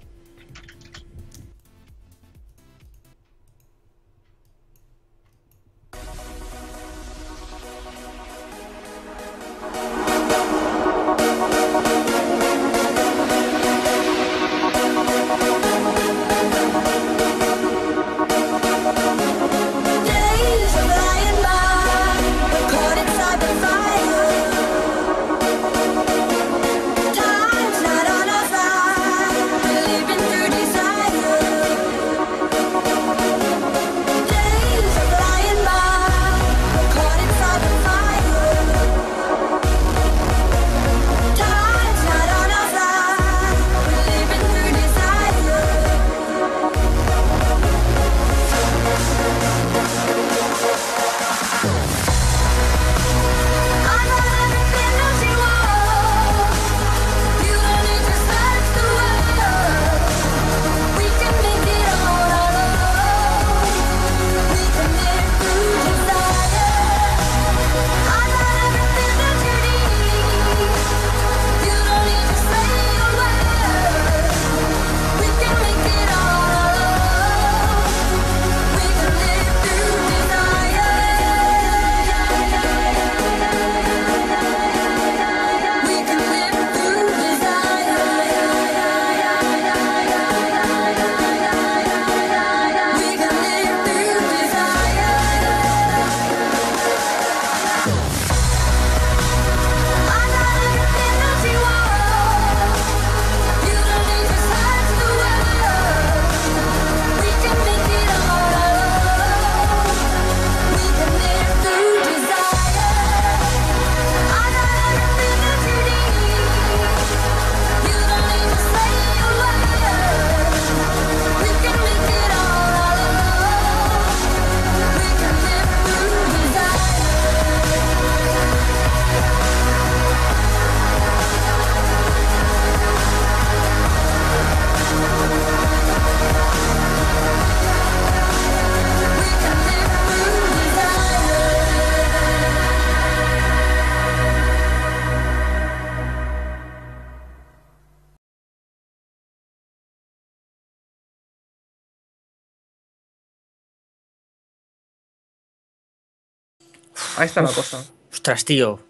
Ahí está la cosa. Ostras, tío.